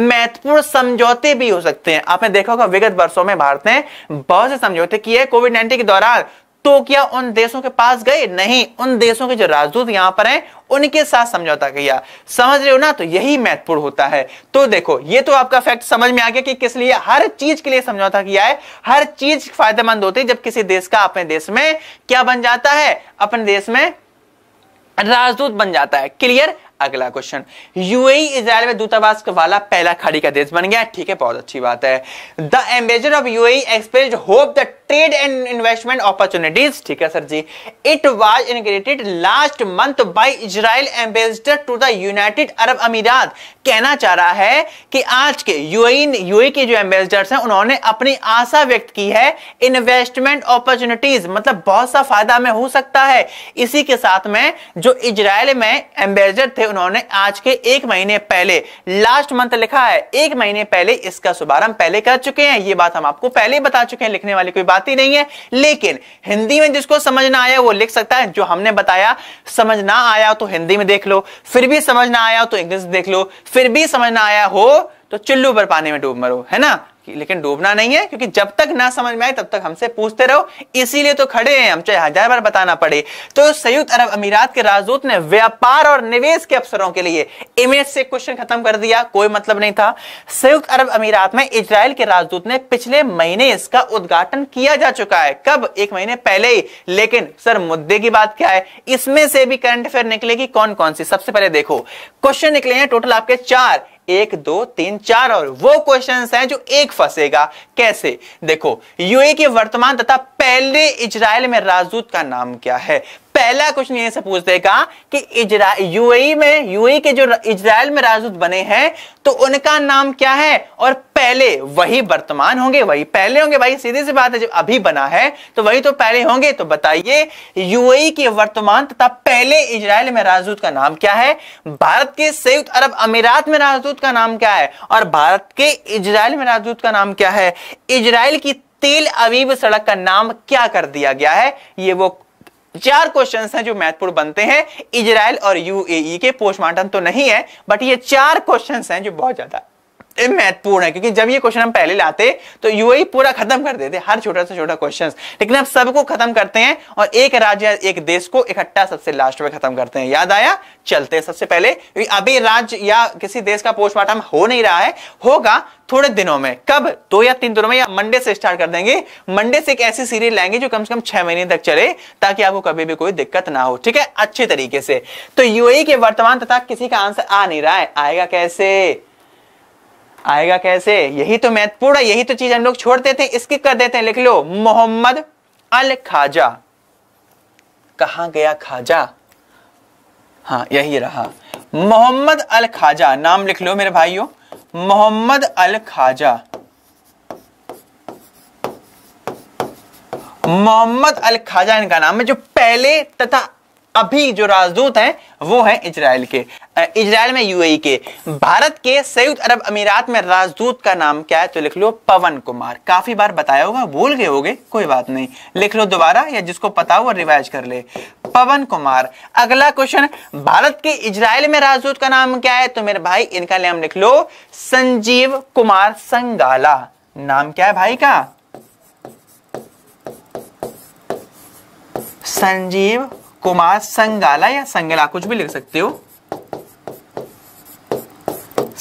महत्वपूर्ण समझौते भी हो सकते हैं आपने देखा होगा विगत वर्षों में भारत ने बहुत से समझौते किए कोविड नाइन्टीन के दौरान तो क्या उन देशों के पास गए नहीं उन देशों के जो राजदूत यहां पर हैं उनके साथ समझौता किया समझ रहे हो ना तो यही महत्वपूर्ण होता है तो देखो ये तो आपका फैक्ट समझ में आ गया कि किस लिए हर चीज के लिए समझौता किया है हर चीज फायदेमंद होती है जब किसी देश का अपने देश में क्या बन जाता है अपने देश में राजदूत बन जाता है क्लियर अगला क्वेश्चन यूएई इसराइल में दूतावास वाला पहला खाड़ी का देश बन गया ठीक है बहुत अच्छी बात है the ambassador of UAE express hope that trade and investment opportunities ठीक है sir ji it was inaugurated last month by Israel ambassador to the United Arab Emirates कहना चाह रहा है कि आज के यूएई यूएई e, e के जो एम्बेसडर्स हैं उन्होंने अपनी आशा व्यक्त की है इन्वेस्टमेंट अपॉर्चुनिटीज मतलब बहुत सा फायदा में हो सकता है इसी के साथ में जो इजराइल में एम्बेसडर थे उन्होंने आज के एक महीने पहले लास्ट मंथ लिखा है एक महीने पहले इसका शुभारंभ पहले कर चुके हैं ये बात हम आपको पहले ही बता चुके हैं लिखने वाली कोई बात आती नहीं है लेकिन हिंदी में जिसको समझ ना आया वो लिख सकता है जो हमने बताया समझ ना आया तो हिंदी में देख लो फिर भी समझ ना आया तो इंग्लिश देख लो फिर भी समझ ना आया हो तो चिल्लू पर पानी में डूब मरो है ना लेकिन डूबना नहीं है क्योंकि जब तक ना समझ में आए तब तक हमसे पूछते रहो इसीलिए तो खड़े हैं हम चाहे हजार बार बताना पड़े तो संयुक्त अरब अमीरात के राजदूत ने व्यापार और निवेश के अवसरों के लिए इमेज से क्वेश्चन खत्म कर दिया कोई मतलब नहीं था संयुक्त अरब अमीरात में इसराइल के राजदूत ने पिछले महीने इसका उद्घाटन किया जा चुका है कब एक महीने पहले ही लेकिन सर मुद्दे की बात क्या है इसमें से भी करंट अफेयर निकलेगी कौन कौन सी सबसे पहले देखो क्वेश्चन निकले हैं टोटल आपके चार एक दो तीन चार और वो क्वेश्चन हैं जो एक फंसेगा कैसे देखो यूए के वर्तमान तथा पहले इजराइल में राजदूत का नाम क्या है पहला क्वेश्चन यहीं से पूछ देगा कि यूएई में यूएई के जो इजराइल में राजदूत बने हैं तो उनका नाम क्या है और पहले वही वर्तमान होंगे वही पहले होंगे भाई सीधी सी बात है जब अभी बना है तो वही तो पहले होंगे तो बताइए यूएई के वर्तमान तथा पहले इजराइल में राजदूत का नाम क्या है भारत के संयुक्त अरब अमीरात में राजदूत का नाम क्या है और भारत के इजराइल में राजदूत का नाम क्या है इजराइल की तेल अवीब सड़क का नाम क्या कर दिया गया है ये वो चार क्वेश्चन हैं जो महत्वपूर्ण बनते हैं इजराइल और यूएई e के पोस्टमार्टम तो नहीं है बट ये चार क्वेश्चन हैं जो बहुत ज्यादा महत्वपूर्ण है क्योंकि जब ये क्वेश्चन हम पहले लाते तो यूएई पूरा खत्म कर देते हर छोटा से छोटा क्वेश्चन लेकिन अब सबको खत्म करते हैं और एक राज्य एक देश को इकट्ठा सबसे लास्ट में खत्म करते हैं याद आया चलते हैं सबसे पहले अभी राज्य या किसी देश का पोस्टमार्टम हो नहीं रहा है होगा थोड़े दिनों में कब दो या तीन दिनों में या मंडे से स्टार्ट कर देंगे मंडे से एक ऐसी सीरीज लाएंगे जो कम से कम छह महीने तक चले ताकि आपको कभी भी कोई दिक्कत ना हो ठीक है अच्छे तरीके से तो यूएई के वर्तमान तथा किसी का आंसर आ नहीं रहा है आएगा कैसे आएगा कैसे यही तो महत्वपूर्ण है यही तो चीज हम लोग छोड़ते थे स्किप कर देते हैं लिख लो मोहम्मद अल खाजा कहा गया खाजा हाँ यही रहा मोहम्मद अल खाजा नाम लिख लो मेरे भाइयों मोहम्मद अल खाजा मोहम्मद अल खाजा इनका नाम है जो पहले तथा अभी जो राजदूत हैं वो हैं इजराइल के इजराइल में यूएई e के भारत के संयुक्त अरब अमीरात में राजदूत का नाम क्या है तो लिख लो पवन कुमार काफी बार बताया होगा भूल गए होगे कोई बात नहीं लिख लो दोबारा या जिसको पता हो रिवाइज कर ले पवन कुमार अगला क्वेश्चन भारत के इजराइल में राजदूत का नाम क्या है तो मेरे भाई इनका नाम लिख लो संजीव कुमार संगाला नाम क्या है भाई का संजीव कुमार संगाला या संगला कुछ भी लिख सकते हो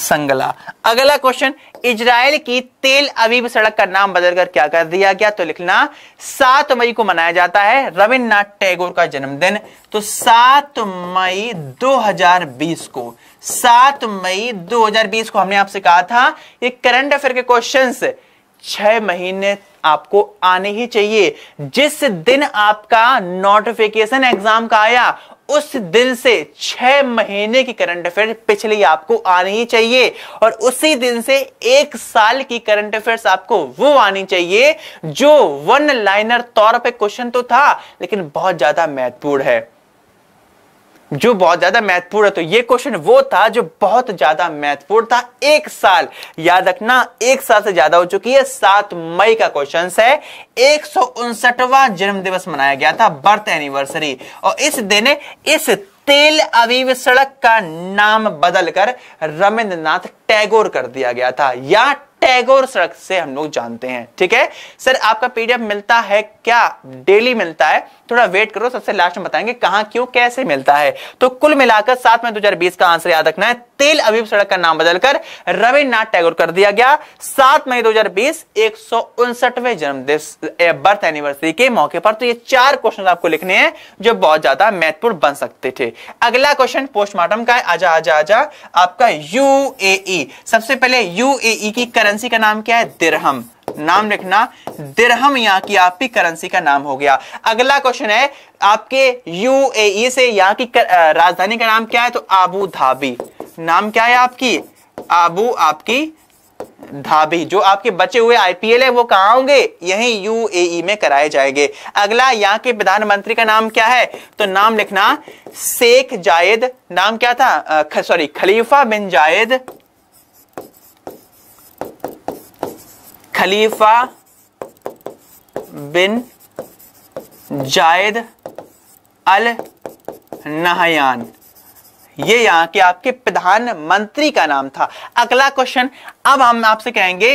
संगला अगला क्वेश्चन इजराइल की तेल अबीब सड़क का नाम बदलकर क्या कर दिया गया तो लिखना सात मई को मनाया जाता है रविन्द्रनाथ टैगोर का जन्मदिन तो सात मई 2020 को सात मई 2020 को हमने आपसे कहा था ये करंट अफेयर के क्वेश्चन छह महीने आपको आने ही चाहिए जिस दिन आपका नोटिफिकेशन एग्जाम का आया उस दिन से छह महीने की करंट अफेयर पिछली आपको आनी चाहिए और उसी दिन से एक साल की करंट अफेयर्स आपको वो आनी चाहिए जो वन लाइनर तौर पे क्वेश्चन तो था लेकिन बहुत ज्यादा महत्वपूर्ण है जो बहुत ज्यादा महत्वपूर्ण है तो ये क्वेश्चन वो था जो बहुत ज्यादा महत्वपूर्ण था एक साल याद रखना एक साल से ज्यादा हो चुकी है सात मई का क्वेश्चन है एक जन्म दिवस मनाया गया था बर्थ एनिवर्सरी और इस दिन इस तेल अवीव सड़क का नाम बदलकर रविंद्रनाथ टैगोर कर दिया गया था या टैगोर सड़क से हम लोग जानते हैं ठीक है सर आपका पीडीएफ मिलता है क्या डेली मिलता है थोड़ा वेट करो सबसे लास्ट में बताएंगे कहाँ क्यों कैसे मिलता है तो कुल मिलाकर सात में दो का आंसर याद रखना है तेल अभी सड़क का नाम बदलकर रविन्द्रनाथ टैगोर कर दिया गया सात मई 2020 एक सौ उनसठवें जन्मदिन बर्थ एनिवर्सरी के मौके पर तो ये चार क्वेश्चन आपको लिखने हैं जो बहुत ज्यादा महत्वपूर्ण बन सकते थे अगला क्वेश्चन पोस्टमार्टम का है आजा आजा आजा आपका यूएई e। सबसे पहले यूएई e की करेंसी का नाम क्या है दिरहम नाम लिखना दिरहम यहां की आपकी करेंसी का नाम हो गया अगला क्वेश्चन है आपके यूएई e से यहाँ की राजधानी का नाम क्या है तो आबू धाबी नाम क्या है आपकी आबू आपकी धाबी जो आपके बचे हुए आईपीएल है वो कहा होंगे यही यूएई e में कराए जाएंगे अगला यहाँ के प्रधानमंत्री का नाम क्या है तो नाम लिखना शेख जायद नाम क्या था सॉरी खलीफा बिन जायद खलीफा बिन जायद अल नहयान ये यहाँ के आपके प्रधानमंत्री का नाम था अगला क्वेश्चन अब हम आपसे कहेंगे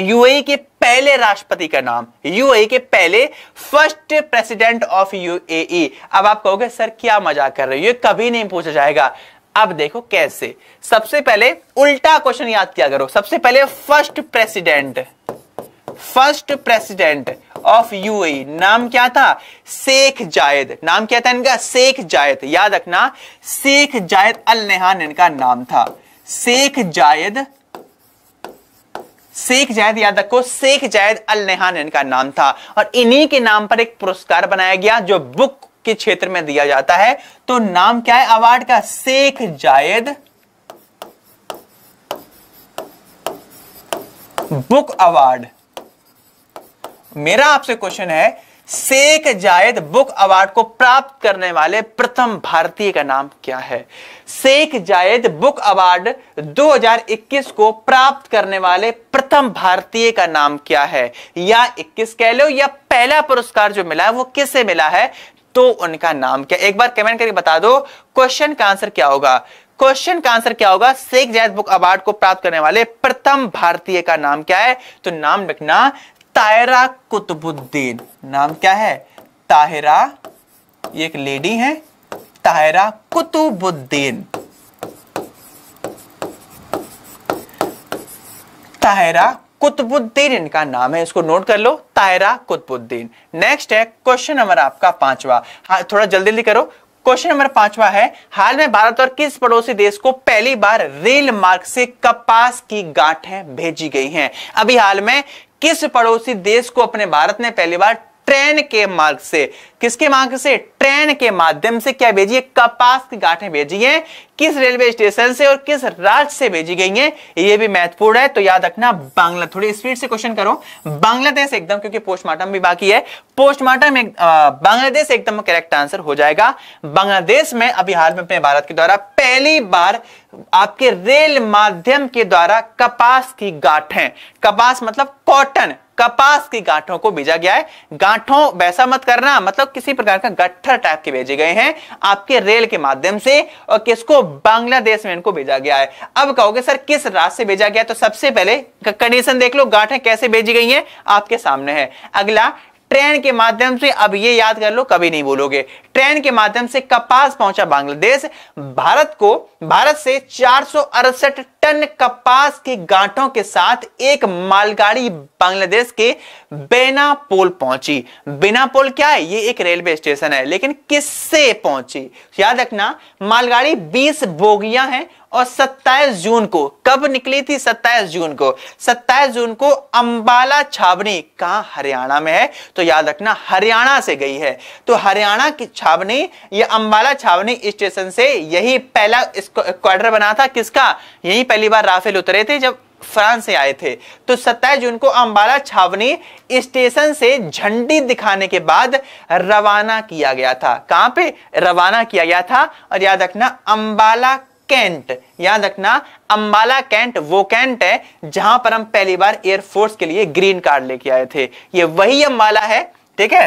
यूएई e के पहले राष्ट्रपति का नाम यूएई e के पहले फर्स्ट प्रेसिडेंट ऑफ यूएई अब आप कहोगे सर क्या मजाक कर रहे हो ये कभी नहीं पूछा जाएगा अब देखो कैसे सबसे पहले उल्टा क्वेश्चन याद किया करो सबसे पहले first president first president of UAE नाम क्या था शेख जायद नाम क्या था इनका शेख जायद याद रखना शेख जायद अल नेहान इनका नाम था शेख जायद शेख जायद याद रखो शेख जायद अल नेहान इनका नाम था और इन्हीं के नाम पर एक पुरस्कार बनाया गया जो बुक के क्षेत्र में दिया जाता है तो नाम क्या है अवार्ड का शेख जायद बुक अवार्ड मेरा आपसे क्वेश्चन है शेख जायद बुक अवार्ड को प्राप्त करने वाले प्रथम भारतीय का नाम क्या है शेख जायद बुक अवार्ड 2021 को प्राप्त करने वाले प्रथम भारतीय का नाम क्या है या 21 कह लो या पहला पुरस्कार जो मिला है वो किसे मिला है तो उनका नाम क्या एक बार कमेंट करके बता दो क्वेश्चन का आंसर क्या होगा क्वेश्चन का आंसर क्या होगा शेख जैद बुक अवार्ड को प्राप्त करने वाले प्रथम भारतीय का नाम क्या है तो नाम रखना तायरा कुतुबुद्दीन नाम क्या है ताहिरा ये एक लेडी है ताहिरा कुतुबुद्दीन ताहिरा कुतुबुद्दीन इनका नाम है इसको नोट कर लो तायरा कुतुबुद्दीन नेक्स्ट है क्वेश्चन नंबर आपका पांचवा हाँ, थोड़ा जल्दी जल्दी करो क्वेश्चन नंबर पांचवा है हाल में भारत और किस पड़ोसी देश को पहली बार रेल मार्ग से कपास की गांठें भेजी गई हैं अभी हाल में किस पड़ोसी देश को अपने भारत ने पहली बार ट्रेन के मार्ग से किसके मार्ग से ट्रेन के माध्यम से क्या भेजिए कपास की गांठें भेजी किस रेलवे स्टेशन से और किस राज्य से भेजी गई हैं ये भी महत्वपूर्ण है तो याद रखना बांग्ला थोड़ी स्पीड से क्वेश्चन करो बांग्लादेश एकदम क्योंकि पोस्टमार्टम भी बाकी है पोस्टमार्टम एक, बांग्लादेश एकदम करेक्ट आंसर हो जाएगा बांग्लादेश में अभी हाल में अपने भारत के द्वारा पहली बार आपके रेल माध्यम के द्वारा कपास की गांठें कपास मतलब कॉटन कपास की गांठों को भेजा गया है गांठों वैसा मत करना मतलब किसी प्रकार का गठर टाइप के भेजे गए हैं आपके रेल के माध्यम से और किसको बांग्लादेश में इनको भेजा गया है अब कहोगे सर किस राज्य से भेजा गया तो सबसे पहले कंडीशन देख लो गांठें कैसे भेजी गई हैं आपके सामने है अगला ट्रेन के माध्यम से अब ये याद कर लो कभी नहीं बोलोगे ट्रेन के माध्यम से कपास पहुंचा बांग्लादेश भारत को भारत से चार टन कपास के गांठों के साथ एक मालगाड़ी बांग्लादेश के बेना पोल पहुंची बेना पोल क्या है ये एक रेलवे स्टेशन है लेकिन किससे पहुंची याद रखना मालगाड़ी 20 बोगियां हैं और 27 जून को कब निकली थी 27 जून को 27 जून को अंबाला छावनी कहा हरियाणा में है तो याद रखना हरियाणा से गई है तो हरियाणा की छावनी ये अंबाला छावनी स्टेशन से यही पहला क्वार्टर बना था किसका यही पहली बार राफेल उतरे थे जब फ्रांस से आए थे तो 27 जून को अंबाला छावनी स्टेशन से झंडी दिखाने के बाद रवाना किया गया था कहां पे रवाना किया गया था और याद रखना अंबाला कैंट याद रखना अंबाला कैंट वो कैंट है जहां पर हम पहली बार एयरफोर्स के लिए ग्रीन कार्ड लेके आए थे ये वही अंबाला है ठीक है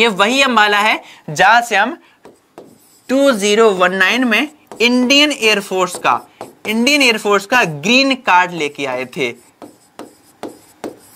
ये वही अंबाला है जहां से हम 2019 में इंडियन एयरफोर्स का इंडियन एयरफोर्स का ग्रीन कार्ड लेके आए थे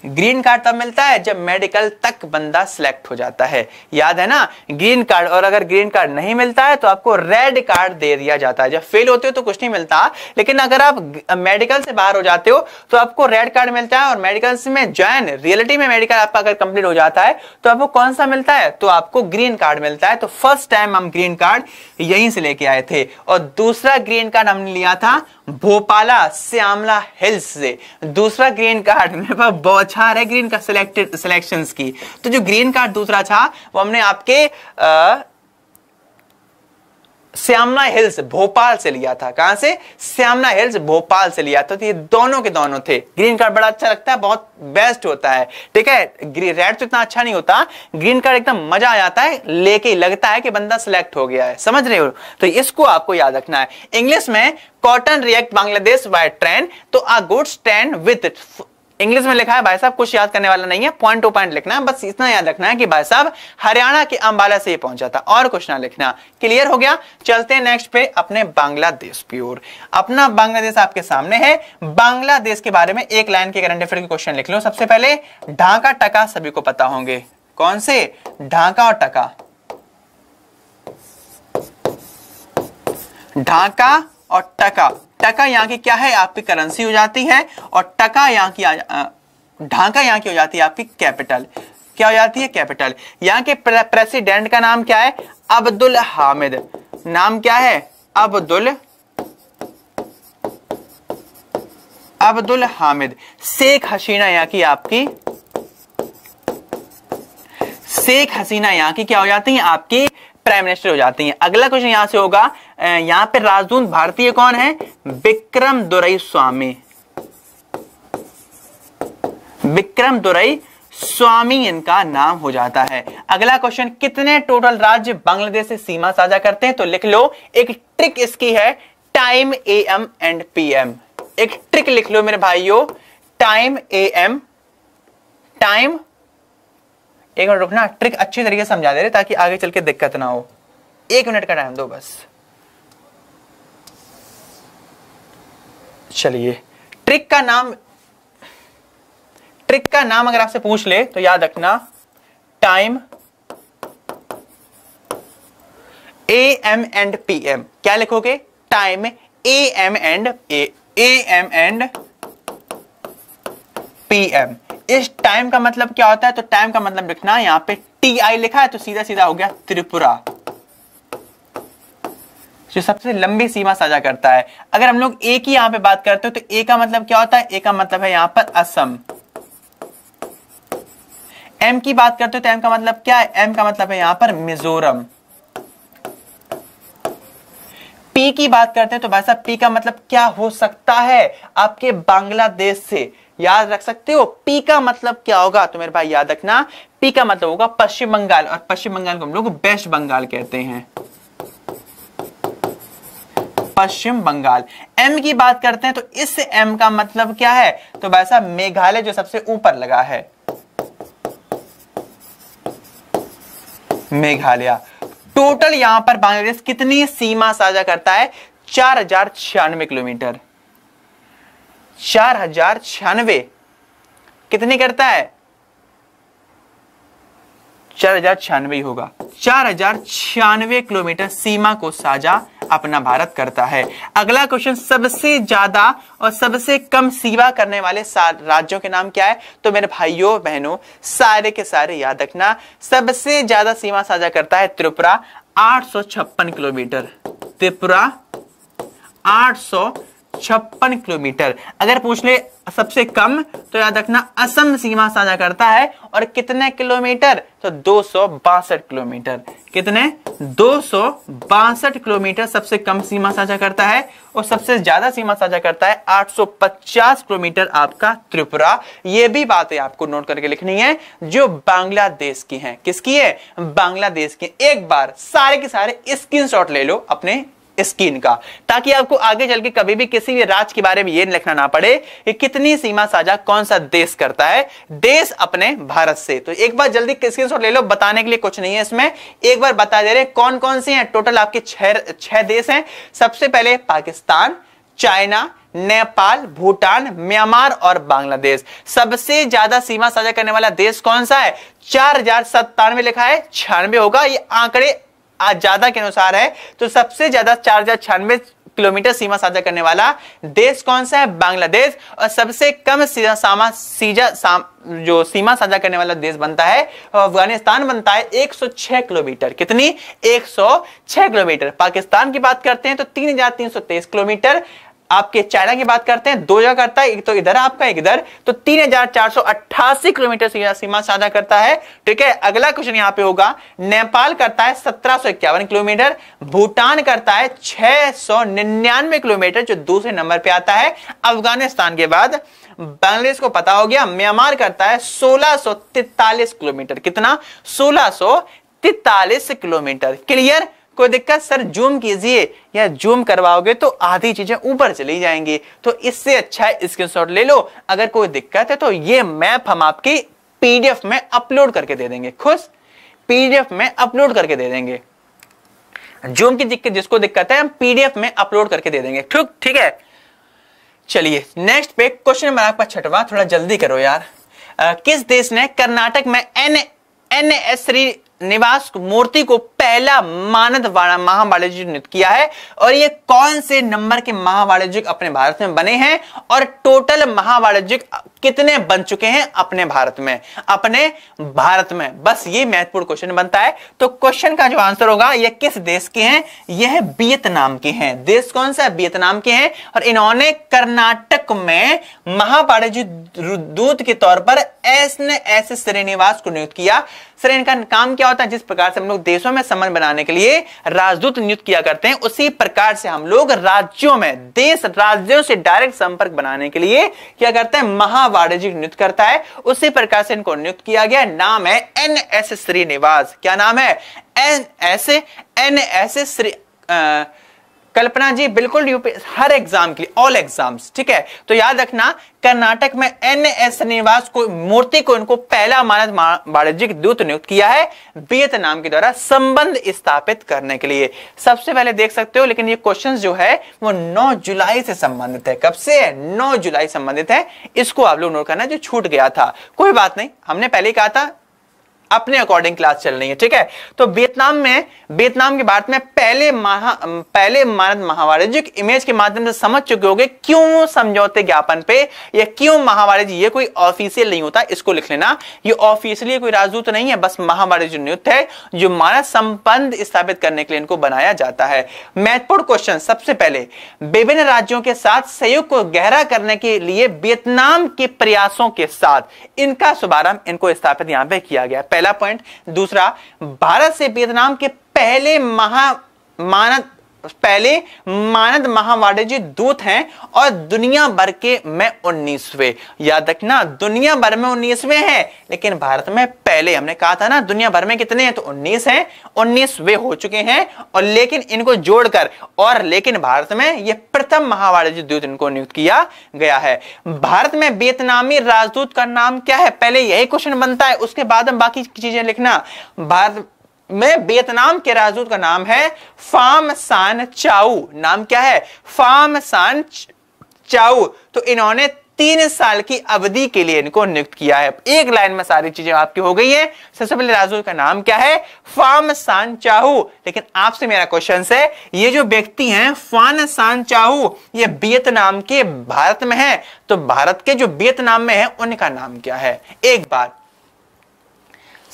ग्रीन कार्ड तब मिलता है जब मेडिकल तक बंदा सिलेक्ट हो जाता है याद है ना ग्रीन कार्ड और अगर ग्रीन कार्ड नहीं मिलता है तो आपको रेड कार्ड दे दिया जाता है जब फेल होते हो तो कुछ नहीं मिलता लेकिन अगर आप मेडिकल से बाहर हो जाते हो तो आपको रेड कार्ड मिलता है और मेडिकल में ज्वाइन रियलिटी में मेडिकल आपका अगर कंप्लीट हो जाता है तो आपको कौन सा मिलता है तो आपको ग्रीन कार्ड मिलता है तो फर्स्ट टाइम हम ग्रीन कार्ड यहीं से लेके आए थे और दूसरा ग्रीन कार्ड हमने लिया था भोपाला श्यामला हिल्स से दूसरा ग्रीन कार्ड [laughs] मेरे पास बहुत अच्छा आ रहा है ग्रीन का सिलेक्टेड सिलेक्शन की तो जो ग्रीन कार्ड दूसरा था वो हमने आपके आ, श्यामना हिल्स भोपाल से लिया था कहां से श्यामना हिल्स भोपाल से लिया था तो ये दोनों के दोनों थे ग्रीन कार्ड बड़ा अच्छा लगता है बहुत बेस्ट होता है ठीक है रेड तो इतना अच्छा नहीं होता ग्रीन कार्ड एकदम मजा आ जाता है लेके लगता है कि बंदा सिलेक्ट हो गया है समझ रहे हो तो इसको आपको याद रखना है इंग्लिश में cotton react Bangladesh by train तो a goods train with English में लिखा है भाई साहब कुछ याद करने वाला नहीं है पॉइंट टू पॉइंट लिखना है बस इतना याद रखना है कि भाई साहब हरियाणा के अंबाला से ही पहुंचा था और कुछ ना लिखना क्लियर हो गया चलते हैं नेक्स्ट पे अपने बांग्लादेश की ओर अपना बांग्लादेश आपके सामने है बांग्लादेश के बारे में एक लाइन के करंट अफेयर के क्वेश्चन लिख लो सबसे पहले ढाका टका सभी को पता होंगे कौन से ढाका और टका ढाका और टका टका यहाँ की क्या है आपकी करेंसी हो जाती है और टका यहाँ की ढांका यहाँ की हो जाती है आपकी कैपिटल क्या हो जाती है कैपिटल यहाँ के प्रेसिडेंट का नाम क्या है अब्दुल हामिद नाम क्या है अब्दुल अब्दुल हामिद शेख हसीना यहाँ की आपकी शेख हसीना यहाँ की क्या हो जाती है आपकी प्राइम मिनिस्टर हो जाती है अगला क्वेश्चन यहां से होगा यहां पे राजदूत भारतीय कौन है विक्रम दुरई स्वामी विक्रम दुरई स्वामी इनका नाम हो जाता है अगला क्वेश्चन कितने टोटल राज्य बांग्लादेश से सीमा साझा करते हैं तो लिख लो एक ट्रिक इसकी है time A M and P M एक ट्रिक लिख लो मेरे भाइयों टाइम ए एम टाइम एक मिनट रुकना ट्रिक अच्छी तरीके से समझा दे रहे ताकि आगे चल के दिक्कत ना हो एक मिनट का टाइम दो बस चलिए ट्रिक का नाम ट्रिक का नाम अगर आपसे पूछ ले तो याद रखना time A M and P M क्या लिखोगे time A M and A M and P M इस टाइम का मतलब क्या होता है तो टाइम का मतलब लिखना यहां पे टी आई लिखा है तो सीधा सीधा हो गया त्रिपुरा जो सबसे लंबी सीमा साझा करता है अगर हम लोग ए की यहां पे बात करते हैं तो ए का मतलब क्या होता है ए का मतलब है यहां पर असम एम की बात करते हो तो एम का मतलब क्या है एम का मतलब है यहां पर मिजोरम पी की बात करते हैं तो भाई साहब पी का मतलब क्या हो सकता है आपके बांग्लादेश से याद रख सकते हो पी का मतलब क्या होगा तो मेरे भाई याद रखना पी का मतलब होगा पश्चिम बंगाल और पश्चिम बंगाल को हम लोग वेस्ट बंगाल कहते हैं पश्चिम बंगाल एम की बात करते हैं तो इस एम का मतलब क्या है तो वैसा मेघालय जो सबसे ऊपर लगा है मेघालय टोटल यहां पर बांग्लादेश कितनी सीमा साझा करता है चार हजार छियानवे किलोमीटर चार हजार छियानवे कितनी करता है चार हजार छियानवे होगा चार हजार छियानवे किलोमीटर सीमा को साझा अपना भारत करता है अगला क्वेश्चन सबसे ज्यादा और सबसे कम सीमा करने वाले राज्यों के नाम क्या है तो मेरे भाइयों बहनों सारे के सारे याद रखना सबसे ज्यादा सीमा साझा करता है त्रिपुरा आठ किलोमीटर त्रिपुरा आठ छप्पन किलोमीटर अगर पूछ ले सबसे कम तो याद रखना असम सीमा साझा करता है और कितने किलोमीटर तो दो किलोमीटर कितने दो किलोमीटर सबसे कम सीमा साझा करता है और सबसे ज्यादा सीमा साझा करता है 850 किलोमीटर आपका त्रिपुरा यह भी बातें आपको नोट करके लिखनी है जो बांग्लादेश की है किसकी है बांग्लादेश की एक बार सारे के सारे स्क्रीन ले लो अपने स्कीन का ताकि आपको आगे चल के कभी भी किसी भी राज्य के बारे में यह लिखना ना पड़े कि कितनी सीमा साझा कौन सा देश करता है देश अपने भारत से तो एक बार जल्दी स्क्रीनशॉट ले लो बताने के लिए कुछ नहीं है इसमें एक बार बता दे रहे कौन कौन से हैं टोटल आपके छह छह देश हैं सबसे पहले पाकिस्तान चाइना नेपाल भूटान म्यांमार और बांग्लादेश सबसे ज्यादा सीमा साझा करने वाला देश कौन सा है चार हजार सत्तानवे लिखा है छियानवे होगा ये आंकड़े आज ज्यादा के अनुसार है तो सबसे ज्यादा चार हजार छियानवे किलोमीटर सीमा साझा करने वाला देश कौन सा है बांग्लादेश और सबसे कम सीजा सामा सीजा साम, जो सीमा साझा करने वाला देश बनता है अफगानिस्तान बनता है 106 किलोमीटर कितनी 106 किलोमीटर पाकिस्तान की बात करते हैं तो 3323 किलोमीटर आपके चाइना की बात करते हैं दो जगह करता है एक तो इधर आपका एक इधर तो तीन किलोमीटर सीमा साझा करता है ठीक है अगला क्वेश्चन यहां पे होगा नेपाल करता है सत्रह किलोमीटर भूटान करता है छह किलोमीटर जो दूसरे नंबर पर आता है अफगानिस्तान के बाद बांग्लादेश को पता हो गया म्यांमार करता है सोलह किलोमीटर कितना सोलह किलोमीटर क्लियर कोई दिक्कत सर जूम कीजिए या जूम करवाओगे तो आधी चीजें ऊपर चली जाएंगी तो इससे अच्छा स्क्रीनशॉट ले लो अगर कोई दिक्कत है तो ये मैप हम आपकी पीडीएफ में अपलोड करके दे देंगे खुश पीडीएफ में अपलोड करके दे देंगे जूम की दिक्कत जिसको दिक्कत है हम पीडीएफ में अपलोड करके दे देंगे ठीक ठीक है चलिए नेक्स्ट पे क्वेश्चन नंबर आपका छठवा थोड़ा जल्दी करो यार आ, किस देश ने कर्नाटक में एन एन एस निवास मूर्ति को पहला मानद महावाणिज्य नियुक्त किया है और ये कौन से नंबर के महावाणिज्यिक अपने भारत में बने हैं और टोटल महावाणिज्यिक कितने बन चुके हैं अपने भारत में अपने भारत में बस ये महत्वपूर्ण क्वेश्चन बनता है तो क्वेश्चन का जो आंसर होगा ये किस देश के हैं यह है वियतनाम के हैं देश कौन सा वियतनाम के हैं और इन्होंने कर्नाटक में महावाणिज्य दूत के तौर पर एस ने एस श्रीनिवास को नियुक्त किया सर इनका काम क्या होता है जिस प्रकार से हम लोग देशों में संबंध बनाने के लिए राजदूत नियुक्त किया करते हैं उसी प्रकार से हम लोग राज्यों में देश राज्यों से डायरेक्ट संपर्क बनाने के लिए क्या करते हैं महावाणिज्य नियुक्त करता है उसी प्रकार से इनको नियुक्त किया गया नाम है एन एस श्रीनिवास क्या नाम है N S N S Shri Kalpana ji बिल्कुल यूपी हर एग्जाम के लिए ऑल एग्जाम्स ठीक है तो याद रखना कर्नाटक में एन एस श्रीनिवास को मूर्ति को इनको पहला अमानत वाणिज्यिक दूत नियुक्त किया है वियतनाम के द्वारा संबंध स्थापित करने के लिए सबसे पहले देख सकते हो लेकिन ये क्वेश्चन जो है वो 9 जुलाई से संबंधित है कब से नौ 9 जुलाई संबंधित है इसको आप लोग नोट करना जो छूट गया था कोई बात नहीं हमने पहले कहा था अपने अकॉर्डिंग क्लास चल रही है ठीक है तो वियतनाम में वियतनाम के भारत में पहले महा पहले मानद महावाणिज्य इमेज के माध्यम से समझ चुके होंगे क्यों समझौते ज्ञापन पे या क्यों महावाणिज्य ये कोई ऑफिशियल नहीं होता इसको लिख लेना ये ऑफिशियली कोई राजदूत नहीं है बस महावाणिज्य नियुक्त है जो मानव संबंध स्थापित करने के लिए इनको बनाया जाता है महत्वपूर्ण क्वेश्चन सबसे पहले विभिन्न राज्यों के साथ सहयोग को गहरा करने के लिए वियतनाम के प्रयासों के साथ इनका शुभारंभ इनको स्थापित यहां पर किया गया पहले पहला पॉइंट दूसरा भारत से वियतनाम के पहले महा मानद पहले मानद जी दूत हैं और दुनिया भर के में उन्नीसवे याद रखना दुनिया भर में उन्नीसवे हैं लेकिन भारत में पहले हमने कहा था ना दुनिया भर में कितने हैं तो उन्नीस हैं उन्नीसवे हो चुके हैं और लेकिन इनको जोड़कर और लेकिन भारत में यह प्रथम जी दूत इनको नियुक्त किया गया है भारत में वियतनामी राजदूत का नाम क्या है पहले यही क्वेश्चन बनता है उसके बाद हम बाकी चीजें लिखना भारत में वियतनाम के राजदूत का नाम है फाम सान चाऊ नाम क्या है फाम सान चाऊ तो इन्होंने तीन साल की अवधि के लिए इनको नियुक्त किया है एक लाइन में सारी चीजें आपकी हो गई है सबसे पहले राजदूत का नाम क्या है फाम सान चाहू लेकिन आपसे मेरा क्वेश्चन है ये जो व्यक्ति हैं फान सान चाहू ये वियतनाम के भारत में है तो भारत के जो वियतनाम में है उनका नाम क्या है एक बार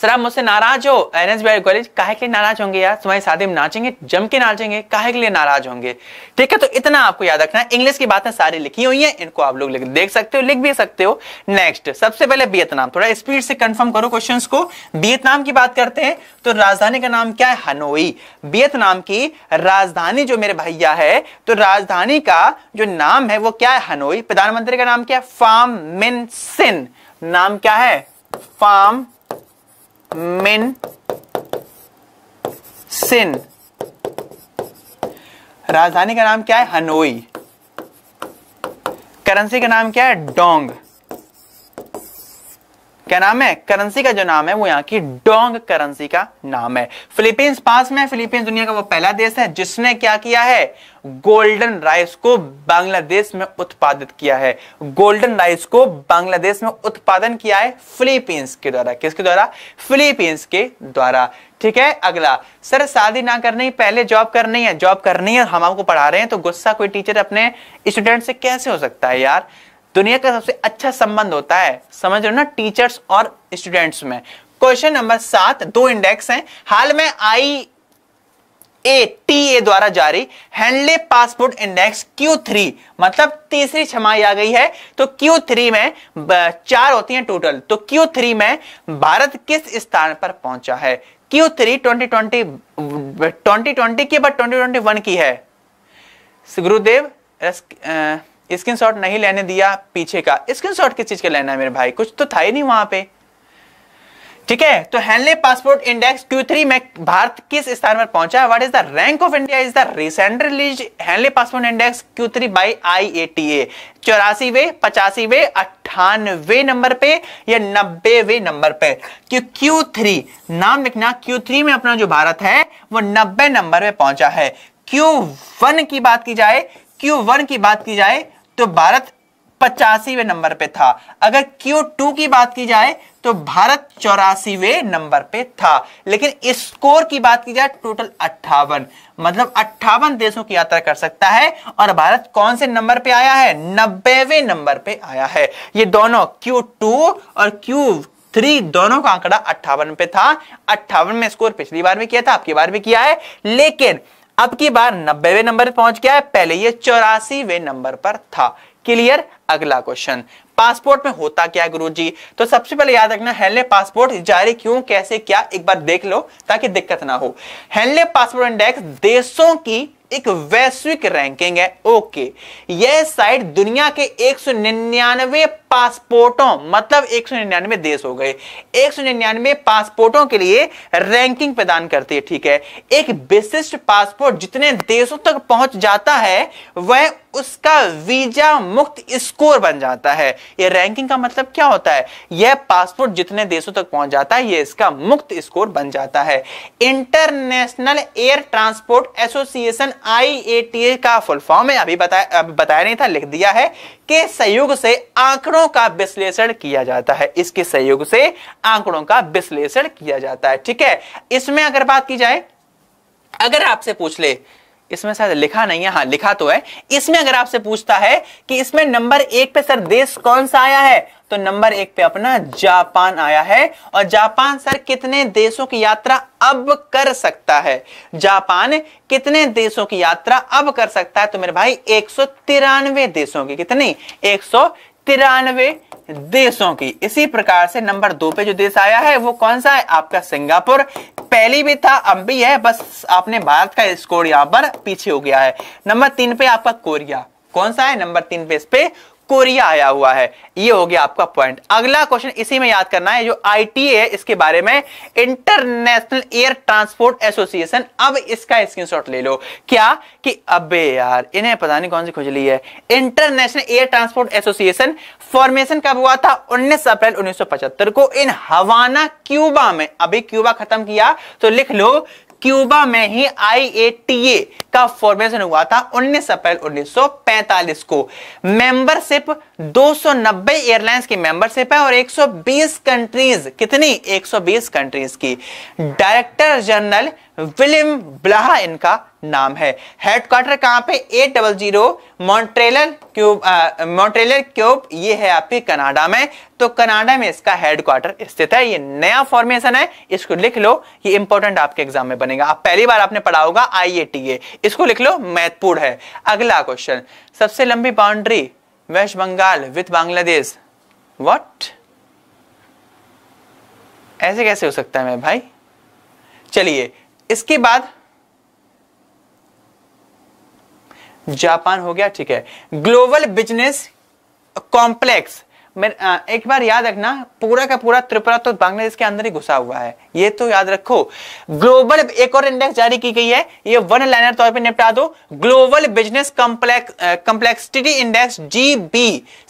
सर आप मुझसे नाराज हो एन एस कॉलेज काहे के लिए नाराज होंगे यार तुम्हारी शादी में नाचेंगे जम के नाचेंगे काहे के लिए नाराज होंगे ठीक है तो इतना आपको याद रखना है इंग्लिश की बातें सारी लिखी हुई हैं इनको आप लोग देख सकते हो लिख भी सकते हो नेक्स्ट सबसे पहले वियतनाम थोड़ा स्पीड से कंफर्म करो क्वेश्चन को वियतनाम की बात करते हैं तो राजधानी का नाम क्या है हनोई वियतनाम की राजधानी जो मेरे भैया है तो राजधानी का जो नाम है वो क्या है हनोई प्रधानमंत्री का नाम क्या है फार्म मिन सिन नाम क्या है फार्म मिन सिन राजधानी का नाम क्या है हनोई करेंसी का नाम क्या है डोंग क्या नाम है करेंसी का जो नाम है वो यहाँ की डोंग करेंसी का नाम है फिलीपींस पास में फिलीपींस दुनिया का वो पहला देश है जिसने क्या किया है गोल्डन राइस को बांग्लादेश में उत्पादित किया है गोल्डन राइस को बांग्लादेश में उत्पादन किया है फिलीपींस के द्वारा किसके द्वारा फिलीपींस के द्वारा ठीक है अगला सर शादी ना करने ही पहले जॉब करनी है जॉब करनी है हम आपको पढ़ा रहे हैं तो गुस्सा कोई टीचर अपने स्टूडेंट से कैसे हो सकता है यार दुनिया का सबसे अच्छा संबंध होता है समझ रहे हो ना टीचर्स और स्टूडेंट्स में क्वेश्चन नंबर सात दो इंडेक्स हैं हाल में आई ए टी ए द्वारा जारी Henley passport index Q three मतलब तीसरी छमाई आ गई है तो क्यू थ्री में चार होती हैं टोटल तो क्यू थ्री में भारत किस स्थान पर पहुंचा है Q three twenty twenty twenty twenty की बट ट्वेंटी ट्वेंटी वन की है गुरुदेव स्क्रीनशॉट नहीं लेने दिया पीछे का स्क्रीनशॉट किस चीज का लेना है मेरे भाई कुछ तो था ही नहीं वहां पे ठीक है तो हेनले पासपोर्ट इंडेक्स Q3 में भारत किस स्थान पर पहुंचा what is the rank of India is the recent release Henley passport index Q3 three by I A T A चौरासीवे पचासीवे अट्ठानवे नंबर पे या नब्बेवे नंबर पे क्यों Q3 नाम लिखना Q3 में अपना जो भारत है वो नब्बे नंबर पे पहुंचा है Q1 की बात की जाए Q1 की बात की जाए तो भारत पचासीवे नंबर पे था अगर Q2 की बात की जाए तो भारत चौरासीवे नंबर पे था लेकिन स्कोर की बात की जाए टोटल अट्ठावन मतलब अट्ठावन देशों की यात्रा कर सकता है और भारत कौन से नंबर पे आया है नब्बेवे नंबर पे आया है ये दोनों Q2 और क्यू थ्री दोनों का आंकड़ा अट्ठावन पे था अट्ठावन में स्कोर पिछली बार भी किया था आपकी बार भी किया है लेकिन अब की बार नब्बेवे नंबर पहुंच गया है पहले ये चौरासीवे नंबर पर था क्लियर अगला क्वेश्चन पासपोर्ट में होता क्या गुरु गुरुजी तो सबसे पहले याद रखना हेनले पासपोर्ट जारी क्यों कैसे क्या एक बार देख लो ताकि दिक्कत ना हो हेनले पासपोर्ट इंडेक्स देशों की एक वैश्विक रैंकिंग है ओके यह साइट दुनिया के एक पासपोर्टों मतलब एक देश हो गए एक पासपोर्टों के लिए रैंकिंग प्रदान करती है ठीक है एक विशिष्ट पासपोर्ट जितने देशों तक पहुंच जाता है वह उसका वीजा मुक्त स्कोर बन जाता है यह रैंकिंग का मतलब क्या होता है यह पासपोर्ट जितने देशों तक पहुंच जाता है यह इसका मुक्त स्कोर बन जाता है international air transport association I का फुल फॉर्म है अभी बताया बताया नहीं था लिख दिया है कि सहयोग से आंकड़ों आंकड़ों का विश्लेषण किया जाता है इसके सहयोग से आंकड़ों का विश्लेषण किया जाता है ठीक है इसमें अगर बात की जाए अगर आपसे पूछ ले इसमें शायद लिखा नहीं है हाँ लिखा तो है इसमें अगर आपसे पूछता है कि इसमें नंबर एक पे सर देश कौन सा आया है तो नंबर एक पे अपना जापान आया है और जापान सर कितने देशों की यात्रा अब कर सकता है जापान कितने देशों की यात्रा अब कर सकता है तो मेरे भाई एक देशों की कितनी एक तिरानवे देशों की इसी प्रकार से नंबर दो पे जो देश आया है वो कौन सा है आपका सिंगापुर पहली भी था अब भी है बस आपने भारत का स्कोर यहां पर पीछे हो गया है नंबर तीन पे आपका कोरिया कौन सा है नंबर तीन पे इस पे कोरिया आया हुआ है ये हो गया आपका पॉइंट अगला क्वेश्चन इसी में याद करना है जो आई है इसके बारे में इंटरनेशनल एयर ट्रांसपोर्ट एसोसिएशन अब इसका स्क्रीनशॉट ले लो क्या कि अबे यार इन्हें पता नहीं कौन सी खुजली है international air transport association formation कब हुआ था 19 अप्रैल 1975 को इन हवाना क्यूबा में अभी क्यूबा खत्म किया तो लिख लो क्यूबा में ही आई इसका फॉर्मेशन हुआ था 19 अप्रैल 1945 को मेंबरशिप 290 एयरलाइंस की मेंबरशिप है और 120 कंट्रीज कितनी 120 कंट्रीज की डायरेक्टर जनरल विलियम ब्लाहा इनका नाम है हेडक्वार्टर कहां पे at double zero Montreal Quebec Montreal Quebec ये है आपके कनाडा में तो कनाडा में इसका हेडक्वार्टर स्थित है ये नया फॉर्मेशन है इसको लिख लो ये इंपॉर्टेंट आपके एग्जाम में बनेगा आप पहली बार आपने पढ़ा होगा आई इसको लिख लो महत्वपूर्ण है अगला क्वेश्चन सबसे लंबी boundary West Bengal with Bangladesh what ऐसे कैसे हो सकता है मैं भाई चलिए इसके बाद जापान हो गया ठीक है ग्लोबल बिजनेस कॉम्प्लेक्स एक बार याद रखना पूरा का पूरा त्रिपुरा तो बांग्लादेश के अंदर ही घुसा हुआ है ये तो याद रखो ग्लोबल एक और इंडेक्स जारी की गई है ये वन लाइनर तौर पे निपटा दो global business complex complexity index G B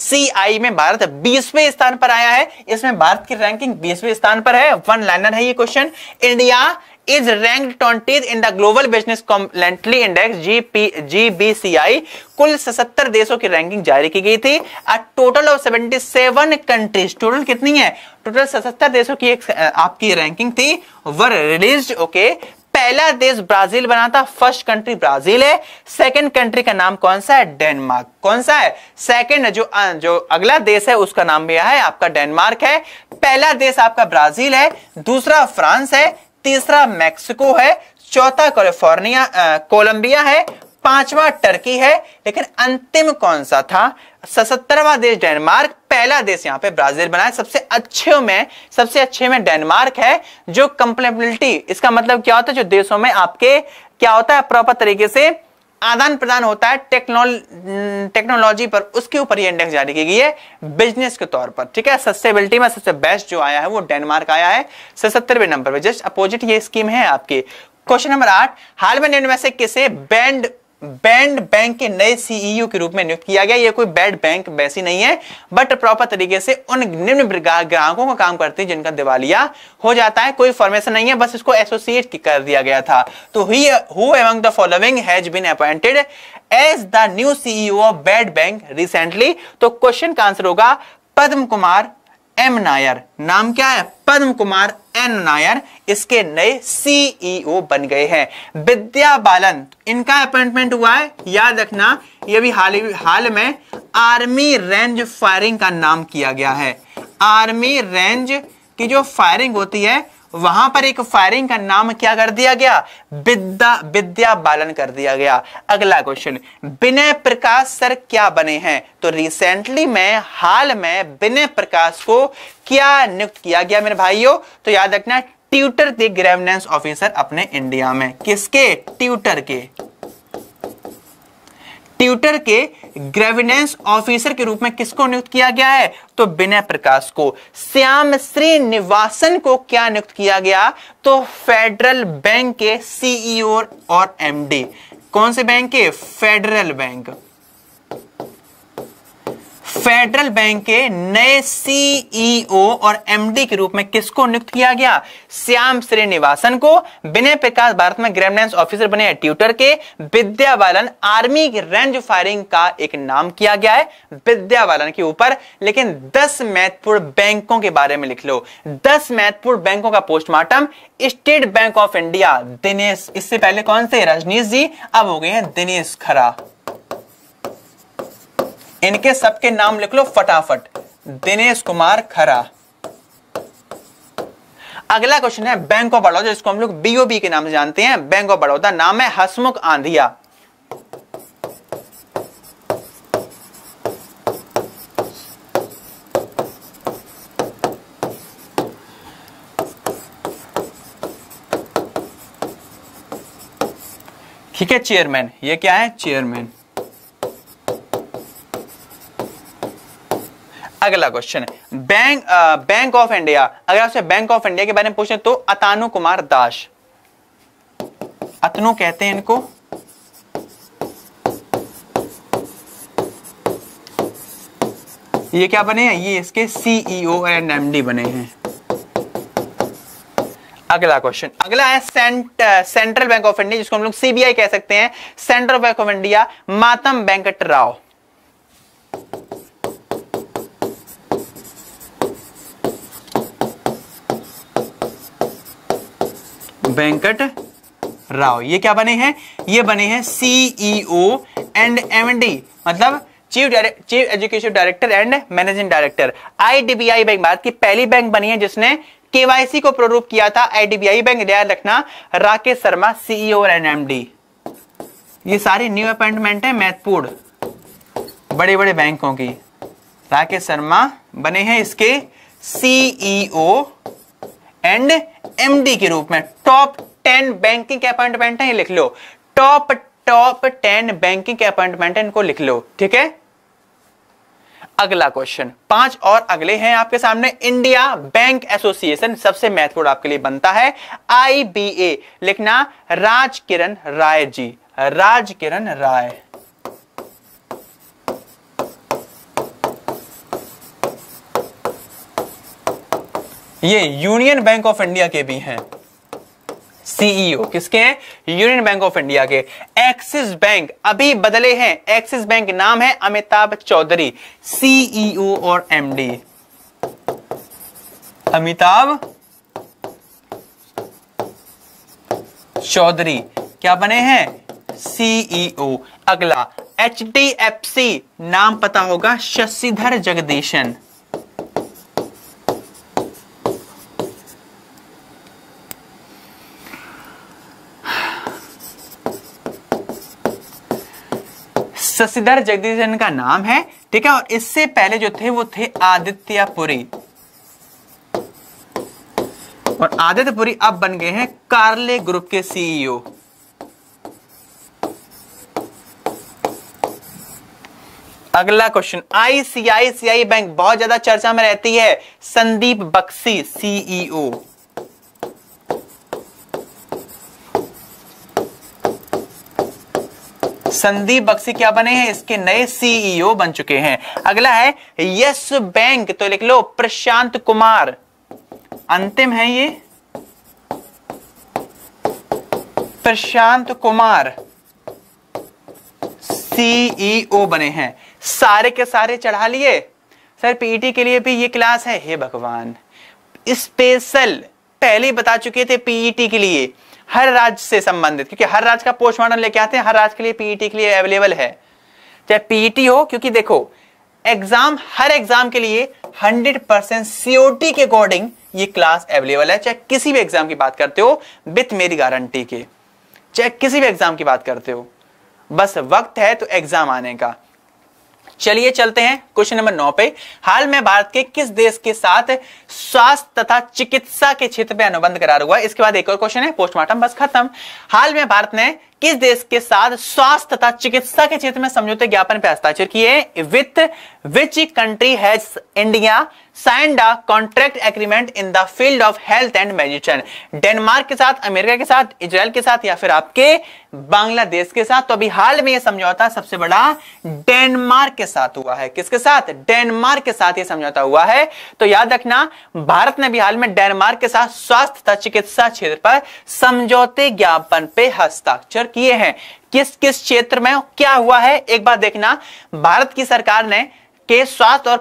C I में भारत बीसवें स्थान पर आया है इसमें भारत की रैंकिंग बीसवें स्थान पर है वन लाइनर है ये question India is rank twenty in the global business complexity index GP, कुल 77 देशों की रैंकिंग जारी की गई थी टोटल ऑफ 77 कंट्रीज टोटल कितनी है टोटल 77 देशों की एक आपकी रैंकिंग थी वर रिलीज ओके पहला देश ब्राजील बना था फर्स्ट कंट्री ब्राजील है सेकंड कंट्री का नाम कौन सा है डेनमार्क कौन सा है सेकंड जो जो अगला देश है उसका नाम भी है आपका डेनमार्क है पहला देश आपका ब्राजील है दूसरा फ्रांस है तीसरा मैक्सिको है चौथा कैलिफोर्निया कोलंबिया है पांचवा टर्की है लेकिन अंतिम कौन सा था सतरवा देश डेनमार्क पहला देश यहां पे ब्राजील बना है सबसे अच्छे में सबसे अच्छे में डेनमार्क है जो कंप्लेबिलिटी इसका मतलब क्या होता है जो देशों में आपके क्या होता है प्रॉपर तरीके से आदान प्रदान होता है टेक्नोल टेक्नोलॉजी पर उसके ऊपर ये इंडेक्स जारी की गई है बिजनेस के तौर पर ठीक है सस्टेबिलिटी में सबसे बेस्ट जो आया है वो डेनमार्क आया है सत्तरवे नंबर पर जस्ट अपोजिट ये स्कीम है आपकी क्वेश्चन नंबर आठ हाल में निर्णय से किसे बैंड बैंड बैंक के नए सीईओ e के रूप में नियुक्त किया गया ये कोई बैड बैंक वैसी नहीं है बट प्रॉपर तरीके से उन निम्न ग्राहकों का काम करते हैं जिनका दिवालिया हो जाता है कोई फॉर्मेशन नहीं है बस इसको एसोसिएट कर दिया गया था तो ही who the following has been appointed as the new CEO of bad bank recently तो क्वेश्चन का आंसर होगा पद्म कुमार एम नायर नाम क्या है पद्म कुमार एन नायर इसके नए सीईओ e बन गए हैं विद्या बालन इनका अपॉइंटमेंट हुआ है याद रखना यह भी हाल हाल में आर्मी रेंज फायरिंग का नाम किया गया है आर्मी रेंज की जो फायरिंग होती है वहां पर एक फायरिंग का नाम क्या कर दिया गया विद्या विद्या बालन कर दिया गया अगला क्वेश्चन विनय प्रकाश सर क्या बने हैं तो रिसेंटली में हाल में विनय प्रकाश को क्या नियुक्त किया गया मेरे भाइयों तो याद रखना ट्यूटर के ग्रेवनेंस ऑफिसर अपने इंडिया में किसके ट्यूटर के ट्यूटर के ग्रेविडेंस ऑफिसर के रूप में किसको नियुक्त किया गया है तो विनय प्रकाश को श्याम श्री निवासन को क्या नियुक्त किया गया तो फेडरल बैंक के सीईओ e और एमडी कौन से बैंक के फेडरल बैंक फेडरल बैंक के नए सीईओ e और एमडी के रूप में किसको नियुक्त किया गया श्याम श्रीनिवासन को विनय प्रकाश भारत में ग्रेवनेंस ऑफिसर बने ट्यूटर के Vidya Balan army range firing का एक नाम किया गया है विद्या बालन के ऊपर लेकिन 10 महत्वपूर्ण बैंकों के बारे में लिख लो 10 महत्वपूर्ण बैंकों का postmortem State Bank of India Dinesh इससे पहले कौन से रजनीश जी अब हो गए हैं दिनेश खरा इनके सबके नाम लिख लो फटाफट दिनेश कुमार खरा अगला क्वेश्चन है बैंक ऑफ बड़ौदा जिसको हम लोग बीओबी के नाम से जानते हैं बैंक ऑफ बड़ौदा नाम है हसमुख आंधिया ठीक है चेयरमैन ये क्या है चेयरमैन अगला question bank Bank of India अगर आपसे बैंक ऑफ इंडिया के बारे में पूछे तो अतानु कुमार दास अतनु कहते हैं इनको ये क्या बने हैं ये इसके सीईओ एंड एमडी बने हैं अगला क्वेश्चन अगला है cent, central bank of India जिसको हम लोग सीबीआई कह सकते हैं सेंट्रल बैंक ऑफ इंडिया मातम वेंकट राव वेंकट राव ये क्या बने हैं ये बने हैं सीईओ एंड एमडी मतलब chief chief education director and managing director IDBI bank Bharat की पहली बैंक बनी है जिसने केवाईसी को प्रोरूप किया था आईडीबीआई बैंक याद रखना Rakesh Sharma CEO and MD ये सारी न्यू अपॉइंटमेंट है महत्वपूर्ण बड़े बड़े बैंकों की राकेश शर्मा बने हैं इसके सीईओ एंड एमडी के रूप में टॉप टेन बैंकिंग के अपॉइंटमेंट है लिख लो टॉप टॉप टेन बैंकिंग के अपॉइंटमेंट है इनको लिख लो ठीक है अगला क्वेश्चन पांच और अगले हैं आपके सामने इंडिया बैंक एसोसिएशन सबसे महत्वपूर्ण आपके लिए बनता है आईबीए लिखना राजकिरण राय जी राजकिरण राय ये यूनियन बैंक ऑफ इंडिया के भी हैं सीईओ e किसके हैं यूनियन बैंक ऑफ इंडिया के एक्सिस बैंक अभी बदले हैं एक्सिस बैंक नाम है अमिताभ चौधरी सीईओ e और एमडी अमिताभ चौधरी क्या बने हैं सीईओ e अगला एच नाम पता होगा शशिधर जगदीशन शशिधर जगदीश का नाम है ठीक है और इससे पहले जो थे वो थे आदित्यपुरी और आदित्यपुरी अब बन गए हैं कार्ले ग्रुप के सीईओ e अगला क्वेश्चन आईसीआईसीआई बैंक बहुत ज्यादा चर्चा में रहती है संदीप बक्सी सीईओ संदीप बक्सी क्या बने हैं इसके नए सीईओ e बन चुके हैं अगला है यस बैंक तो लिख लो प्रशांत कुमार अंतिम है ये प्रशांत कुमार सीईओ e बने हैं सारे के सारे चढ़ा लिए सर पीईटी e के लिए भी ये क्लास है हे भगवान स्पेशल पहले बता चुके थे पीईटी के लिए हर राज्य से संबंधित क्योंकि हर राज्य का पोस्टमार्टम लेके आते हैं हर राज्य के लिए पीईटी e के लिए अवेलेबल है चाहे पीईटी e हो क्योंकि देखो एग्जाम हर एग्जाम के लिए 100 परसेंट सीओटी के अकॉर्डिंग ये क्लास अवेलेबल है चाहे किसी भी एग्जाम की बात करते हो विथ मेरी गारंटी के चाहे किसी भी एग्जाम की बात करते हो बस वक्त है तो एग्जाम आने का चलिए चलते हैं क्वेश्चन नंबर नौ पे हाल में भारत के किस देश के साथ स्वास्थ्य तथा चिकित्सा के क्षेत्र में अनुबंध करार हुआ इसके बाद एक और क्वेश्चन है पोस्टमार्टम बस खत्म हाल में भारत ने किस देश के साथ स्वास्थ्य तथा चिकित्सा के क्षेत्र में समझौते ज्ञापन पर हस्ताक्षर किए with which country has India signed a contract agreement in the field of health and medicine Denmark के साथ अमेरिका के साथ इजराइल के साथ या फिर आपके बांग्लादेश के साथ तो अभी हाल में यह समझौता सबसे बड़ा डेनमार्क के साथ हुआ है किसके साथ डेनमार्क के साथ यह समझौता हुआ है तो याद रखना भारत ने भी हाल में डेनमार्क के साथ स्वास्थ्य तथा चिकित्सा क्षेत्र पर समझौते ज्ञापन पे हस्ताक्षर किए हैं किस किस क्षेत्र में क्या हुआ है एक बार देखना भारत की सरकार ने के स्वास्थ्य और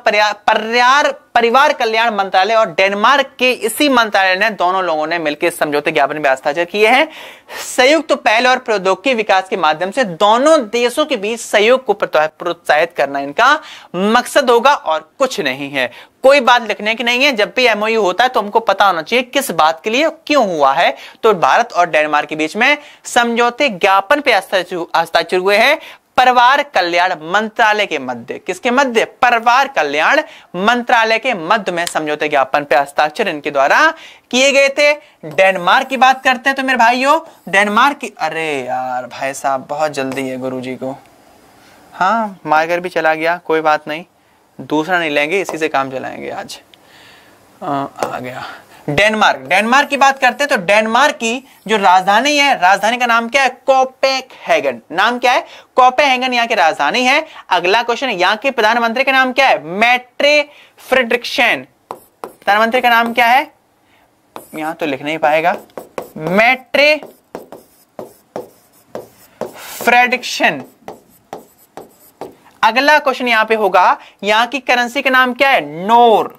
परिवार परिवार कल्याण मंत्रालय और डेनमार्क के इसी मंत्रालय ने दोनों लोगों ने मिलकर समझौते ज्ञापन में हस्ताक्षर किए हैं संयुक्त पहल और प्रौद्योगिकी विकास के माध्यम से दोनों देशों के बीच सहयोग को प्रोत्साहित करना इनका मकसद होगा और कुछ नहीं है कोई बात लिखने की नहीं है जब भी एमओयू होता है तो हमको पता होना चाहिए किस बात के लिए क्यों हुआ है तो भारत और डेनमार्क के बीच में समझौते ज्ञापन पे हस्ताक्षर हुए हैं परिवार कल्याण मंत्रालय के मध्य किसके मध्य परिवार कल्याण मंत्रालय के मध्य में समझौते ज्ञापन पे हस्ताक्षर इनके द्वारा किए गए थे डेनमार्क की बात करते हैं तो मेरे भाइयों डेनमार्क की अरे यार भाई साहब बहुत जल्दी है गुरु जी को हाँ मारकर भी चला गया कोई बात नहीं दूसरा नहीं लेंगे इसी से काम चलाएंगे आज आ, आ गया डेनमार्क डेनमार्क की बात करते हैं तो डेनमार्क की जो राजधानी है राजधानी का नाम क्या है हैगन नाम क्या है कॉपे हैगन यहाँ की राजधानी है अगला क्वेश्चन यहाँ के प्रधानमंत्री का नाम क्या है मेट्रे फ्रेडरिक्शन प्रधानमंत्री का नाम क्या है यहां तो लिख नहीं पाएगा मेट्रे फ्रेडिक्शन अगला क्वेश्चन यहां पे होगा यहां की करेंसी का नाम क्या है नोर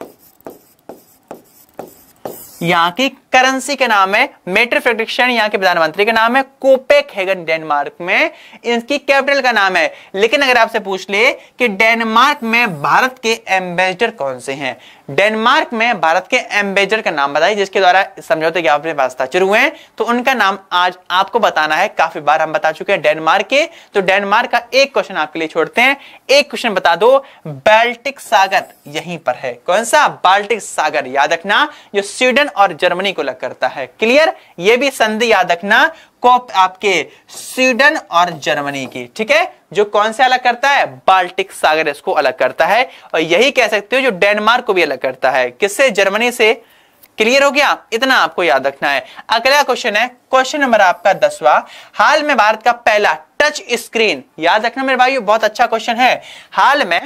यहाँ की करेंसी के नाम है मेटर फ्रेडरिक्सन यहाँ के प्रधानमंत्री का नाम है कोपेक हेगन डेनमार्क में इनकी कैपिटल का नाम है लेकिन अगर आपसे पूछ ले कि डेनमार्क में भारत के एम्बेसडर कौन से हैं डेनमार्क में भारत के एम्बेसडर का नाम बताइए जिसके द्वारा समझौते तो ज्ञापन में हस्ताक्षर हुए हैं तो उनका नाम आज आपको बताना है काफी बार हम बता चुके हैं डेनमार्क के तो डेनमार्क का एक क्वेश्चन आपके लिए छोड़ते हैं एक क्वेश्चन बता दो बाल्टिक सागर यहीं पर है कौन सा बाल्टिक सागर याद रखना जो स्वीडन और जर्मनी को अलग करता है क्लियर यह भी संधि याद रखना कॉप आपके स्वीडन और जर्मनी की ठीक है जो कौन से अलग करता है बाल्टिक सागर इसको अलग करता है और यही कह सकते हो जो डेनमार्क को भी अलग करता है किससे जर्मनी से क्लियर हो गया इतना आपको याद रखना है अगला क्वेश्चन है क्वेश्चन नंबर आपका दसवा हाल में भारत का पहला टच स्क्रीन याद रखना मेरे भाई बहुत अच्छा क्वेश्चन है हाल में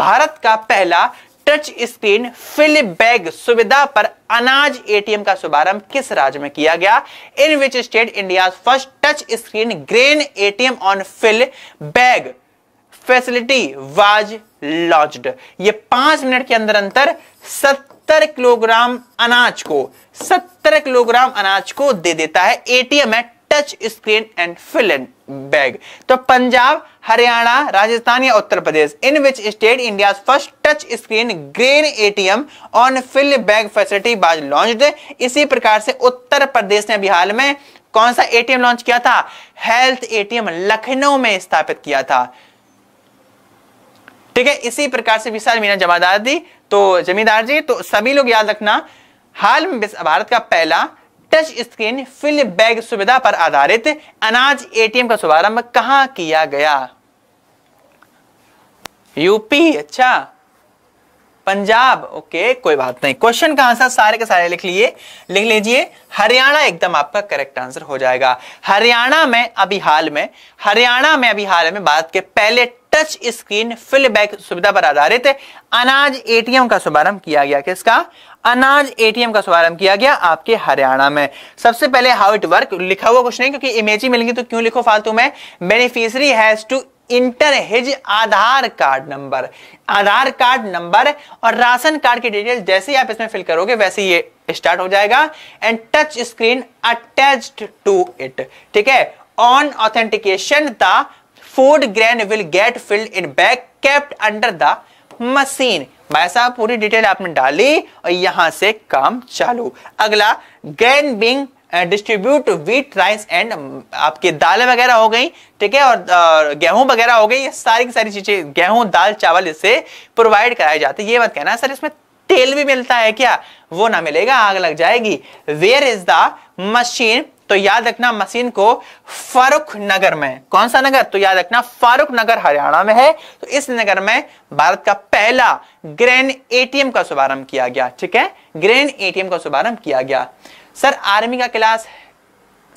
भारत का पहला टच स्क्रीन फिल बैग सुविधा पर अनाज एटीएम का शुभारंभ किस राज्य में किया गया in which state India first touch screen grain ATM on fill bag facility was launched ये पांच मिनट के अंदर अंतर सत्तर किलोग्राम अनाज को सत्तर किलोग्राम अनाज को दे देता है एटीएम है touch screen and fill in bag तो पंजाब हरियाणा राजस्थान या Uttar Pradesh in which state India first touch screen grain ATM on fill bag facility was launch इसी प्रकार से उत्तर प्रदेश ने बिहार हाल में कौन सा एटीएम लॉन्च किया था हेल्थ एटीएम लखनऊ में स्थापित किया था ठीक है इसी प्रकार से विशाल मीना जमादार दी तो जमींदार जी तो सभी लोग याद रखना हाल में भारत का पहला टच स्क्रीन फिल बैग सुविधा पर आधारित अनाज एटीएम का शुभारंभ कहां किया गया यूपी अच्छा पंजाब ओके कोई बात नहीं क्वेश्चन का आंसर सारे के सारे लिख लिए लिख लीजिए हरियाणा एकदम आपका करेक्ट आंसर हो जाएगा हरियाणा में अभी हाल में हरियाणा में अभी हाल में भारत के पहले टच स्क्रीन फिल बैक सुविधा पर आधारित अनाज एटीएम का शुभारंभ किया गया किसका अनाज एटीएम का शुभारंभ किया गया आपके हरियाणा में सबसे पहले हाउ इट वर्क लिखा हुआ कुछ नहीं क्योंकि इमेज ही मिलेंगी तो क्यों लिखो फालतू में beneficiary has to enter his Aadhaar card number Aadhaar card number और राशन कार्ड की डिटेल जैसे ही आप इसमें फिल करोगे वैसे ये स्टार्ट हो जाएगा and touch screen attached to it ठीक है on authentication the food grain will get filled in bag kept under the machine भाई साहब पूरी डिटेल आपने डाली और यहां से काम चालू अगला grain being distribute wheat rice and आपके दालें वगैरह हो गई ठीक है और गेहूं वगैरह हो गई ये सारी की सारी चीजें गेहूं दाल चावल इससे प्रोवाइड कराए जाते ये मत कहना सर इसमें तेल भी मिलता है क्या वो ना मिलेगा आग लग जाएगी वेयर इज द मशीन तो याद रखना मशीन को फारुख नगर में कौन सा नगर तो याद रखना फारुख नगर हरियाणा में है तो इस नगर में भारत का पहला ग्रैंड एटीएम का शुभारंभ किया गया ठीक है ग्रैंड एटीएम का शुभारंभ किया गया सर आर्मी का क्लास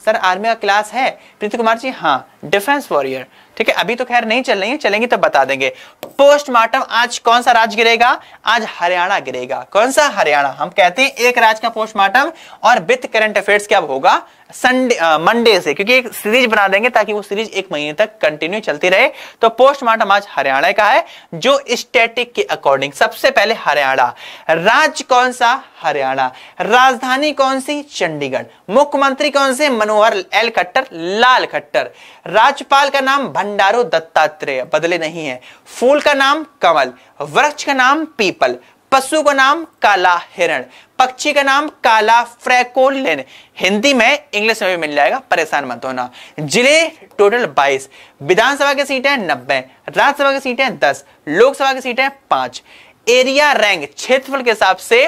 सर आर्मी का क्लास है प्रीति कुमार जी हाँ डिफेंस वॉरियर ठीक है अभी तो खैर नहीं चल रही है चलेंगे तो बता देंगे पोस्टमार्टम आज कौन सा राज्य गिरेगा आज हरियाणा गिरेगा कौन सा हरियाणा हम कहते हैं एक राज्य का पोस्टमार्टम और वित्त करंट अफेयर्स क्या होगा संडे मंडे uh, से क्योंकि एक सीरीज बना देंगे ताकि वो सीरीज एक महीने तक कंटिन्यू चलती रहे तो पोस्टमार्टम आज हरियाणा का है जो स्टैटिक के अकॉर्डिंग सबसे पहले हरियाणा राज्य कौन सा हरियाणा राजधानी कौन सी चंडीगढ़ मुख्यमंत्री कौन से मनोहर एल खट्टर लाल खट्टर राज्यपाल का नाम भंडारू दत्तात्रेय बदले नहीं है फूल का नाम कमल वृक्ष का नाम पीपल पशु का नाम काला हिरण पक्षी का नाम काला फ्रैकोलिन हिंदी में इंग्लिश में भी मिल जाएगा परेशान मत होना जिले टोटल 22 विधानसभा की सीटें 90 राज्यसभा की सीटें 10 लोकसभा की सीटें 5 एरिया रैंक क्षेत्रफल के हिसाब से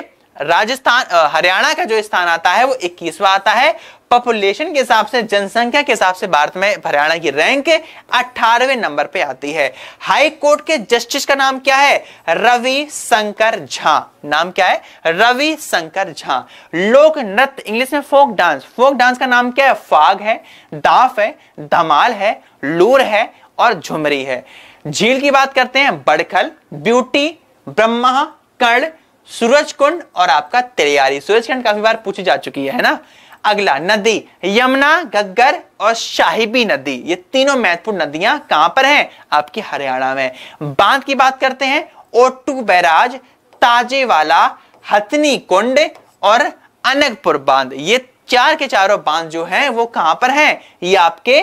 राजस्थान हरियाणा का जो स्थान आता है वो इक्कीसवा आता है पॉपुलेशन के हिसाब से जनसंख्या के हिसाब से भारत में हरियाणा की रैंक अठारहवें नंबर पे आती है हाई कोर्ट के जस्टिस का नाम क्या है रवि शंकर झा नाम क्या है रवि शंकर झा लोक नृत्य इंग्लिश में फोक डांस फोक डांस का नाम क्या है फाग है दाफ है धमाल है लूर है और झुमरी है झील की बात करते हैं बड़खल ब्यूटी ब्रह्मा कड़ सूरज कुंड और आपका तिरियारी कुंड काफी बार पूछी जा चुकी है ना अगला नदी यमुना गग्गर और शाहिबी नदी ये तीनों महत्वपूर्ण नदियां कहां पर हैं आपके हरियाणा में बांध की बात करते हैं ओटू बैराज ताजेवाला हथनी कुंड और अनकपुर बांध ये चार के चारों बांध जो हैं वो कहां पर हैं ये आपके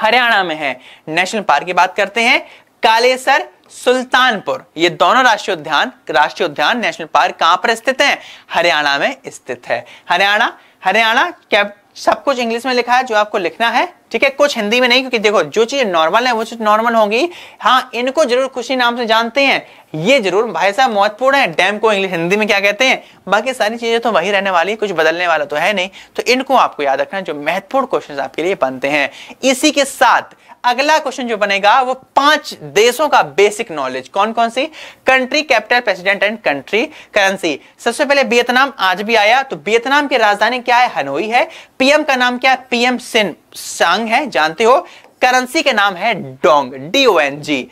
हरियाणा में है नेशनल पार्क की बात करते हैं कालेसर सुल्तानपुर ये दोनों राष्ट्रीय उद्यान राष्ट्रीय उद्यान नेशनल पार्क कहां पर स्थित है हरियाणा में स्थित है हरियाणा हरियाणा क्या सब कुछ इंग्लिश में लिखा है जो आपको लिखना है ठीक है कुछ हिंदी में नहीं क्योंकि देखो जो चीज नॉर्मल है वो चीज नॉर्मल होगी हाँ इनको जरूर खुशी नाम से जानते हैं ये जरूर भाई साहब महत्वपूर्ण है डैम को इंग्लिश हिंदी में क्या कहते हैं बाकी सारी चीजें तो वही रहने वाली कुछ बदलने वाला तो है नहीं तो इनको आपको याद रखना जो महत्वपूर्ण क्वेश्चन आपके लिए बनते हैं इसी के साथ अगला क्वेश्चन जो बनेगा वो पांच देशों का बेसिक नॉलेज कौन कौन सी country capital president and country currency सबसे पहले वियतनाम आज भी आया तो वियतनाम की राजधानी क्या है हनोई है पीएम का नाम क्या है पीएम सिन सांग है जानते हो करेंसी के नाम है dong D O N G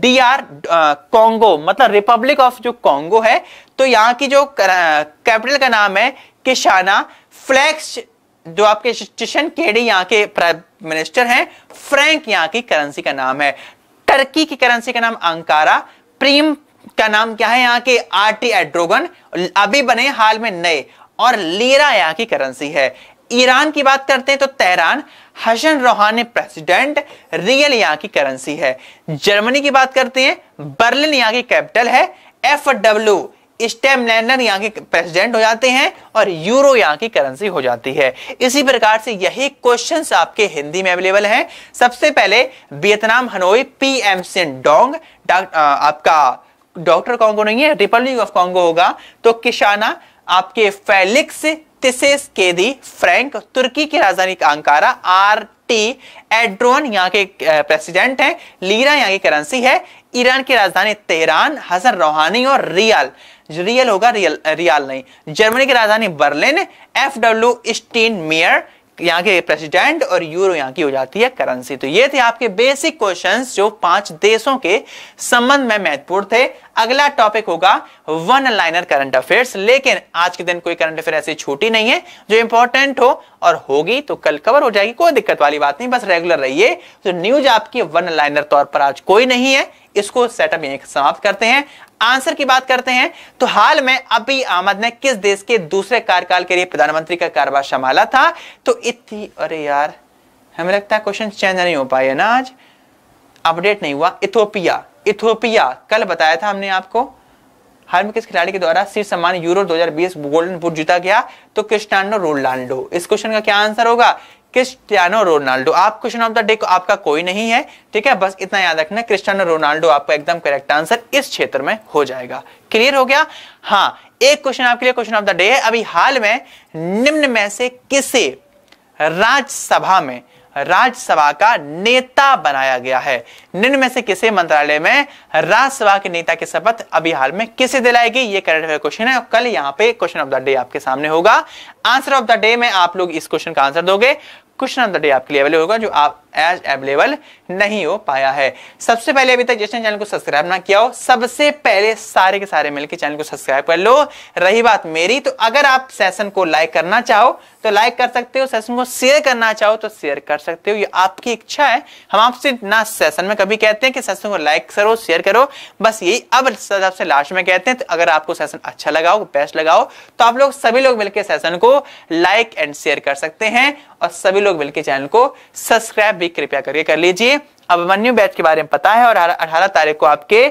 D R Congo मतलब रिपब्लिक ऑफ जो कॉन्गो है तो यहां की जो कैपिटल का नाम है किशाना फ्लैक्स जो आपके स्टेशन केडी यहाँ के मिनिस्टर हैं फ्रैंक यहां की करेंसी का नाम है टर्की की करेंसी का नाम अंकारा प्रीम का नाम क्या है यहां के आर टी एड्रोगन अभी बने हाल में नए और लीरा यहां की करेंसी है ईरान की बात करते हैं तो Tehran Hassan Rouhani president rial यहां की करेंसी है जर्मनी की बात करते हैं बर्लिन यहां की कैपिटल है एफ डब्ल्यू स्टेम लैंडर यहाँ के प्रेसिडेंट हो जाते हैं और यूरो यहाँ की करेंसी हो जाती है इसी प्रकार से यही क्वेश्चन आपके हिंदी में अवेलेबल हैं सबसे पहले वियतनाम हनोई पी एम सिन डोंग आपका डॉक्टर कॉन्गो नहीं है रिपब्लिक ऑफ कॉन्गो होगा तो किशाना आपके फेलिक्स तिसेस केदी फ्रैंक तुर्की की राजधानी अंकारा आर टी एड्रोन यहाँ के प्रेसिडेंट हैं लीरा यहाँ की करेंसी है ईरान की राजधानी तेहरान हसन रोहानी और रियाल रियल होगा रियल रियाल नहीं जर्मनी की राजधानी Berlin F W Steinmeier यहाँ के प्रेसिडेंट और यूरो यहाँ की हो जाती है करेंसी तो ये थे आपके बेसिक क्वेश्चंस जो पांच देशों के संबंध में महत्वपूर्ण थे अगला टॉपिक होगा वन लाइनर करंट अफेयर्स लेकिन आज के दिन कोई करंट अफेयर ऐसी छोटी नहीं है जो इंपॉर्टेंट हो और होगी तो कल कवर हो जाएगी कोई दिक्कत वाली बात नहीं बस रेगुलर रहिए तो न्यूज आपकी वन लाइनर तौर पर आज कोई नहीं है इसको सेटअप यहीं समाप्त करते हैं आंसर की बात करते हैं तो हाल में अभी अहमद ने किस देश के दूसरे कार्यकाल के लिए प्रधानमंत्री का कारोबार संभाला था तो इतनी अरे यार हमें लगता है क्वेश्चन चेंज नहीं हो पाए ना आज अपडेट नहीं हुआ इथोपिया इथोपिया कल बताया था हमने आपको हाल में किस खिलाड़ी के द्वारा शीर्ष सम्मान यूरो 2020 गोल्डन बूट जीता गया तो क्रिस्टानो रोनाल्डो इस क्वेश्चन का क्या आंसर होगा क्रिस्टियानो रोनाल्डो आप क्वेश्चन ऑफ द डे को आपका कोई नहीं है ठीक है बस इतना याद रखना क्रिस्टियानो रोनाल्डो आपका एकदम करेक्ट आंसर इस क्षेत्र में हो जाएगा क्लियर हो गया हाँ एक क्वेश्चन आपके लिए क्वेश्चन ऑफ द डे है अभी हाल में निम्न में से किसे राज्यसभा में राज्यसभा का नेता बनाया गया है निम्न में से किसे मंत्रालय में राज्यसभा के नेता की शपथ अभी हाल में किसे दिलाएगी ये करंट अफेयर क्वेश्चन है कल यहाँ पे क्वेश्चन ऑफ द डे आपके सामने होगा आंसर ऑफ द डे में आप लोग इस क्वेश्चन का आंसर दोगे क्वेश्चन ऑफ द डे आपके लिए अवेलेबल होगा जो आप एज अवेलेबल नहीं हो पाया है सबसे पहले अभी तक जिसने चैनल को सब्सक्राइब ना किया हो सबसे पहले सारे के सारे मिलकर चैनल को सब्सक्राइब कर लो रही बात मेरी तो अगर आप सेशन को लाइक करना चाहो तो लाइक कर सकते हो सेशन को शेयर करना चाहो तो शेयर कर सकते हो ये आपकी इच्छा है हम आपसे ना सेशन में कभी कहते हैं कि सेशन को लाइक करो शेयर करो बस यही अब सबसे लास्ट में कहते हैं तो अगर आपको सेशन अच्छा लगाओ बेस्ट लगाओ तो आप लोग सभी लोग मिलकर सेशन को लाइक एंड शेयर कर सकते हैं और सभी लोग मिलकर चैनल को सब्सक्राइब भी कृपया करके कर लीजिए अभिमन्यु बैच के बारे में पता है और अठारह तारीख को आपके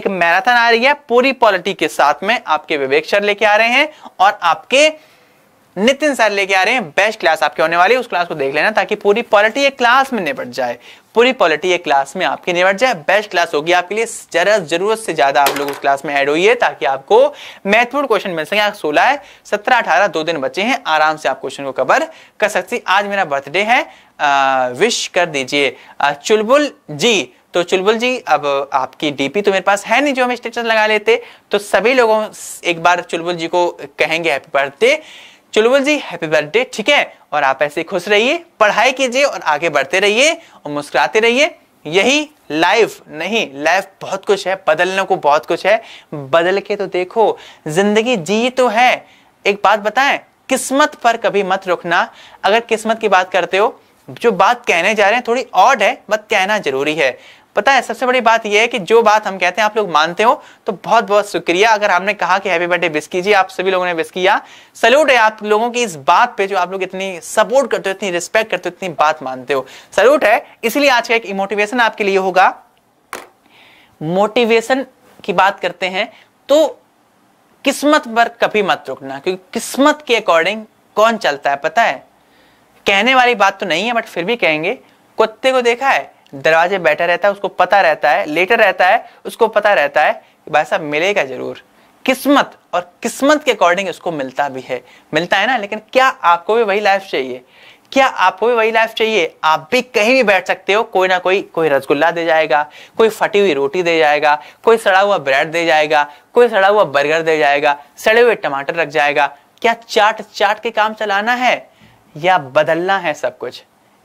एक मैराथन आ रही है पूरी पॉलिटी के साथ में आपके विवेक सर लेके आ रहे हैं और आपके नितिन सर लेके आ रहे हैं बेस्ट क्लास आपके होने वाली है उस क्लास को देख लेना ताकि पूरी पॉलिटी एक क्लास में निपट जाए पूरी पॉलिटी एक क्लास में आपकी निपट जाए बेस्ट क्लास होगी आपके लिए जरा जरूरत से ज्यादा आप लोग उस क्लास में ऐड होइए ताकि आपको महत्वपूर्ण क्वेश्चन मिल सके सोलह है सत्रह अठारह दो दिन बचे हैं आराम से आप क्वेश्चन को कवर कर सकती आज मेरा बर्थडे है विश कर दीजिए चुलबुल जी तो चुलबुल जी अब आपकी डीपी तो मेरे पास है नहीं जो हम स्टेटस लगा लेते तो सभी लोगों एक बार चुलबुल जी को कहेंगे happy birthday Chulbul ji happy birthday ठीक है और आप ऐसे खुश रहिए पढ़ाई कीजिए और आगे बढ़ते रहिए और मुस्कुराते रहिए यही लाइफ नहीं लाइफ बहुत कुछ है बदलने को बहुत कुछ है बदल के तो देखो जिंदगी जी तो है एक बात बताएं किस्मत पर कभी मत रुकना अगर किस्मत की बात करते हो जो बात कहने जा रहे हैं थोड़ी ऑड है बट कहना जरूरी है पता है सबसे बड़ी बात यह है कि जो बात हम कहते हैं आप लोग मानते हो तो बहुत बहुत शुक्रिया अगर हमने कहा कि हैप्पी बर्थडे विश कीजिए आप सभी लोगों ने विश किया सल्यूट है आप लोगों की इस बात पे जो आप लोग इतनी सपोर्ट करते हो इतनी रिस्पेक्ट करते हो इतनी बात मानते हो सल्यूट है इसलिए आज का एक मोटिवेशन आपके लिए होगा मोटिवेशन की बात करते हैं तो किस्मत पर कभी मत रुकना क्योंकि किस्मत के अकॉर्डिंग कौन चलता है पता है कहने वाली बात तो नहीं है बट फिर भी कहेंगे कुत्ते को देखा है दरवाजे बैठा रहता है उसको पता रहता है लेटर रहता है उसको पता रहता है कि भाई साहब मिलेगा जरूर किस्मत और किस्मत के अकॉर्डिंग उसको मिलता भी है मिलता है ना लेकिन क्या आपको भी वही लाइफ चाहिए क्या आपको भी वही लाइफ चाहिए आप भी कहीं भी बैठ सकते हो कोई ना कोई कोई रसगुल्ला दे जाएगा कोई फटी हुई रोटी दे जाएगा कोई सड़ा हुआ ब्रेड दे जाएगा कोई सड़ा हुआ बर्गर दे जाएगा सड़े हुए टमाटर रख जाएगा क्या चाट चाट के काम चलाना है या बदलना है सब कुछ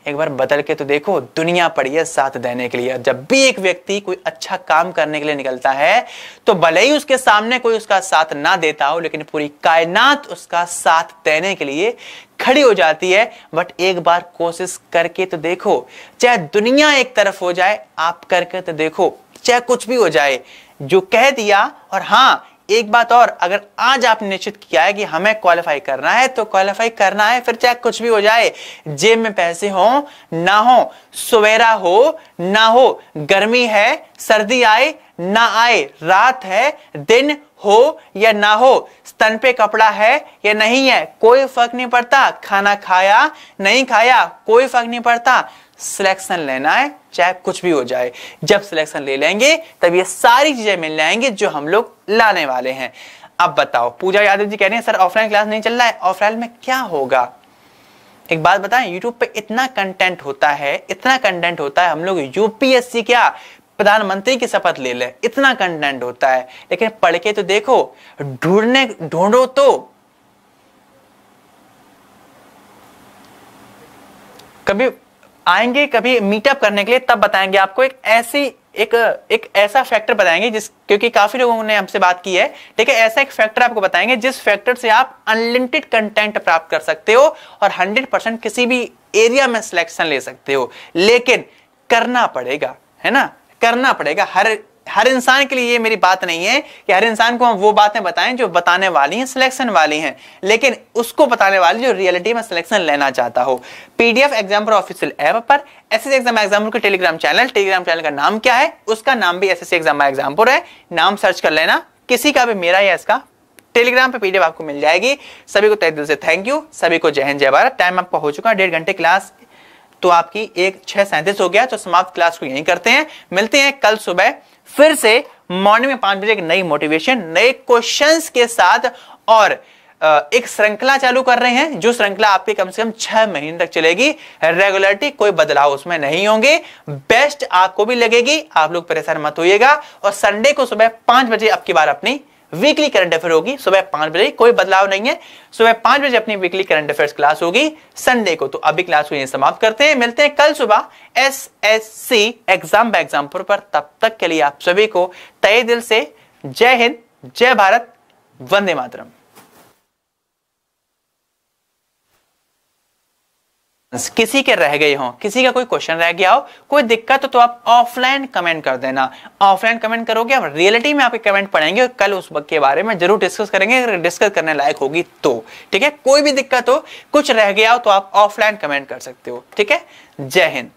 एक बार बदल के तो देखो दुनिया पड़ी है साथ देने के लिए जब भी एक व्यक्ति कोई अच्छा काम करने के लिए निकलता है तो भले ही उसके सामने कोई उसका साथ ना देता हो लेकिन पूरी कायनात उसका साथ देने के लिए खड़ी हो जाती है बट एक बार कोशिश करके तो देखो चाहे दुनिया एक तरफ हो जाए आप करके तो देखो चाहे कुछ भी हो जाए जो कह दिया और हाँ एक बात और अगर आज आपने निश्चित किया है कि हमें क्वालिफाई करना है तो क्वालिफाई करना है फिर चाहे कुछ भी हो जाए जेब में पैसे हो ना हो सवेरा हो ना हो गर्मी है सर्दी आए ना आए रात है दिन हो या ना हो स्तन पे कपड़ा है या नहीं है कोई फर्क नहीं पड़ता खाना खाया नहीं खाया कोई फर्क नहीं पड़ता सिलेक्शन लेना है चाहे कुछ भी हो जाए जब सिलेक्शन ले लेंगे तब ये सारी चीजें मिल जाएंगी जो हम लोग लाने वाले हैं अब बताओ पूजा यादव जी कह रहे हैं सर ऑफलाइन क्लास नहीं चल रहा है ऑफलाइन में क्या होगा एक बात बताएं यूट्यूब पे इतना कंटेंट होता है इतना कंटेंट होता है हम लोग यूपीएससी क्या प्रधानमंत्री की शपथ ले लें इतना कंटेंट होता है लेकिन पढ़ के तो देखो ढूंढने ढूंढो तो कभी आएंगे कभी मीटअप करने के लिए तब बताएंगे आपको एक ऐसी एक एक ऐसा फैक्टर बताएंगे जिस क्योंकि काफी लोगों ने हमसे बात की है ठीक है ऐसा एक फैक्टर आपको बताएंगे जिस फैक्टर से आप अनलिमिटेड कंटेंट प्राप्त कर सकते हो और 100 परसेंट किसी भी एरिया में सिलेक्शन ले सकते हो लेकिन करना पड़ेगा है ना करना पड़ेगा हर हर इंसान के लिए ये मेरी बात नहीं है कि हर इंसान को हम वो बातें बताएं जो बताने वाली हैं सिलेक्शन वाली हैं लेकिन उसको बताने वाली जो रियलिटी में सिलेक्शन लेना चाहता हो पीडीएफ एग्जाम पर ऑफिशियल ऐप पर एस एस एग्जाम एग्जाम के टेलीग्राम चैनल टेलीग्राम चैनल का नाम क्या है उसका नाम भी एस एस एग्जाम एग्जाम पर है नाम सर्च कर लेना किसी का भी मेरा या इसका टेलीग्राम पे पीडीएफ आपको मिल जाएगी सभी को तय दिल से थैंक यू सभी को जय हिंद जय भारत टाइम आपका हो चुका है डेढ़ घंटे क्लास तो आपकी एक छह सैंतीस हो गया तो समाप्त क्लास को यहीं करते हैं मिलते हैं कल सुबह फिर से मॉर्निंग में पांच बजे एक नई मोटिवेशन नए क्वेश्चंस के साथ और एक श्रृंखला चालू कर रहे हैं जो श्रृंखला आपके कम से कम छह महीने तक चलेगी रेगुलरिटी कोई बदलाव उसमें नहीं होंगे बेस्ट आपको भी लगेगी आप लोग परेशान मत होइएगा और संडे को सुबह पांच बजे अब की बार अपनी वीकली करंट अफेयर होगी सुबह पांच बजे कोई बदलाव नहीं है सुबह पांच बजे अपनी वीकली करंट अफेयर क्लास होगी संडे को तो अभी क्लास को यही समाप्त करते हैं मिलते हैं कल सुबह S S C exam by exam पर तब तक के लिए आप सभी को तय दिल से जय हिंद जय भारत वंदे मातरम किसी के रह गए हो किसी का कोई क्वेश्चन रह गया हो कोई दिक्कत हो तो आप ऑफलाइन कमेंट कर देना ऑफलाइन कमेंट करोगे हम रियलिटी में आपके कमेंट पढ़ेंगे और कल उस के बारे में जरूर डिस्कस करेंगे अगर डिस्कस करने लायक होगी तो ठीक है कोई भी दिक्कत हो कुछ रह गया हो तो आप ऑफलाइन कमेंट कर सकते हो ठीक है जय हिंद